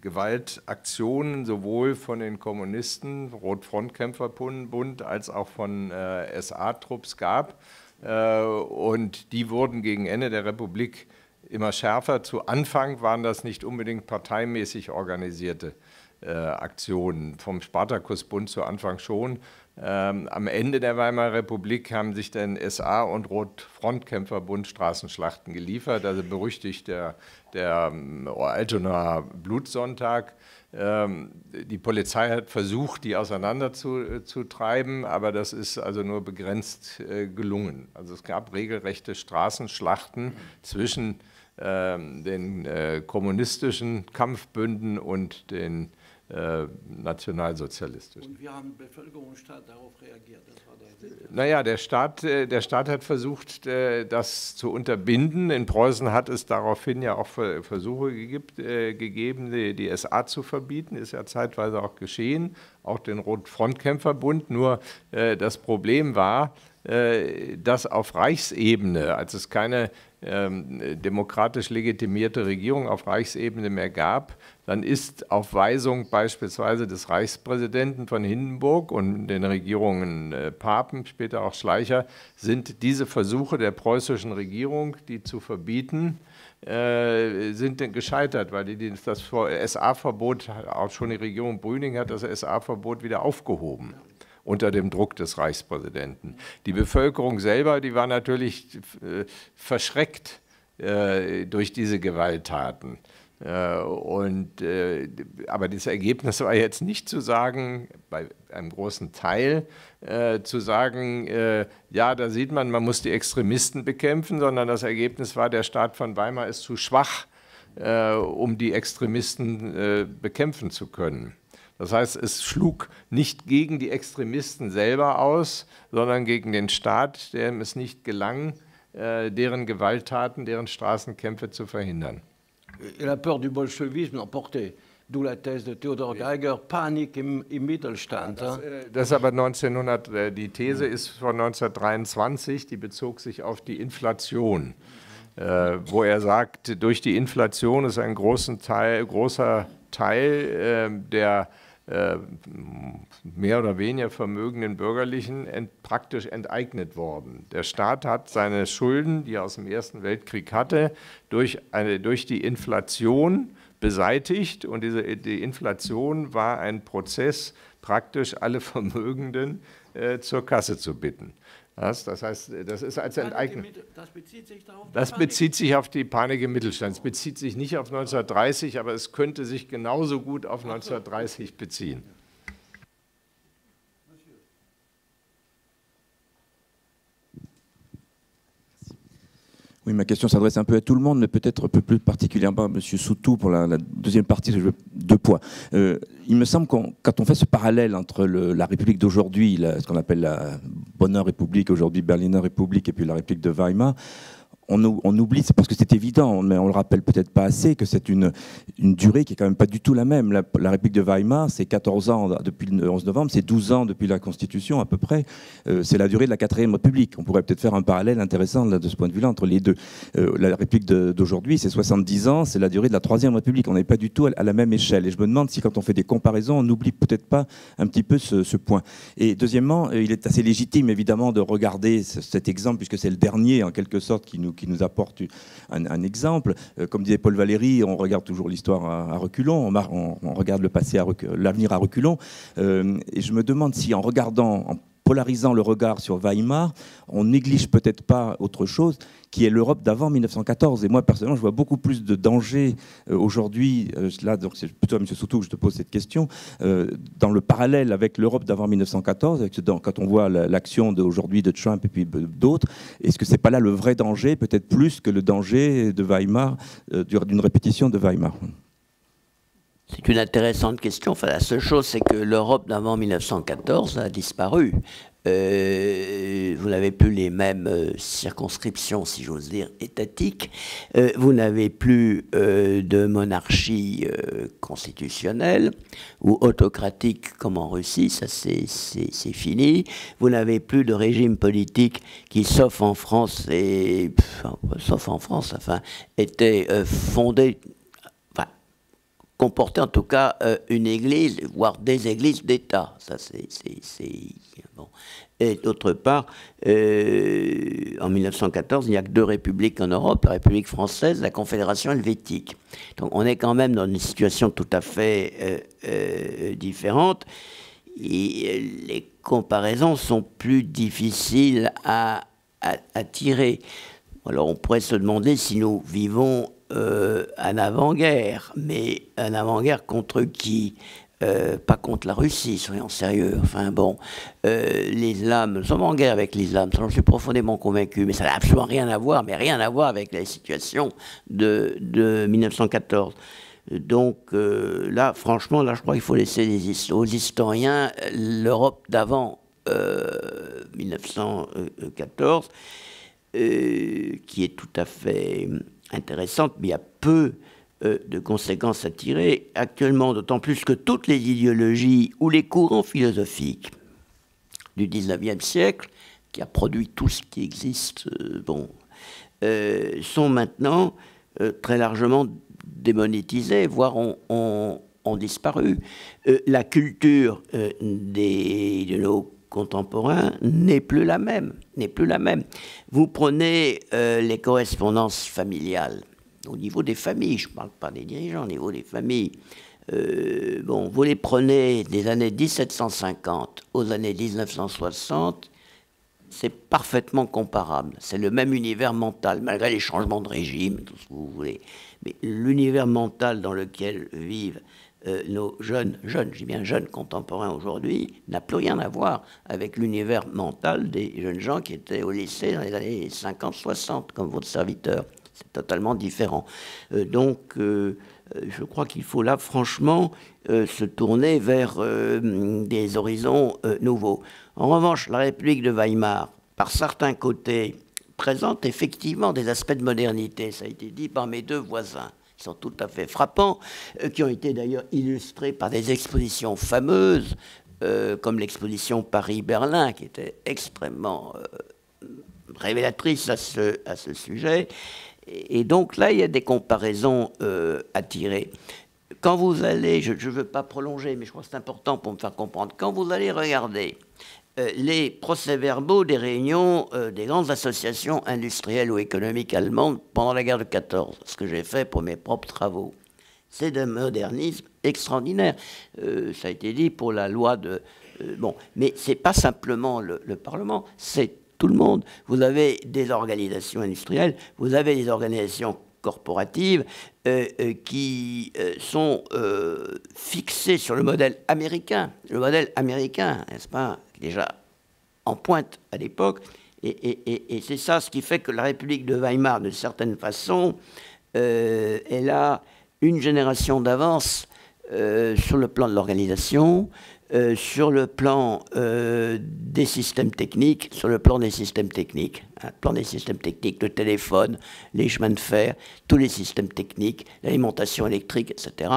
Gewaltaktionen sowohl von den Kommunisten, Rotfrontkämpferbund, als auch von äh, SA-Trupps gab. und die wurden gegen Ende der Republik immer schärfer. Zu Anfang waren das nicht unbedingt parteimäßig organisierte äh, Aktionen. Vom Spartakusbund zu Anfang schon, ähm, am Ende der Weimarer Republik haben sich dann SA und Rot-Frontkämpferbund Straßenschlachten geliefert, also berüchtigt der, der ähm, Altonaer Blutsonntag. Ähm, die Polizei hat versucht, die auseinanderzutreiben, äh, aber das ist also nur begrenzt äh, gelungen. Also es gab regelrechte Straßenschlachten zwischen ähm, äh, den kommunistischen Kampfbünden und den äh, nationalsozialistisch. Und wie haben Bevölkerung und Staat darauf reagiert. Der naja, der Staat, äh, der Staat hat versucht, äh, das zu unterbinden. In Preußen hat es daraufhin ja auch Versuche gegeben, die SA zu verbieten. Ist ja zeitweise auch geschehen, auch den Rotfrontkämpferbund. Nur das Problem war, äh, dass auf Reichsebene, als es keine ähm, demokratisch legitimierte Regierung auf Reichsebene mehr gab, dann ist auf Weisung beispielsweise des Reichspräsidenten von Hindenburg und den Regierungen äh, Papen, später auch Schleicher, sind diese Versuche der preußischen Regierung, die zu verbieten, äh, sind denn gescheitert, weil die das SA-Verbot, auch schon die Regierung Brüning hat das SA-Verbot wieder aufgehoben unter dem Druck des Reichspräsidenten. Die Bevölkerung selber, die war natürlich äh, verschreckt äh, durch diese Gewalttaten. Äh, und, äh, aber das Ergebnis war jetzt nicht zu sagen, bei einem großen Teil, äh, zu sagen, äh, ja, da sieht man, man muss die Extremisten bekämpfen, sondern das Ergebnis war, der Staat von Weimar ist zu schwach, um die Extremisten bekämpfen zu können. Das heißt, es schlug nicht gegen die Extremisten selber aus, sondern gegen den Staat, dem es nicht gelang, äh, deren Gewalttaten, deren Straßenkämpfe zu verhindern. La peur du bolchevisme emportait. D'où la thèse de Theodor Geiger, Panik im, im Mittelstand. Ja, das, äh, das, aber 1900, äh, die These ist von 1923, die bezog sich auf die Inflation, wo er sagt, durch die Inflation ist ein großen Teil, großer Teil der äh, mehr oder weniger vermögenden Bürgerlichen ent, praktisch enteignet worden. Der Staat hat seine Schulden, die er aus dem Ersten Weltkrieg hatte, durch, eine, durch die Inflation beseitigt. Und diese, die Inflation war ein Prozess, praktisch alle Vermögenden äh, zur Kasse zu bitten. Das, das heißt, das ist als Enteignung. Das bezieht sich darauf. Das Panik. bezieht sich auf die Panik im Mittelstand. Es bezieht sich nicht auf 1930, aber es könnte sich genauso gut auf 1930 beziehen. Oui, ma question s'adresse un peu à tout le monde, mais peut-être un peu plus particulièrement à M. Soutou pour la, deuxième partie Je veux deux points. Euh, il me semble que quand on fait ce parallèle entre la République d'aujourd'hui, ce qu'on appelle la Bonne République, aujourd'hui Berliner République, et puis la République de Weimar, on, oublie, c'est parce que c'est évident, mais on le rappelle peut-être pas assez, que c'est une, durée qui est quand même pas du tout la même. La, République de Weimar, c'est 14 ans depuis le 11 novembre, c'est 12 ans depuis la Constitution à peu près. Euh, c'est la durée de la 4 République. On pourrait peut-être faire un parallèle intéressant de ce point de vue-là entre les deux. Euh, la République d'aujourd'hui, c'est 70 ans, c'est la durée de la 3 République. On n'est pas du tout à, la même échelle. Et je me demande si quand on fait des comparaisons, on n'oublie peut-être pas un petit peu ce, point. Et deuxièmement, euh, il est assez légitime évidemment de regarder cet exemple puisque c'est le dernier en quelque sorte qui nous qui nous apporte un, exemple. Euh, comme disait Paul Valéry, on regarde toujours l'histoire à, reculons, on, regarde le passé, l'avenir à, l'avenir à reculons. Euh, et je me demande si en regardant, polarisant le regard sur Weimar, on néglige peut-être pas autre chose qui est l'Europe d'avant 1914. Et moi, personnellement, je vois beaucoup plus de danger euh, aujourd'hui, euh, donc c'est plutôt à M. Soutou que je te pose cette question, euh, dans le parallèle avec l'Europe d'avant 1914, quand on voit l'action d'aujourd'hui de Trump et puis d'autres, est-ce que c'est pas là le vrai danger, peut-être plus que le danger de Weimar, d'une répétition de Weimar c'est une intéressante question. Enfin, la seule chose, c'est que l'Europe d'avant 1914 a disparu. Euh, vous n'avez plus les mêmes euh, circonscriptions, si j'ose dire, étatiques. Euh, vous n'avez plus de monarchie constitutionnelle ou autocratique comme en Russie, ça c'est fini. Vous n'avez plus de régime politique qui, sauf en France, et, sauf en France, enfin, était fondé comporter en tout cas euh, une église, voire des églises d'État. Ça, c'est. Bon. Et d'autre part, euh, en 1914, il n'y a que deux républiques en Europe, la République française, la Confédération helvétique. Donc on est quand même dans une situation tout à fait euh, différente. Et les comparaisons sont plus difficiles à, à tirer. Alors on pourrait se demander si nous vivons euh, un avant-guerre, mais un avant-guerre contre qui euh, pas contre la Russie, soyons sérieux. Enfin bon, euh, l'islam, nous sommes en guerre avec l'islam, je suis profondément convaincu, mais ça n'a absolument rien à voir, mais rien à voir avec la situation de, de 1914. Donc là, franchement, là, je crois qu'il faut laisser les, aux historiens l'Europe d'avant 1914, qui est tout à fait intéressante, mais il y a peu euh, de conséquences à tirer actuellement, d'autant plus que toutes les idéologies ou les courants philosophiques du 19e siècle, qui a produit tout ce qui existe, euh, bon, euh, sont maintenant très largement démonétisés, voire ont, disparu. la culture des, de contemporain n'est plus la même, n'est plus la même. Vous prenez euh, les correspondances familiales au niveau des familles, je ne parle pas des dirigeants, au niveau des familles. Euh, bon, vous les prenez des années 1750 aux années 1960, c'est parfaitement comparable. C'est le même univers mental, malgré les changements de régime, tout ce que vous voulez. Mais l'univers mental dans lequel vivent euh, nos jeunes, jeunes, j'ai bien jeunes contemporains aujourd'hui, n'a plus rien à voir avec l'univers mental des jeunes gens qui étaient au lycée dans les années 50-60, comme votre serviteur. C'est totalement différent. Euh, donc, euh, je crois qu'il faut là, franchement, se tourner vers des horizons nouveaux. En revanche, la République de Weimar, par certains côtés, présente effectivement des aspects de modernité. Ça a été dit par mes deux voisins qui sont tout à fait frappants, euh, qui ont été d'ailleurs illustrés par des expositions fameuses, euh, comme l'exposition Paris-Berlin, qui était extrêmement euh, révélatrice à ce, à ce sujet. Et, donc là, il y a des comparaisons à tirer. Quand vous allez, je ne veux pas prolonger, mais je crois que c'est important pour me faire comprendre, quand vous allez regarder euh, les procès-verbaux des réunions euh, des grandes associations industrielles ou économiques allemandes pendant la guerre de 14, ce que j'ai fait pour mes propres travaux. C'est d'un modernisme extraordinaire. Euh, ça a été dit pour la loi de. bon, mais c'est pas simplement le Parlement, c'est tout le monde. Vous avez des organisations industrielles, vous avez des organisations corporatives euh, euh, qui euh, sont fixées sur le modèle américain, le modèle américain, n'est-ce pas, déjà en pointe à l'époque. Et, et c'est ça ce qui fait que la République de Weimar, de certaine façon, elle a une génération d'avance sur le plan de l'organisation, euh, sur le plan euh, des systèmes techniques, sur le plan des systèmes techniques, hein, plan des systèmes techniques, le téléphone, les chemins de fer, tous les systèmes techniques, l'alimentation électrique, etc.,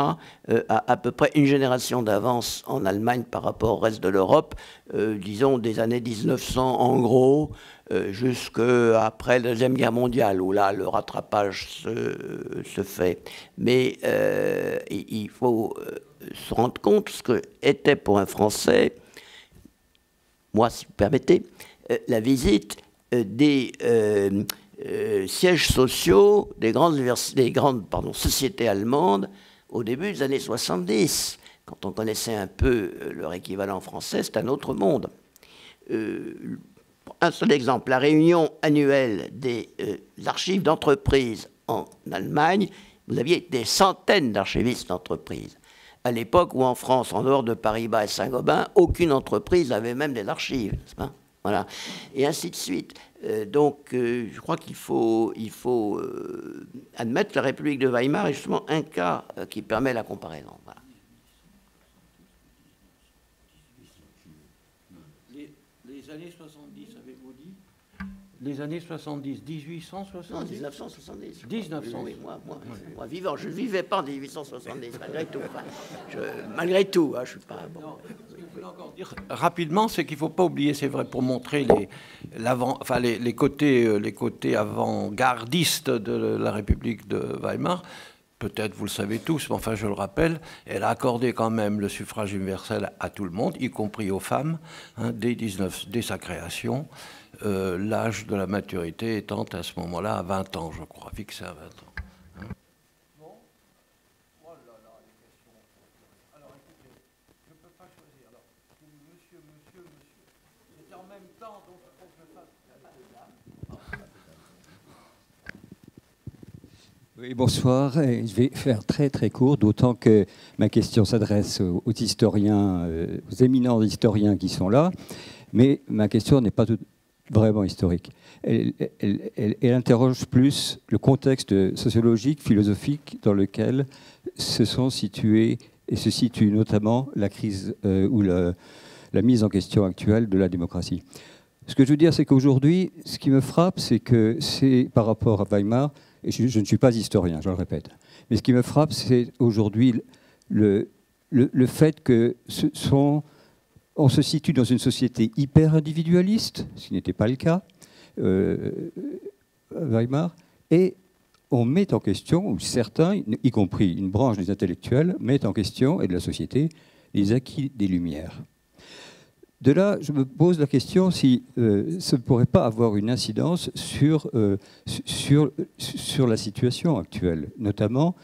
euh, à, à peu près une génération d'avance en Allemagne par rapport au reste de l'Europe, disons des années 1900 en gros, euh, jusqu'après la Deuxième Guerre mondiale, où là, le rattrapage se, fait. Mais euh, il faut euh, se rendre compte ce que était pour un Français, moi, si vous permettez, la visite des sièges sociaux des grandes, sociétés allemandes au début des années 70. Quand on connaissait un peu leur équivalent français, c'est un autre monde un seul exemple, la réunion annuelle des euh, archives d'entreprise en Allemagne, vous aviez des centaines d'archivistes d'entreprise. À l'époque où en France, en dehors de Paris-Bas et Saint-Gobain, aucune entreprise n'avait même des archives. Pas voilà. Et ainsi de suite. Euh, donc, euh, je crois qu'il faut, faut admettre que la République de Weimar est justement un cas qui permet la comparaison. les années 70, 1870 non, 1970. 1970. moi, vivant, je ne vivais pas en 1870, malgré tout. malgré tout, hein, je suis pas... Bon, ce que je encore dire rapidement, c'est qu'il ne faut pas oublier, c'est vrai, pour montrer les, enfin, les, côtés, euh, les côtés avant-gardistes de la République de Weimar, peut-être vous le savez tous, mais enfin je le rappelle, elle a accordé quand même le suffrage universel à tout le monde, y compris aux femmes, 19, hein, dès sa création. Euh, l'âge de la maturité étant à ce moment-là à 20 ans, je crois, fixé à 20 ans. bonsoir. Je vais faire très très court, d'autant que ma question s'adresse aux, historiens, euh, aux éminents historiens qui sont là. Mais ma question n'est pas tout, vraiment historique. Elle, interroge plus le contexte sociologique, philosophique dans lequel se sont situés et se situe notamment la crise euh, ou la, mise en question actuelle de la démocratie. Ce que je veux dire, c'est qu'aujourd'hui, ce qui me frappe, c'est que c'est par rapport à Weimar, et je, ne suis pas historien, je le répète, mais ce qui me frappe, c'est aujourd'hui le, fait que ce sont on se situe dans une société hyper individualiste, ce qui n'était pas le cas à euh, Weimar, et on met en question, ou certains, y compris une branche des intellectuels, mettent en question, et de la société, les acquis des Lumières. De là, je me pose la question si euh, ce ça ne pourrait pas avoir une incidence sur, euh, sur, sur la situation actuelle, notamment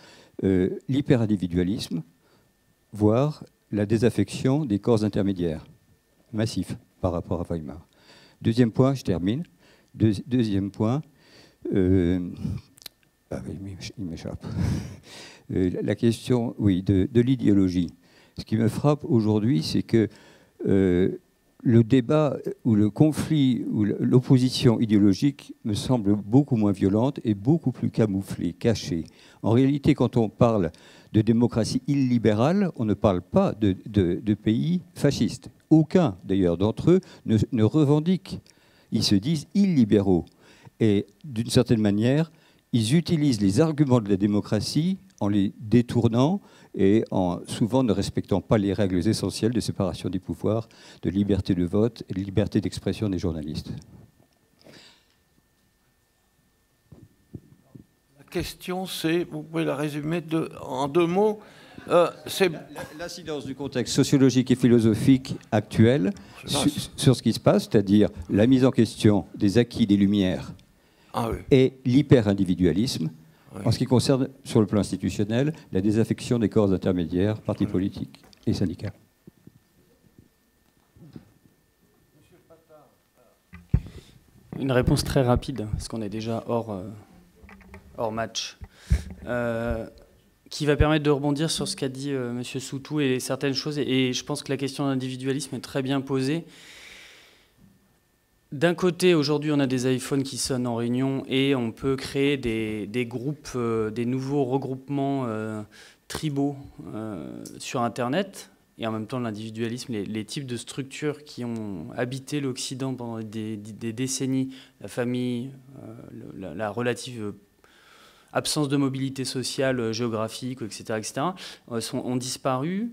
l'hyper individualisme, voire la désaffection des corps intermédiaires, massif par rapport à Weimar. Deuxième point, je termine. deuxième point, euh, ah il m'échappe. Euh, la question, oui, de, l'idéologie. Ce qui me frappe aujourd'hui, c'est que euh, le débat ou le conflit ou l'opposition idéologique me semble beaucoup moins violente et beaucoup plus camouflée, cachée. En réalité, quand on parle de démocratie illibérale, on ne parle pas de, pays fascistes. Aucun, d'ailleurs, d'entre eux ne, ne revendique. Ils se disent illibéraux. Et d'une certaine manière, ils utilisent les arguments de la démocratie en les détournant et en souvent ne respectant pas les règles essentielles de séparation des pouvoirs, de liberté de vote et de liberté d'expression des journalistes. question, c'est, vous pouvez la résumer en deux mots, euh, L'incidence du contexte sociologique et philosophique actuel sur ce qui se passe, c'est-à-dire la mise en question des acquis des Lumières ah et l'hyper-individualisme, en ce qui concerne, sur le plan institutionnel, la désaffection des corps intermédiaires, partis politiques et syndicats. Une réponse très rapide, parce qu'on est déjà hors. Euh, hors match, euh, qui va permettre de rebondir sur ce qu'a dit euh, monsieur Soutou et certaines choses. Et, je pense que la question de l'individualisme est très bien posée. D'un côté, aujourd'hui, on a des iPhones qui sonnent en réunion et on peut créer des, groupes, euh, des nouveaux regroupements tribaux sur Internet et en même temps l'individualisme, les, types de structures qui ont habité l'Occident pendant des, décennies, la famille, la, la, relative absence de mobilité sociale, euh, géographique, etc., etc., euh, sont, ont disparu.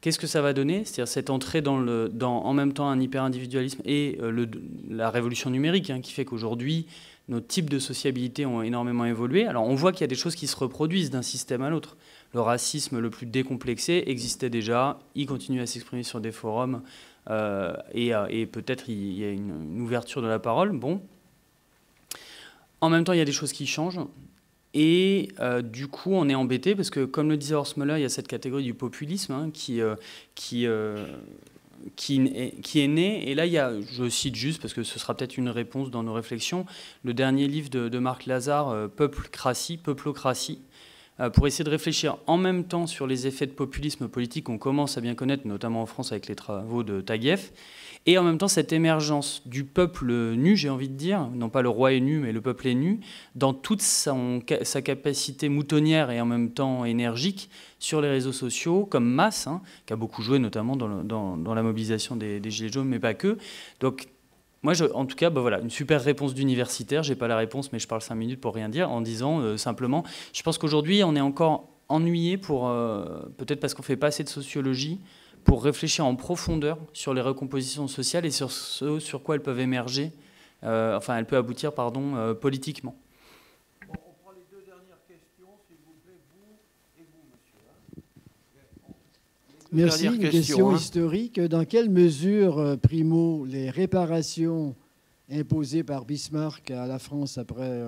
Qu'est-ce que ça va donner C'est-à-dire cette entrée dans, le, dans, en même temps un hyper-individualisme et euh, le, la révolution numérique hein, qui fait qu'aujourd'hui, nos types de sociabilité ont énormément évolué. Alors on voit qu'il y a des choses qui se reproduisent d'un système à l'autre. Le racisme le plus décomplexé existait déjà, il continue à s'exprimer sur des forums et, peut-être il y a une, une ouverture de la parole. Bon. En même temps, il y a des choses qui changent. Et euh, du coup, on est embêté parce que, comme le disait Müller, il y a cette catégorie du populisme hein, qui, euh, qui, euh, qui, est, qui, née. Et là, il y a, je cite juste parce que ce sera peut-être une réponse dans nos réflexions, le dernier livre de, Marc Lazare, Peuplocratie, Peuplocratie, pour essayer de réfléchir en même temps sur les effets de populisme politique qu'on commence à bien connaître, notamment en France avec les travaux de Taguieff et en même temps cette émergence du peuple nu, j'ai envie de dire, non pas le roi est nu, mais le peuple est nu, dans toute sa capacité moutonnière et en même temps énergique sur les réseaux sociaux, comme masse, hein, qui a beaucoup joué notamment dans, la mobilisation des, Gilets jaunes, mais pas que. Donc, moi, en tout cas, bah voilà, une super réponse d'universitaire, j'ai pas la réponse, mais je parle cinq minutes pour rien dire, en disant euh, simplement, je pense qu'aujourd'hui, on est encore ennuyé pour, euh, peut-être parce qu'on fait pas assez de sociologie, pour réfléchir en profondeur sur les recompositions sociales et sur ce sur quoi elles peuvent émerger, euh, enfin elles peuvent aboutir pardon, euh, politiquement. on prend les deux dernières questions, s'il vous plaît, vous Merci. Une question, hein. historique. Dans quelle mesure, euh, primo, les réparations imposées par Bismarck à la France après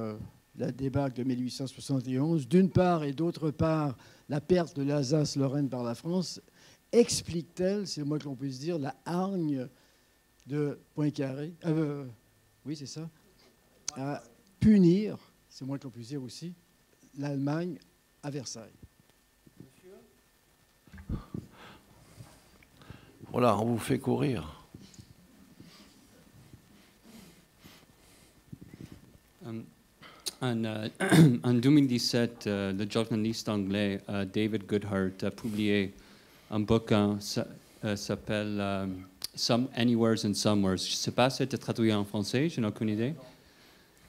la débâcle de 1871, d'une part, et d'autre part, la perte de l'Alsace-Lorraine par la France, explique-t-elle, c'est le moins que l'on puisse dire, la hargne de Poincaré carré. Euh, oui, c'est ça. À punir, c'est le moins que l'on puisse dire aussi, l'Allemagne à Versailles. Voilà, on vous fait courir. Um, en, 2017, euh, euh, le journaliste anglais David Goodhart a publié un bouquin euh, s'appelle euh, Anywheres and Somewheres. Je ne sais pas si c'était traduit en français, je n'ai aucune idée.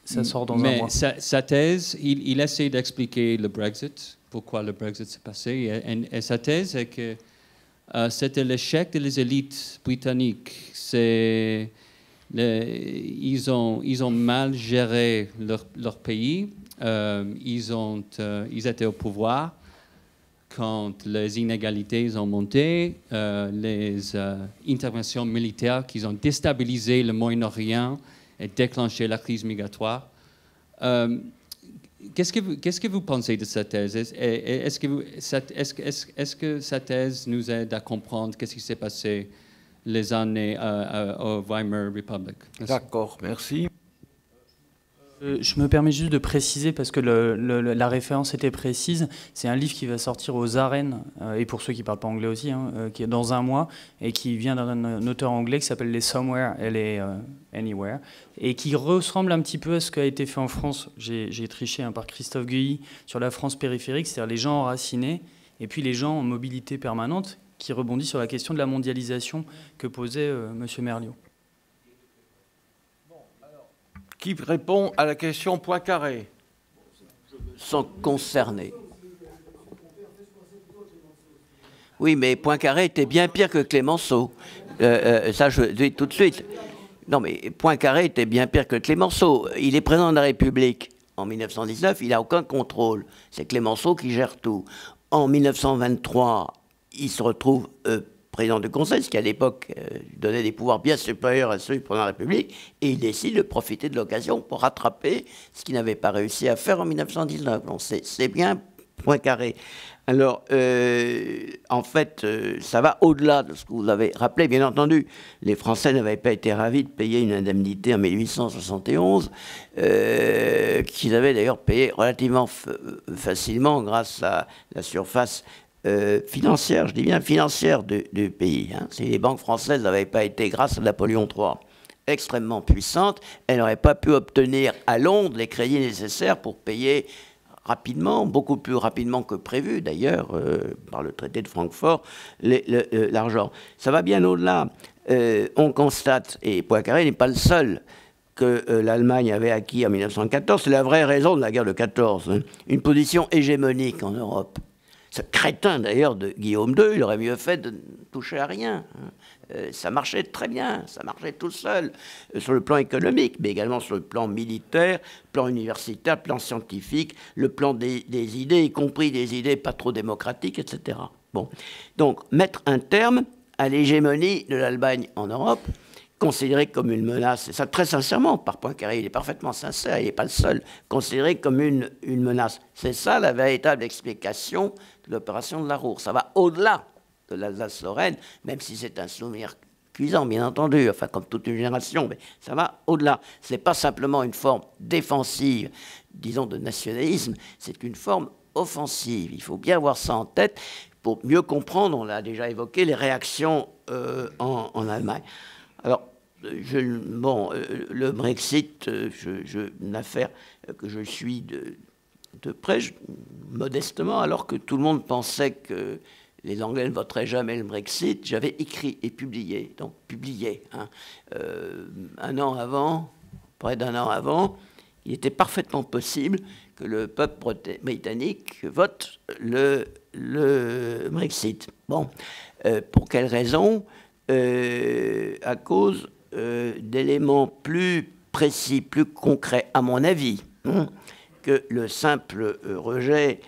Ça sort dans Mais un mois. Sa, sa thèse, il, essaie d'expliquer le Brexit, pourquoi le Brexit s'est passé. Et, sa thèse est que euh, c'était l'échec des élites britanniques. C'est, ils, ont, ils ont mal géré leur, leur pays. ils, ont, ils étaient au pouvoir quand les inégalités ont monté, euh, les euh, interventions militaires qui ont déstabilisé le Moyen-Orient et déclenché la crise migratoire. Euh, qu'est-ce, que vous, que vous pensez de cette thèse est-ce, que est-ce, que, cette thèse nous aide à comprendre ce qui s'est passé les années au Weimar Republic D'accord, merci. Euh, je me permets juste de préciser, parce que la référence était précise, c'est un livre qui va sortir aux arènes, euh, et pour ceux qui ne parlent pas anglais aussi, hein, euh, qui est dans un mois, et qui vient d'un auteur anglais qui s'appelle les Somewhere et les Anywhere, et qui ressemble un petit peu à ce qui a été fait en France, j'ai triché hein, par Christophe Guilly, sur la France périphérique, c'est-à-dire les gens enracinés, et puis les gens en mobilité permanente, qui rebondit sur la question de la mondialisation que posait M. Merliot qui répond à la question Poincaré sont concernés. Oui, mais Poincaré était bien pire que Clémenceau. Euh, euh, ça, je dis tout de suite. Non, mais Poincaré était bien pire que Clémenceau. Il est président de la République. En 1919, il n'a aucun contrôle. C'est Clémenceau qui gère tout. En 1923, il se retrouve euh, président du Conseil, ce qui à l'époque euh, donnait des pouvoirs bien supérieurs à ceux du président de la République, et il décide de profiter de l'occasion pour rattraper ce qu'il n'avait pas réussi à faire en 1919. c'est bien point carré. Alors, euh, en fait, euh, ça va au-delà de ce que vous avez rappelé. Bien entendu, les Français n'avaient pas été ravis de payer une indemnité en 1871, qu'ils avaient d'ailleurs payé relativement facilement grâce à la surface euh, financière, je dis bien financière du, pays. Hein. Si les banques françaises n'avaient pas été, grâce à Napoléon III, extrêmement puissantes, elles n'auraient pas pu obtenir à Londres les crédits nécessaires pour payer rapidement, beaucoup plus rapidement que prévu d'ailleurs euh, par le traité de Francfort, euh, l'argent. Ça va bien au-delà. on constate, et Poincaré n'est pas le seul, que l'Allemagne avait acquis en 1914, c'est la vraie raison de la guerre de 14, hein. une position hégémonique en Europe ce crétin d'ailleurs de Guillaume II, il aurait mieux fait de ne toucher à rien. Hein. Euh, ça marchait très bien, ça marchait tout seul, euh, sur le plan économique, mais également sur le plan militaire, plan universitaire, plan scientifique, le plan des, idées, y compris des idées pas trop démocratiques, etc. Bon. Donc, mettre un terme à l'hégémonie de l'Allemagne en Europe, considérée comme une menace, et ça très sincèrement, par Poincaré, il est parfaitement sincère, il n'est pas le seul, considérée comme une, une menace. C'est ça la véritable explication l'opération de la Roure. Ça va au-delà de l'Alsace-Lorraine, même si c'est un souvenir cuisant, bien entendu, enfin comme toute une génération, mais ça va au-delà. Ce n'est pas simplement une forme défensive, disons, de nationalisme, c'est une forme offensive. Il faut bien avoir ça en tête pour mieux comprendre, on l'a déjà évoqué, les réactions euh, en, Allemagne. Alors, bon, euh, le Brexit, euh, je, je, une affaire que je suis de, de près, modestement, alors que tout le monde pensait que les Anglais ne voteraient jamais le Brexit, j'avais écrit et publié, donc publié, hein, euh, un an avant, près d'un an avant, il était parfaitement possible que le peuple britannique vote le, le Brexit. Bon, euh, pour quelle raison euh, À cause d'éléments plus précis, plus concrets, à mon avis. Hein que le simple euh, rejet,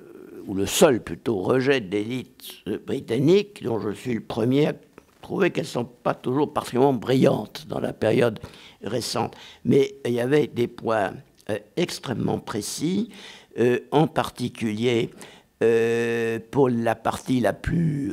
euh, ou le seul plutôt rejet d'élite euh, britannique, dont je suis le premier à qu'elles ne sont pas toujours particulièrement brillantes dans la période récente. Mais il y avait des points extrêmement précis, en particulier pour la partie la plus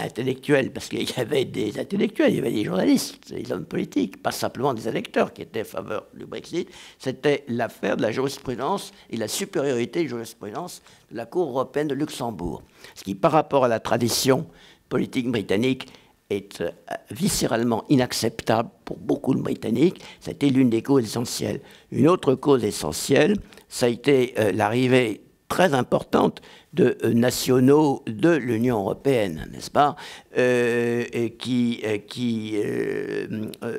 intellectuels, parce qu'il y avait des intellectuels, il y avait des journalistes, des hommes politiques, pas simplement des électeurs qui étaient en faveur du Brexit, c'était l'affaire de la jurisprudence et la supériorité de jurisprudence de la Cour européenne de Luxembourg, ce qui par rapport à la tradition politique britannique est euh, viscéralement inacceptable pour beaucoup de Britanniques. C'était l'une des causes essentielles. Une autre cause essentielle, ça a été euh, l'arrivée très importante de euh, nationaux de l'Union européenne, n'est-ce pas, euh, et qui, euh,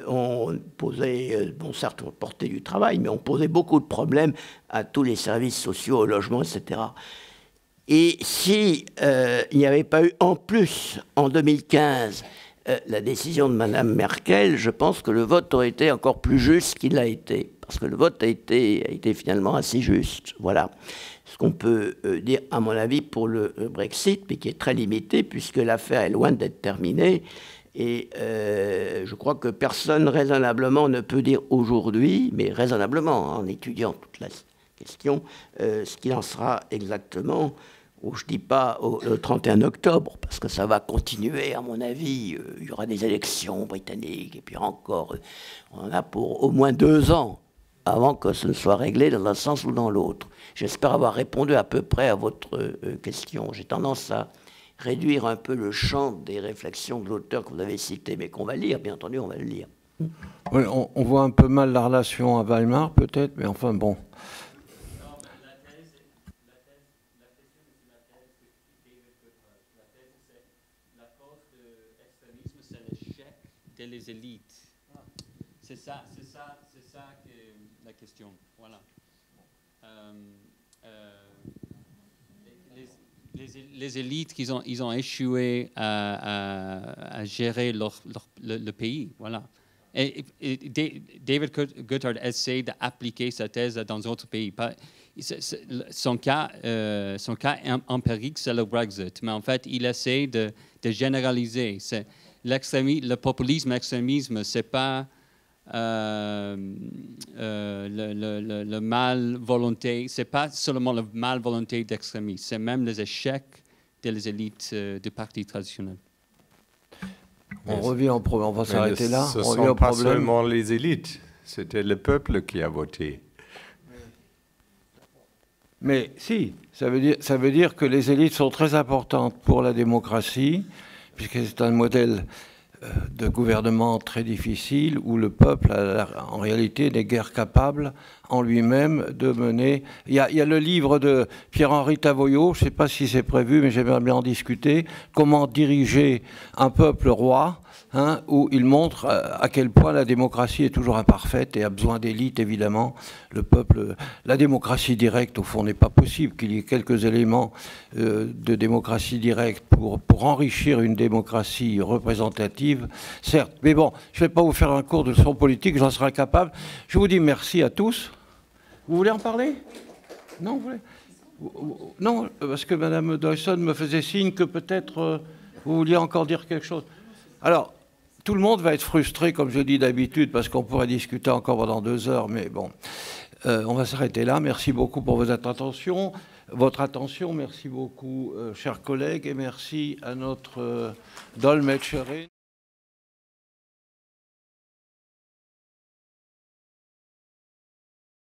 ont posé, bon certes ont porté du travail, mais ont posé beaucoup de problèmes à tous les services sociaux, au logement, etc. Et si il n'y avait pas eu en plus en 2015 la décision de Madame Merkel, je pense que le vote aurait été encore plus juste qu'il l'a été, parce que le vote a été, a été finalement assez juste, voilà qu'on peut euh, dire, à mon avis, pour le Brexit, mais qui est très limité, puisque l'affaire est loin d'être terminée. Et euh, je crois que personne raisonnablement ne peut dire aujourd'hui, mais raisonnablement, hein, en étudiant toute la question, euh, ce qu'il en sera exactement, ou je ne dis pas au, le 31 octobre, parce que ça va continuer, à mon avis. il y aura des élections britanniques, et puis encore, on en a pour au moins deux ans avant que ce ne soit réglé dans un sens ou dans l'autre. J'espère avoir répondu à peu près à votre euh, question. J'ai tendance à réduire un peu le champ des réflexions de l'auteur que vous avez cité, mais qu'on va lire, bien entendu, on va le lire. on, on, voit un peu mal la relation à Weimar, peut-être, mais enfin bon. les élites, qui ont, ils ont échoué à, gérer leur, le, pays. Voilà. Et, David Goethard essaie d'appliquer sa thèse dans d'autres pays. Son cas, euh, son cas empirique, c'est le Brexit. Mais en fait, il essaie de, de généraliser. Le populisme, l'extrémisme, ce n'est pas euh, euh, le, mal-volonté, ce pas seulement le mal-volonté d'extrémisme, c'est même les échecs des élites euh, du parti traditionnel. On revient On va s'arrêter là. Ce ne sont pas seulement les élites. C'était le peuple qui a voté. Mais si, ça veut, dire, ça veut dire que les élites sont très importantes pour la démocratie, puisque c'est un modèle de gouvernement très difficile où le peuple en réalité n'est guère capable en lui-même de mener. Il y, a, il y, a, le livre de Pierre-Henri Tavoyot, je ne sais pas si c'est prévu, mais j'aimerais bien en discuter, Comment diriger un peuple roi Hein, où il montre euh, à quel point la démocratie est toujours imparfaite et a besoin d'élite, évidemment. Le peuple, la démocratie directe, au fond, n'est pas possible qu'il y ait quelques éléments euh, de démocratie directe pour, pour enrichir une démocratie représentative, certes. Mais bon, je ne vais pas vous faire un cours de son politique, j'en serai incapable. Je vous dis merci à tous. Vous voulez en parler Non, non, parce que Mme Dyson me faisait signe que peut-être euh, vous vouliez encore dire quelque chose. Alors, tout le monde va être frustré, comme je dis d'habitude, parce qu'on pourrait discuter encore pendant deux heures, mais bon, euh, on va s'arrêter là. Merci beaucoup pour votre attention. Votre attention, merci beaucoup, euh, chers collègues, et merci à notre euh,